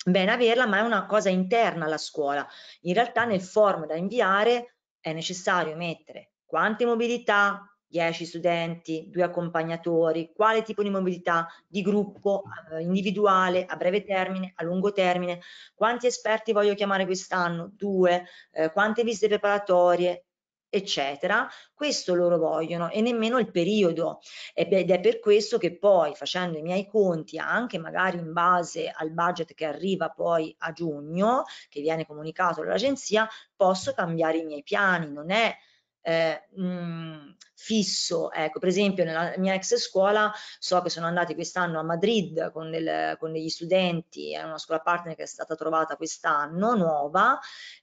bene averla, ma è una cosa interna alla scuola. In realtà nel form da inviare è necessario mettere quante mobilità, 10 studenti, 2 accompagnatori, quale tipo di mobilità di gruppo, eh, individuale, a breve termine, a lungo termine, quanti esperti voglio chiamare quest'anno, 2, eh, quante visite preparatorie, eccetera, questo loro vogliono e nemmeno il periodo ed è per questo che poi facendo i miei conti anche magari in base al budget che arriva poi a giugno che viene comunicato dall'agenzia posso cambiare i miei piani, non è eh, mh, fisso. Ecco, per esempio nella mia ex scuola so che sono andati quest'anno a Madrid con, del, con degli studenti, è una scuola partner che è stata trovata quest'anno, nuova,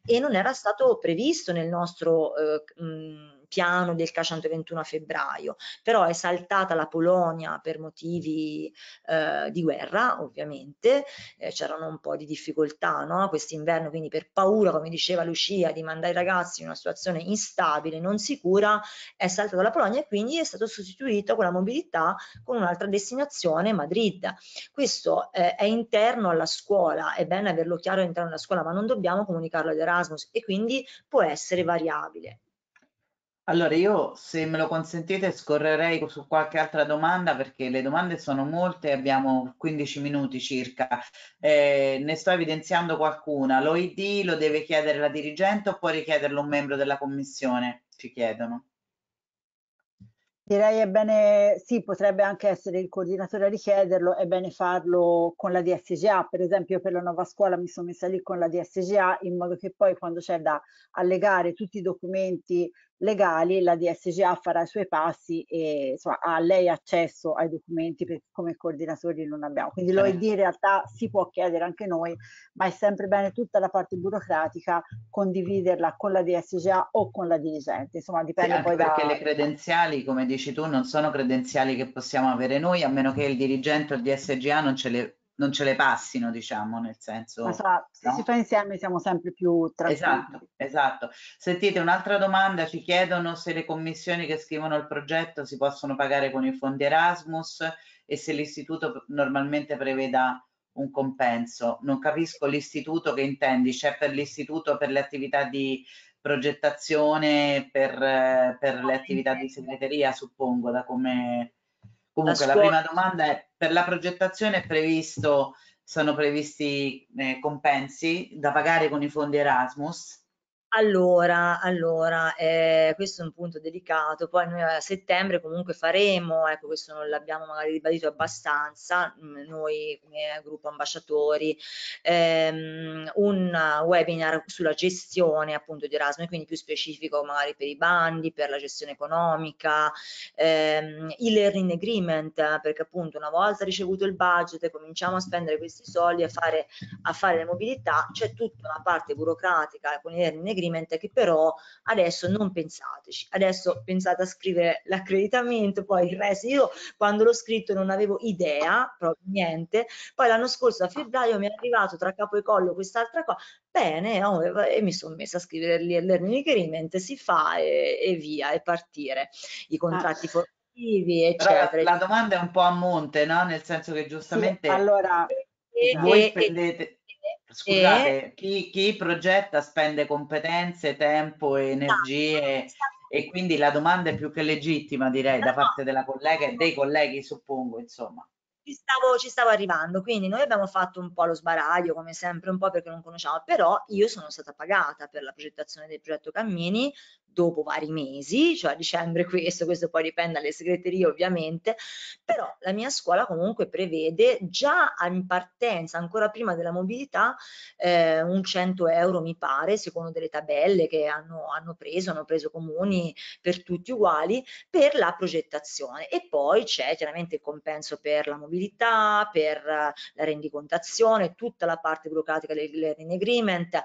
e non era stato previsto nel nostro... Eh, mh, piano del CA 121 a febbraio, però è saltata la Polonia per motivi eh, di guerra, ovviamente, eh, c'erano un po' di difficoltà no? quest'inverno, quindi per paura, come diceva Lucia, di mandare i ragazzi in una situazione instabile, non sicura, è saltata la Polonia e quindi è stato sostituito con la mobilità con un'altra destinazione, Madrid. Questo eh, è interno alla scuola, è bene averlo chiaro all'interno della scuola, ma non dobbiamo comunicarlo ad Erasmus e quindi può essere variabile. Allora io, se me lo consentite, scorrerei su qualche altra domanda perché le domande sono molte, abbiamo 15 minuti circa. Eh, ne sto evidenziando qualcuna. L'OID lo deve chiedere la dirigente o può richiederlo un membro della commissione? Ci chiedono. Direi è bene, sì, potrebbe anche essere il coordinatore a richiederlo, è bene farlo con la DSGA, per esempio per la nuova scuola mi sono messa lì con la DSGA in modo che poi quando c'è da allegare tutti i documenti legali, la DSGA farà i suoi passi e insomma, ha lei accesso ai documenti perché come coordinatori non abbiamo. Quindi l'OID eh. in realtà si può chiedere anche noi, ma è sempre bene tutta la parte burocratica condividerla con la DSGA o con la dirigente. Insomma, dipende sì, poi perché da... le credenziali, come dici tu, non sono credenziali che possiamo avere noi, a meno che il dirigente o il DSGA non ce le non ce le passino, diciamo, nel senso... Esatto, se si fa insieme siamo sempre più tranquilli. Esatto, esatto. Sentite, un'altra domanda, ci chiedono se le commissioni che scrivono il progetto si possono pagare con i fondi Erasmus e se l'istituto normalmente preveda un compenso. Non capisco l'istituto che intendi, c'è per l'istituto per le attività di progettazione, per, eh, per le attività di segreteria, suppongo, da come Comunque la, la, prima domanda è per la progettazione previsto, sono previsti eh, compensi da pagare con i fondi Erasmus? Allora, allora eh, questo è un punto delicato, poi noi a settembre comunque faremo, ecco questo non l'abbiamo magari ribadito abbastanza, mm, noi come gruppo ambasciatori, ehm, un webinar sulla gestione appunto di Erasmus, quindi più specifico magari per i bandi, per la gestione economica, ehm, i learning agreement, perché appunto una volta ricevuto il budget e cominciamo a spendere questi soldi, a fare, a fare le mobilità, c'è tutta una parte burocratica con i learning agreement riferimento che però adesso non pensateci, adesso pensate a scrivere l'accreditamento, poi il resto, io quando l'ho scritto non avevo idea, proprio niente, poi l'anno scorso a febbraio mi è arrivato tra capo e collo quest'altra cosa, bene, oh, e mi sono messa a scrivere il learning agreement, si fa e, e via, e partire, i ah. contratti ah. formativi, eccetera. Però la domanda è un po' a monte, no? nel senso che giustamente... Sì, allora... E, voi e, prendete... Scusate, e... chi, chi, progetta spende competenze, tempo, e esatto, energie esatto. e quindi la domanda è più che legittima direi da parte della collega e dei colleghi suppongo insomma. Ci stavo, ci stavo, arrivando, quindi noi abbiamo fatto un po' lo sbaraglio come sempre, un po' perché non conosciamo, però io sono stata pagata per la progettazione del progetto Cammini, dopo vari mesi, cioè a dicembre questo, questo poi dipende dalle segreterie ovviamente, però la mia scuola comunque prevede già in partenza, ancora prima della mobilità, eh, un 100 euro mi pare, secondo delle tabelle che hanno, hanno preso, hanno preso comuni per tutti uguali, per la progettazione e poi c'è chiaramente il compenso per la mobilità, per la rendicontazione, tutta la parte burocratica del learning agreement,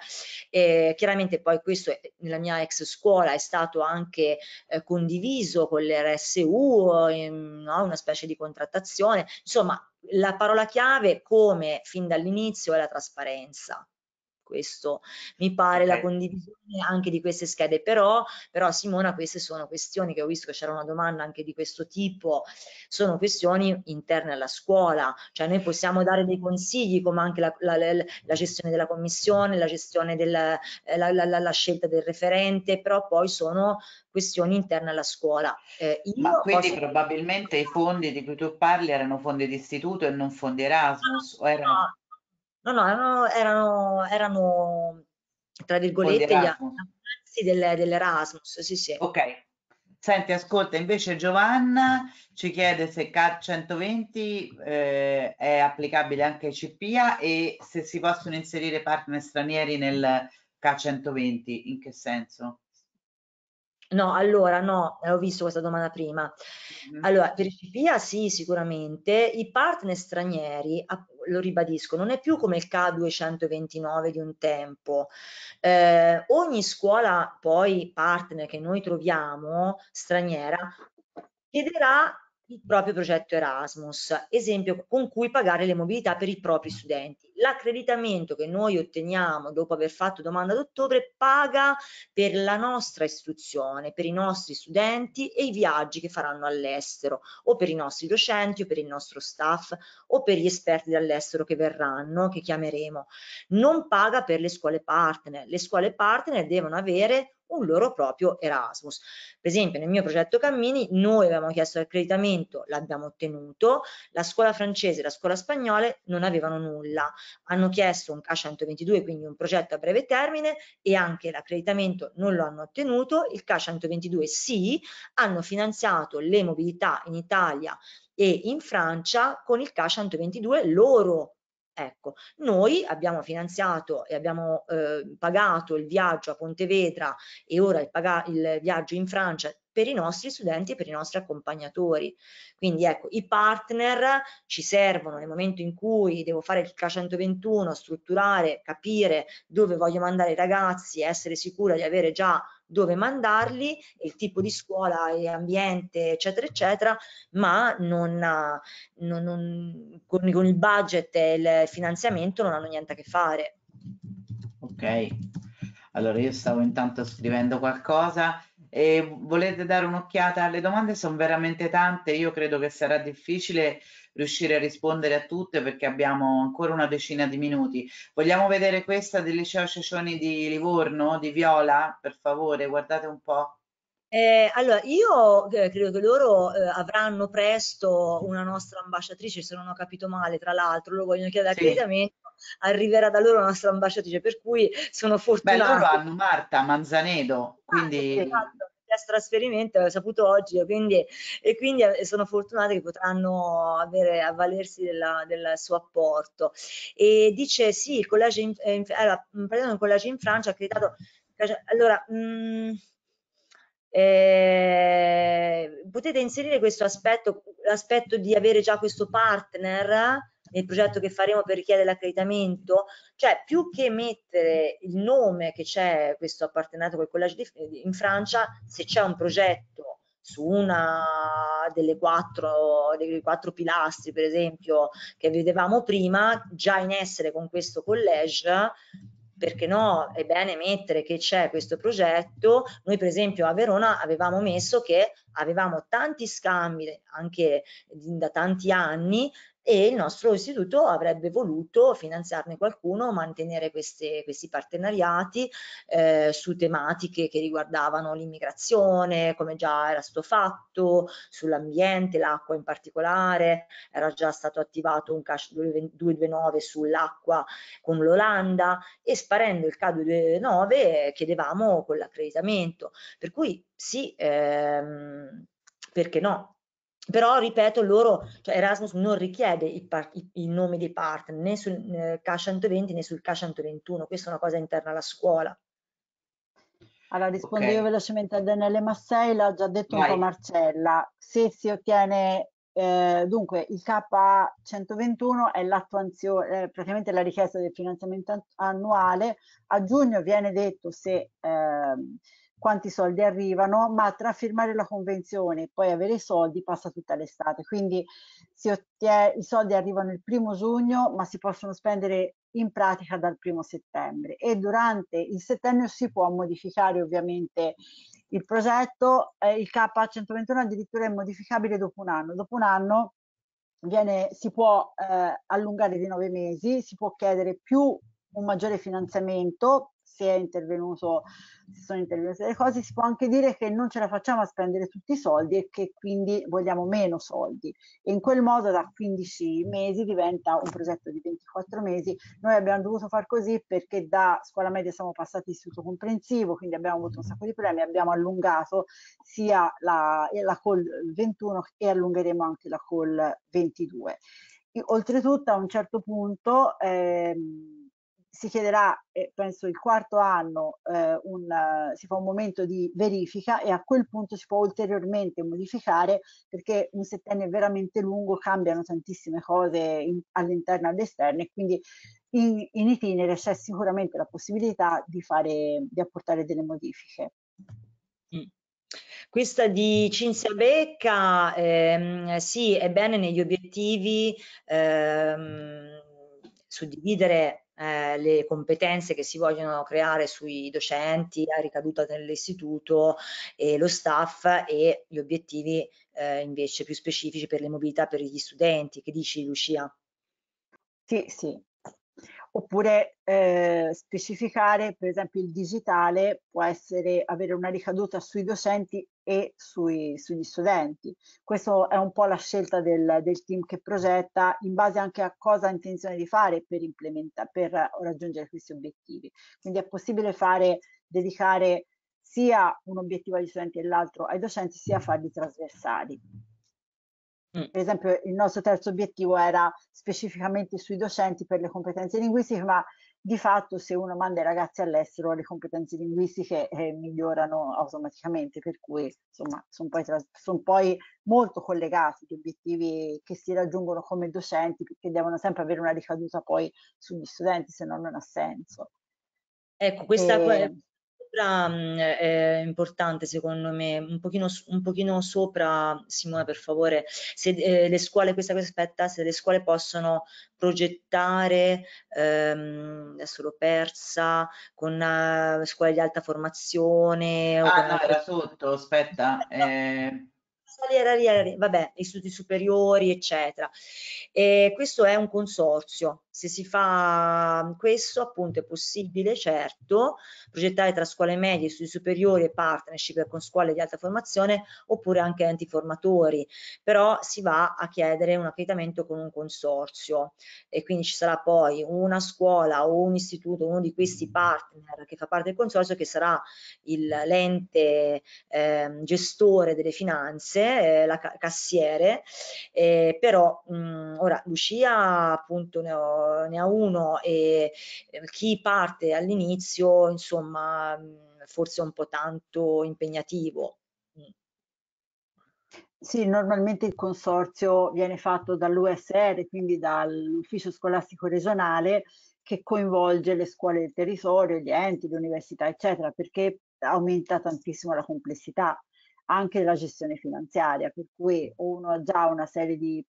eh, chiaramente poi questo è, nella mia ex scuola è stato anche eh, condiviso con l'RSU, no? una specie di contrattazione, insomma la parola chiave come fin dall'inizio è la trasparenza questo mi pare okay. la condivisione anche di queste schede però, però Simona queste sono questioni che ho visto che c'era una domanda anche di questo tipo sono questioni interne alla scuola cioè noi possiamo dare dei consigli come anche la, la, la, la gestione della commissione la gestione della eh, scelta del referente però poi sono questioni interne alla scuola eh, ma quindi posso... probabilmente i fondi di cui tu parli erano fondi di istituto e non fondi Erasmus no, erano... No, no, erano, erano, erano tra virgolette gli avanzi dell'Erasmus, sì, sì. Ok. Senti, ascolta, invece Giovanna ci chiede se CAR 120 eh, è applicabile anche ai CPA e se si possono inserire partner stranieri nel CAR 120, in che senso? No, allora no, eh, ho visto questa domanda prima. Mm-hmm. Allora, per i CPA sì, sicuramente, i partner stranieri, lo ribadisco, non è più come il K229 di un tempo. Eh, ogni scuola poi partner che noi troviamo, straniera, chiederà il proprio progetto Erasmus, esempio con cui pagare le mobilità per i propri studenti. L'accreditamento che noi otteniamo dopo aver fatto domanda ad ottobre paga per la nostra istruzione, per i nostri studenti e i viaggi che faranno all'estero o per i nostri docenti o per il nostro staff o per gli esperti dall'estero che verranno, che chiameremo. Non paga per le scuole partner. Le scuole partner devono avere un loro proprio Erasmus. Per esempio nel mio progetto Cammini noi avevamo chiesto l'accreditamento, l'abbiamo ottenuto, la scuola francese e la scuola spagnola non avevano nulla, hanno chiesto un K122 quindi un progetto a breve termine e anche l'accreditamento non lo hanno ottenuto, il K122 sì, hanno finanziato le mobilità in Italia e in Francia con il K122 loro Ecco, noi abbiamo finanziato e abbiamo eh, pagato il viaggio a Pontevedra e ora il, il viaggio in Francia per i nostri studenti e per i nostri accompagnatori. Quindi ecco, i partner ci servono nel momento in cui devo fare il K121, strutturare, capire dove voglio mandare i ragazzi, essere sicura di avere già dove mandarli, il tipo di scuola e ambiente, eccetera, eccetera, ma non, ha, non, non con, con il budget e il finanziamento non hanno niente a che fare. Ok, allora io stavo intanto scrivendo qualcosa e volete dare un'occhiata alle domande, sono veramente tante, io credo che sarà difficile riuscire a rispondere a tutte perché abbiamo ancora una decina di minuti. Vogliamo vedere questa del liceo Cecioni di Livorno, di Viola, per favore, guardate un po'. Eh, allora, io eh, credo che loro eh, avranno presto una nostra ambasciatrice, se non ho capito male, tra l'altro, lo vogliono chiedere sì. accreditamento arriverà da loro la nostra ambasciatrice, per cui sono fortunata. Beh, loro hanno Marta Manzanedo, esatto, quindi... Ah, esatto trasferimento, l'ho saputo oggi, quindi, e quindi eh, sono fortunata che potranno avere, avvalersi della, del suo apporto. E dice sì, il collegio in, eh, allora, praticamente un collage in Francia accreditato, cioè, allora... Mh, eh, potete inserire questo aspetto, l'aspetto di avere già questo partner nel progetto che faremo per richiedere l'accreditamento, cioè più che mettere il nome che c'è questo appartenato col collegio di, in Francia, se c'è un progetto su una delle quattro, dei quattro pilastri, per esempio, che vedevamo prima, già in essere con questo collegio, perché no, è bene mettere che c'è questo progetto. Noi per esempio a Verona avevamo messo che avevamo tanti scambi anche da tanti anni e il nostro istituto avrebbe voluto finanziarne qualcuno, mantenere queste, questi partenariati eh, su tematiche che riguardavano l'immigrazione, come già era stato fatto, sull'ambiente, l'acqua in particolare, era già stato attivato un cash 229 sull'acqua con l'Olanda e sparendo il CAD 229 chiedevamo con l'accreditamento. Per cui sì, ehm, perché no? però ripeto loro, cioè Erasmus non richiede i, par- i, i nomi dei partner né sul eh, K120 né sul K121, questa è una cosa interna alla scuola. Allora rispondo okay. io velocemente a Daniele Massei, l'ha già detto Vai. un po' Marcella, se si ottiene, eh, dunque il K121 è l'attuazione, eh, praticamente la richiesta del finanziamento annuale, a giugno viene detto se... Eh, quanti soldi arrivano, ma tra firmare la convenzione e poi avere i soldi passa tutta l'estate. Quindi ottiene, i soldi arrivano il primo giugno, ma si possono spendere in pratica dal primo settembre e durante il settennio si può modificare ovviamente il progetto, eh, il K121 addirittura è modificabile dopo un anno. Dopo un anno viene, si può eh, allungare di nove mesi, si può chiedere più un maggiore finanziamento si è intervenuto, si sono intervenute le cose, si può anche dire che non ce la facciamo a spendere tutti i soldi e che quindi vogliamo meno soldi. E in quel modo da 15 mesi diventa un progetto di 24 mesi. Noi abbiamo dovuto far così perché da scuola media siamo passati istituto comprensivo, quindi abbiamo avuto un sacco di problemi, abbiamo allungato sia la, la col 21 e allungheremo anche la col 22. oltretutto a un certo punto... Ehm, si chiederà, eh, penso il quarto anno, eh, un, si fa un momento di verifica e a quel punto si può ulteriormente modificare perché un settennio è veramente lungo, cambiano tantissime cose all'interno e all'esterno e quindi in, in itinere c'è sicuramente la possibilità di, fare, di apportare delle modifiche. Mm. Questa di Cinzia Becca, ehm, sì, è bene negli obiettivi ehm, suddividere eh, le competenze che si vogliono creare sui docenti a ricaduta dell'istituto e lo staff e gli obiettivi eh, invece più specifici per le mobilità per gli studenti. Che dici Lucia? Sì, sì. Oppure eh, specificare, per esempio, il digitale può essere avere una ricaduta sui docenti e sui, sugli studenti. Questa è un po' la scelta del, del, team che progetta in base anche a cosa ha intenzione di fare per, per raggiungere questi obiettivi. Quindi è possibile fare, dedicare sia un obiettivo agli studenti e l'altro ai docenti, sia farli trasversali. Mm. Per esempio il nostro terzo obiettivo era specificamente sui docenti per le competenze linguistiche, ma di fatto se uno manda i ragazzi all'estero le competenze linguistiche eh, migliorano automaticamente, per cui insomma sono poi, son poi, molto collegati gli obiettivi che si raggiungono come docenti, perché devono sempre avere una ricaduta poi sugli studenti, se no non ha senso. Ecco, questa e... Ehm misura mh, mm, importante secondo me, un pochino, un pochino, sopra, Simone per favore, se eh, le scuole, questa cosa aspetta, se le scuole possono progettare, ehm, adesso l'ho persa, con uh, scuole di alta formazione. Ah no, era sotto, aspetta. Eh vabbè, gli studi superiori, eccetera. E questo è un consorzio. Se si fa questo, appunto, è possibile, certo, progettare tra scuole medie, studi superiori e partnership con scuole di alta formazione oppure anche enti formatori, però si va a chiedere un accreditamento con un consorzio e quindi ci sarà poi una scuola o un istituto, uno di questi partner che fa parte del consorzio che sarà l'ente eh, gestore delle finanze la cassiere, eh, però mh, mm, ora Lucia appunto ne, ho, ne ha uno e eh, chi parte all'inizio insomma mh, mm, forse è un po' tanto impegnativo. Sì, normalmente il consorzio viene fatto dall'USR, quindi dall'Ufficio Scolastico Regionale, che coinvolge le scuole del territorio, gli enti, le università, eccetera, perché aumenta tantissimo la complessità anche della gestione finanziaria, per cui uno ha già una serie di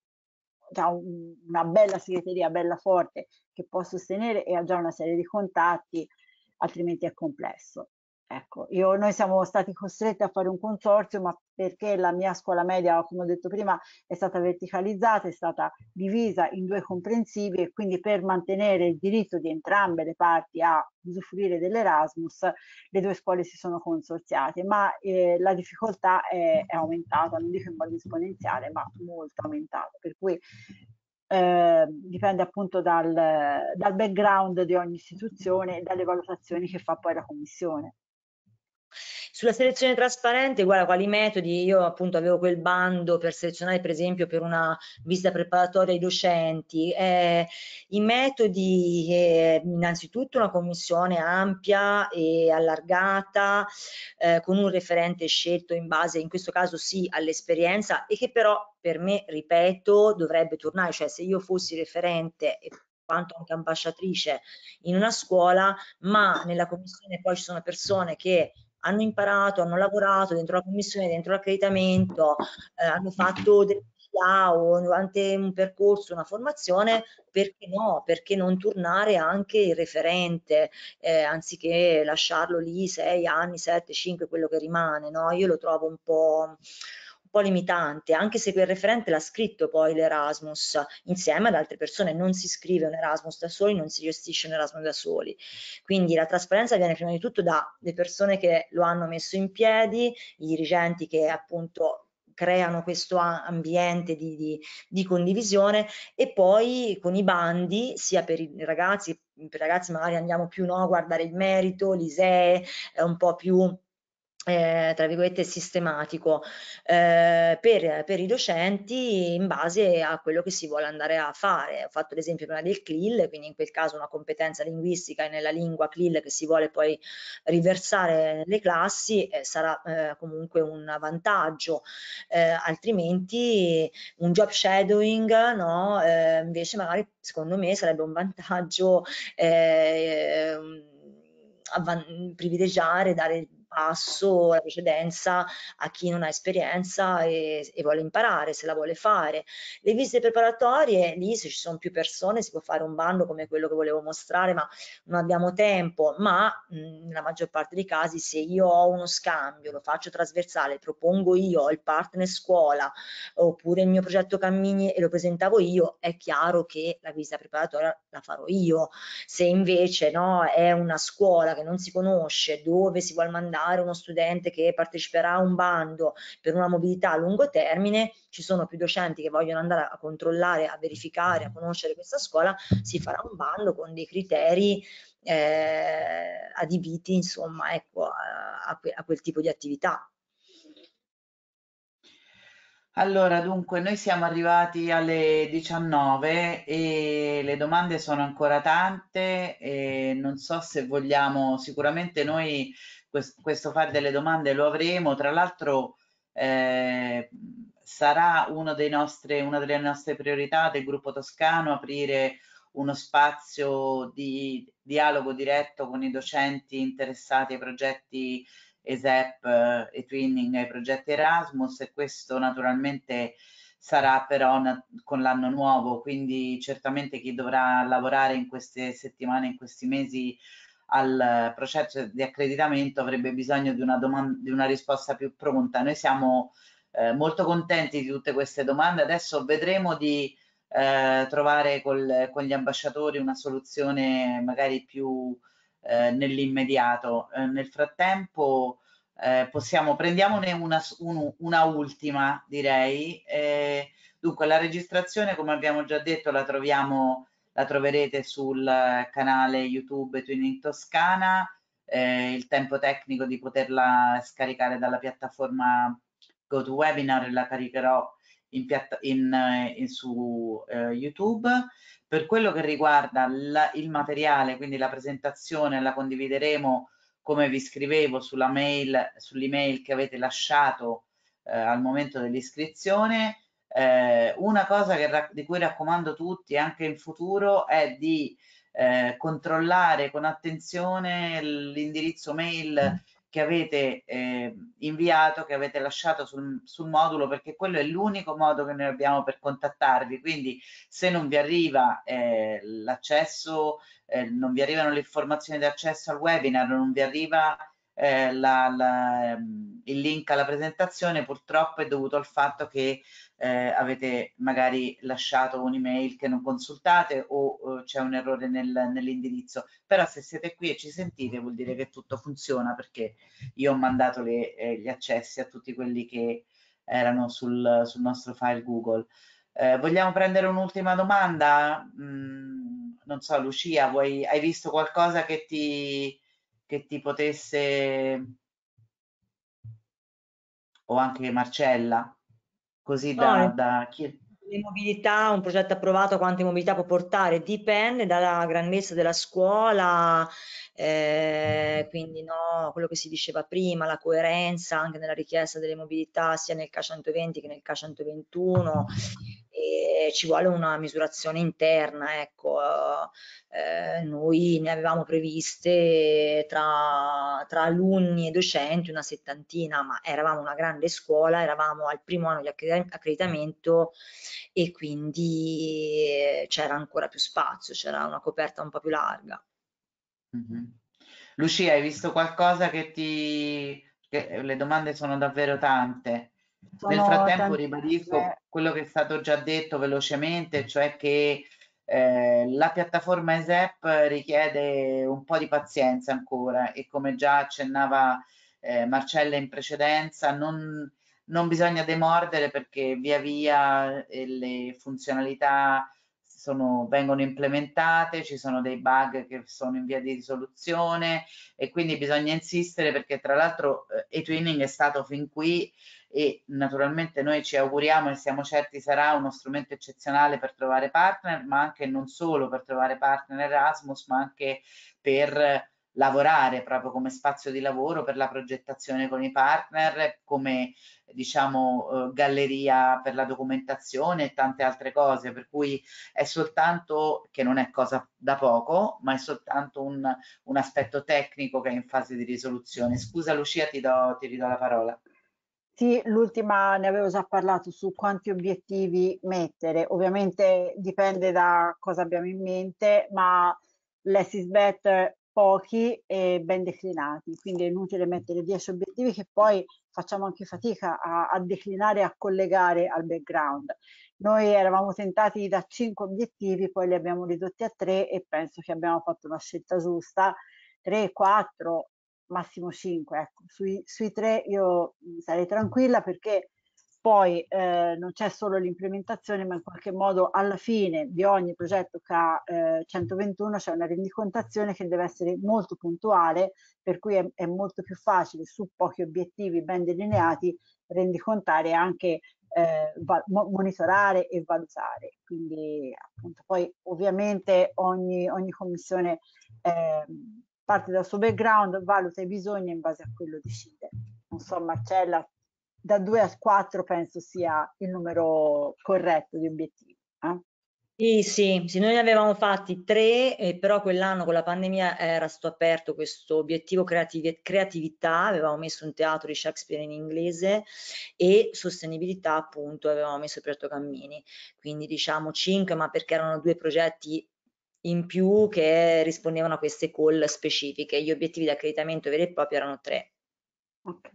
già un, una bella segreteria, bella forte che può sostenere e ha già una serie di contatti, altrimenti è complesso. Ecco, io, noi siamo stati costretti a fare un consorzio, ma perché la mia scuola media, come ho detto prima, è stata verticalizzata, è stata divisa in due comprensivi e quindi per mantenere il diritto di entrambe le parti a usufruire dell'Erasmus, le due scuole si sono consorziate, ma eh, la difficoltà è, è aumentata, non dico in modo esponenziale, ma molto aumentata, per cui eh, dipende appunto dal, dal background di ogni istituzione e dalle valutazioni che fa poi la commissione. Sulla selezione trasparente, guarda quali metodi, io appunto avevo quel bando per selezionare per esempio per una visita preparatoria ai docenti, eh, i metodi eh, innanzitutto una commissione ampia e allargata eh, con un referente scelto in base in questo caso sì all'esperienza e che però per me, ripeto, dovrebbe tornare, cioè se io fossi referente e quanto anche ambasciatrice in una scuola, ma nella commissione poi ci sono persone che hanno imparato, hanno lavorato dentro la commissione, dentro l'accreditamento, eh, hanno fatto o durante un percorso, una formazione, perché no? Perché non tornare anche il referente, eh, anziché lasciarlo lì sei anni, sette, cinque, quello che rimane, no? Io lo trovo un po' po' limitante, anche se quel referente l'ha scritto poi l'Erasmus insieme ad altre persone, non si scrive un Erasmus da soli, non si gestisce un Erasmus da soli. Quindi la trasparenza viene prima di tutto dalle persone che lo hanno messo in piedi, i dirigenti che appunto creano questo ambiente di, di, di, condivisione e poi con i bandi sia per i ragazzi, per i ragazzi magari andiamo più no, a guardare il merito, l'ISEE, è un po' più eh, tra virgolette sistematico eh, per, per, i docenti in base a quello che si vuole andare a fare. Ho fatto l'esempio prima del CLIL, quindi in quel caso una competenza linguistica nella lingua CLIL che si vuole poi riversare nelle classi eh, sarà eh, comunque un vantaggio, eh, altrimenti un job shadowing no, eh, invece magari secondo me sarebbe un vantaggio ehm, privilegiare, dare passo la precedenza a chi non ha esperienza e, e, vuole imparare, se la vuole fare. Le visite preparatorie, lì se ci sono più persone si può fare un bando come quello che volevo mostrare, ma non abbiamo tempo, ma mh, mhmm, nella maggior parte dei casi se io ho uno scambio, lo faccio trasversale, propongo io, il partner scuola, oppure il mio progetto cammini e lo presentavo io, è chiaro che la visita preparatoria la farò io. Se invece no, è una scuola che non si conosce, dove si vuole mandare, andare uno studente che parteciperà a un bando per una mobilità a lungo termine, ci sono più docenti che vogliono andare a controllare, a verificare, a conoscere questa scuola, si farà un bando con dei criteri eh, adibiti insomma, ecco, a, a, quel tipo di attività. Allora, dunque, noi siamo arrivati alle 19 e le domande sono ancora tante e non so se vogliamo, sicuramente noi questo, questo fare delle domande lo avremo, tra l'altro eh, sarà uno nostri, una delle nostre priorità del gruppo toscano aprire uno spazio di dialogo diretto con i docenti interessati ai progetti ESEP eh, e Twinning, ai progetti Erasmus e questo naturalmente sarà però con l'anno nuovo, quindi certamente chi dovrà lavorare in queste settimane, in questi mesi al processo di accreditamento avrebbe bisogno di una, domanda, di una risposta più pronta. Noi siamo eh, molto contenti di tutte queste domande, adesso vedremo di eh, trovare col, con gli ambasciatori una soluzione magari più eh, nell'immediato. Eh, nel frattempo eh, possiamo, prendiamone una, un, una ultima direi. Eh, dunque la registrazione come abbiamo già detto la troviamo eh, la troverete sul eh, canale YouTube Tuning Toscana, eh, il tempo tecnico di poterla scaricare dalla piattaforma GoToWebinar la caricherò in piatta, in, eh, in su eh, YouTube. Per quello che riguarda la, il materiale, quindi la presentazione, la condivideremo come vi scrivevo sulla mail, sull'email che avete lasciato eh, al momento dell'iscrizione eh, una cosa che, di cui raccomando tutti anche in futuro è di eh, controllare con attenzione l'indirizzo mail mm. che avete eh, inviato, che avete lasciato sul, sul, modulo, perché quello è l'unico modo che noi abbiamo per contattarvi. Quindi se non vi arriva eh, l'accesso, eh, non vi arrivano le informazioni di accesso al webinar, non vi arriva eh, la, la, ehm, il link alla presentazione purtroppo è dovuto al fatto che eh, avete magari lasciato un'email che non consultate o eh, c'è un errore nel, nell'indirizzo, però se siete qui e ci sentite vuol dire che tutto funziona perché io ho mandato le, eh, gli accessi a tutti quelli che erano sul, sul nostro file Google. Eh, vogliamo prendere un'ultima domanda? Mm, non so, Lucia, vuoi, hai visto qualcosa che ti, che ti potesse o anche Marcella, così no, da, da chi... Mobilità, un progetto approvato quante mobilità può portare, dipende dalla grandezza della scuola, eh, quindi no, quello che si diceva prima, la coerenza anche nella richiesta delle mobilità sia nel K120 che nel K121, e ci vuole una misurazione interna. Ecco, eh, noi ne avevamo previste tra, tra, alunni e docenti una settantina, ma eravamo una grande scuola, eravamo al primo anno di accreditamento e quindi c'era ancora più spazio, c'era una coperta un po' più larga. Mm -hmm. Lucia, hai visto qualcosa che ti... Che le domande sono davvero tante. Sono Nel frattempo ribadisco quello che è stato già detto velocemente, cioè che eh, la piattaforma ESEP richiede un po' di pazienza ancora e come già accennava eh, Marcella in precedenza, non, non bisogna demordere perché via via eh, le funzionalità sono, vengono implementate, ci sono dei bug che sono in via di risoluzione e quindi bisogna insistere perché tra l'altro eh, e-twinning è stato fin qui e naturalmente noi ci auguriamo e siamo certi sarà uno strumento eccezionale per trovare partner, ma anche non solo per trovare partner Erasmus, ma anche per lavorare proprio come spazio di lavoro per la progettazione con i partner, come diciamo eh, galleria per la documentazione e tante altre cose, per cui è soltanto, che non è cosa da poco, ma è soltanto un, un aspetto tecnico che è in fase di risoluzione. Scusa Lucia, ti, do, ti ridò la parola. Sì, l'ultima ne avevo già parlato su quanti obiettivi mettere. Ovviamente dipende da cosa abbiamo in mente, ma l'Essisbet pochi e ben declinati, quindi è inutile mettere 10 obiettivi che poi facciamo anche fatica a, a declinare, a collegare al background. Noi eravamo tentati da 5 obiettivi, poi li abbiamo ridotti a 3 e penso che abbiamo fatto una scelta giusta, 3, 4, massimo 5. Ecco. Sui, sui 3 io sarei tranquilla perché poi eh, non c'è solo l'implementazione, ma in qualche modo alla fine di ogni progetto CA eh, 121 c'è una rendicontazione che deve essere molto puntuale, per cui è, è, molto più facile su pochi obiettivi ben delineati rendicontare e anche eh, monitorare e valutare. Quindi appunto poi ovviamente ogni, ogni commissione ehm, parte dal suo background, valuta i bisogni e in base a quello decide. Non so Marcella da 2 a 4 penso sia il numero corretto di obiettivi. Eh? Sì, sì, sì, noi ne avevamo fatti tre, eh, però quell'anno con la pandemia era stato aperto questo obiettivo creativ creatività, avevamo messo un teatro di Shakespeare in inglese e sostenibilità appunto avevamo messo Progetto Cammini, quindi diciamo cinque, ma perché erano due progetti in più che rispondevano a queste call specifiche, gli obiettivi di accreditamento veri e propri erano tre. Ok.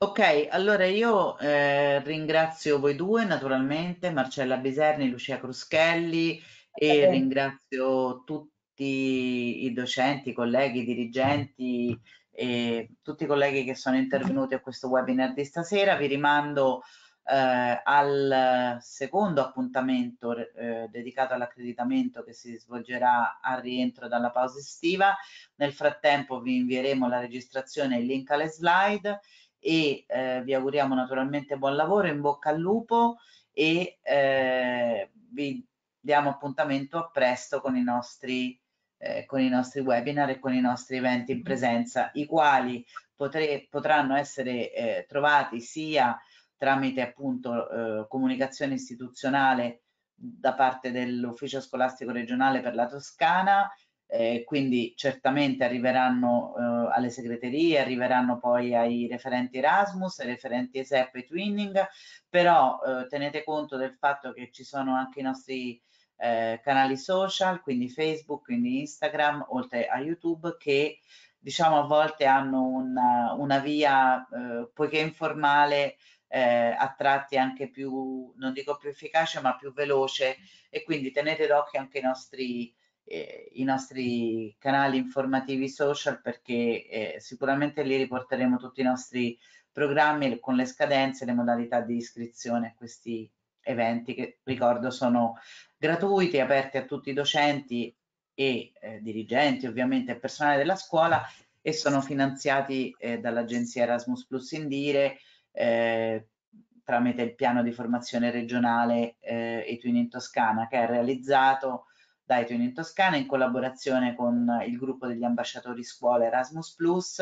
Ok, allora io eh, ringrazio voi due naturalmente, Marcella Biserni, Lucia Cruschelli e ringrazio tutti i docenti, i colleghi, i dirigenti e tutti i colleghi che sono intervenuti a questo webinar di stasera. Vi rimando eh, al secondo appuntamento eh, dedicato all'accreditamento che si svolgerà al rientro dalla pausa estiva. Nel frattempo vi invieremo la registrazione e il link alle slide e eh, vi auguriamo naturalmente buon lavoro, in bocca al lupo e eh, vi diamo appuntamento a presto con i, nostri, eh, con i nostri webinar e con i nostri eventi in presenza, i quali potre, potranno essere eh, trovati sia tramite appunto eh, comunicazione istituzionale da parte dell'ufficio scolastico regionale per la Toscana eh, quindi certamente arriveranno eh, alle segreterie, arriveranno poi ai referenti Erasmus, ai referenti ESEP e Twinning, però eh, tenete conto del fatto che ci sono anche i nostri eh, canali social, quindi Facebook, quindi Instagram, oltre a YouTube, che diciamo a volte hanno una, una via, eh, poiché informale, eh, a tratti anche più, non dico più efficace, ma più veloce e quindi tenete d'occhio anche i nostri eh, i nostri canali informativi social perché eh, sicuramente lì riporteremo tutti i nostri programmi con le scadenze e le modalità di iscrizione a questi eventi che ricordo sono gratuiti, aperti a tutti i docenti e eh, dirigenti ovviamente e personale della scuola e sono finanziati eh, dall'agenzia Erasmus Plus Indire eh, tramite il piano di formazione regionale eh, Etuin in Toscana che è realizzato Daiton in Toscana in collaborazione con il gruppo degli ambasciatori scuola Erasmus Plus,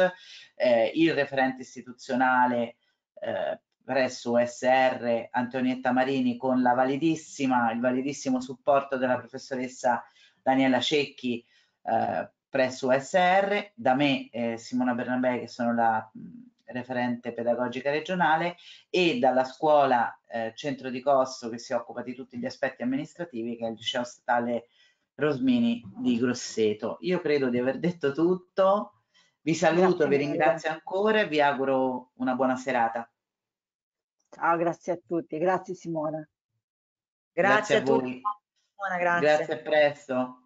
eh, il referente istituzionale eh, presso USR Antonietta Marini con la validissima, il validissimo supporto della professoressa Daniela Cecchi eh, presso USR, da me eh, Simona Bernabei che sono la mm, referente pedagogica regionale e dalla scuola eh, Centro di Costo che si occupa di tutti gli aspetti amministrativi che è il liceo statale Rosmini di Grosseto. Io credo di aver detto tutto. Vi saluto, vi ringrazio ancora e vi auguro una buona serata. Ciao, ah, grazie a tutti. Grazie Simona. Grazie, grazie a, a tutti. Buona, grazie. grazie a presto.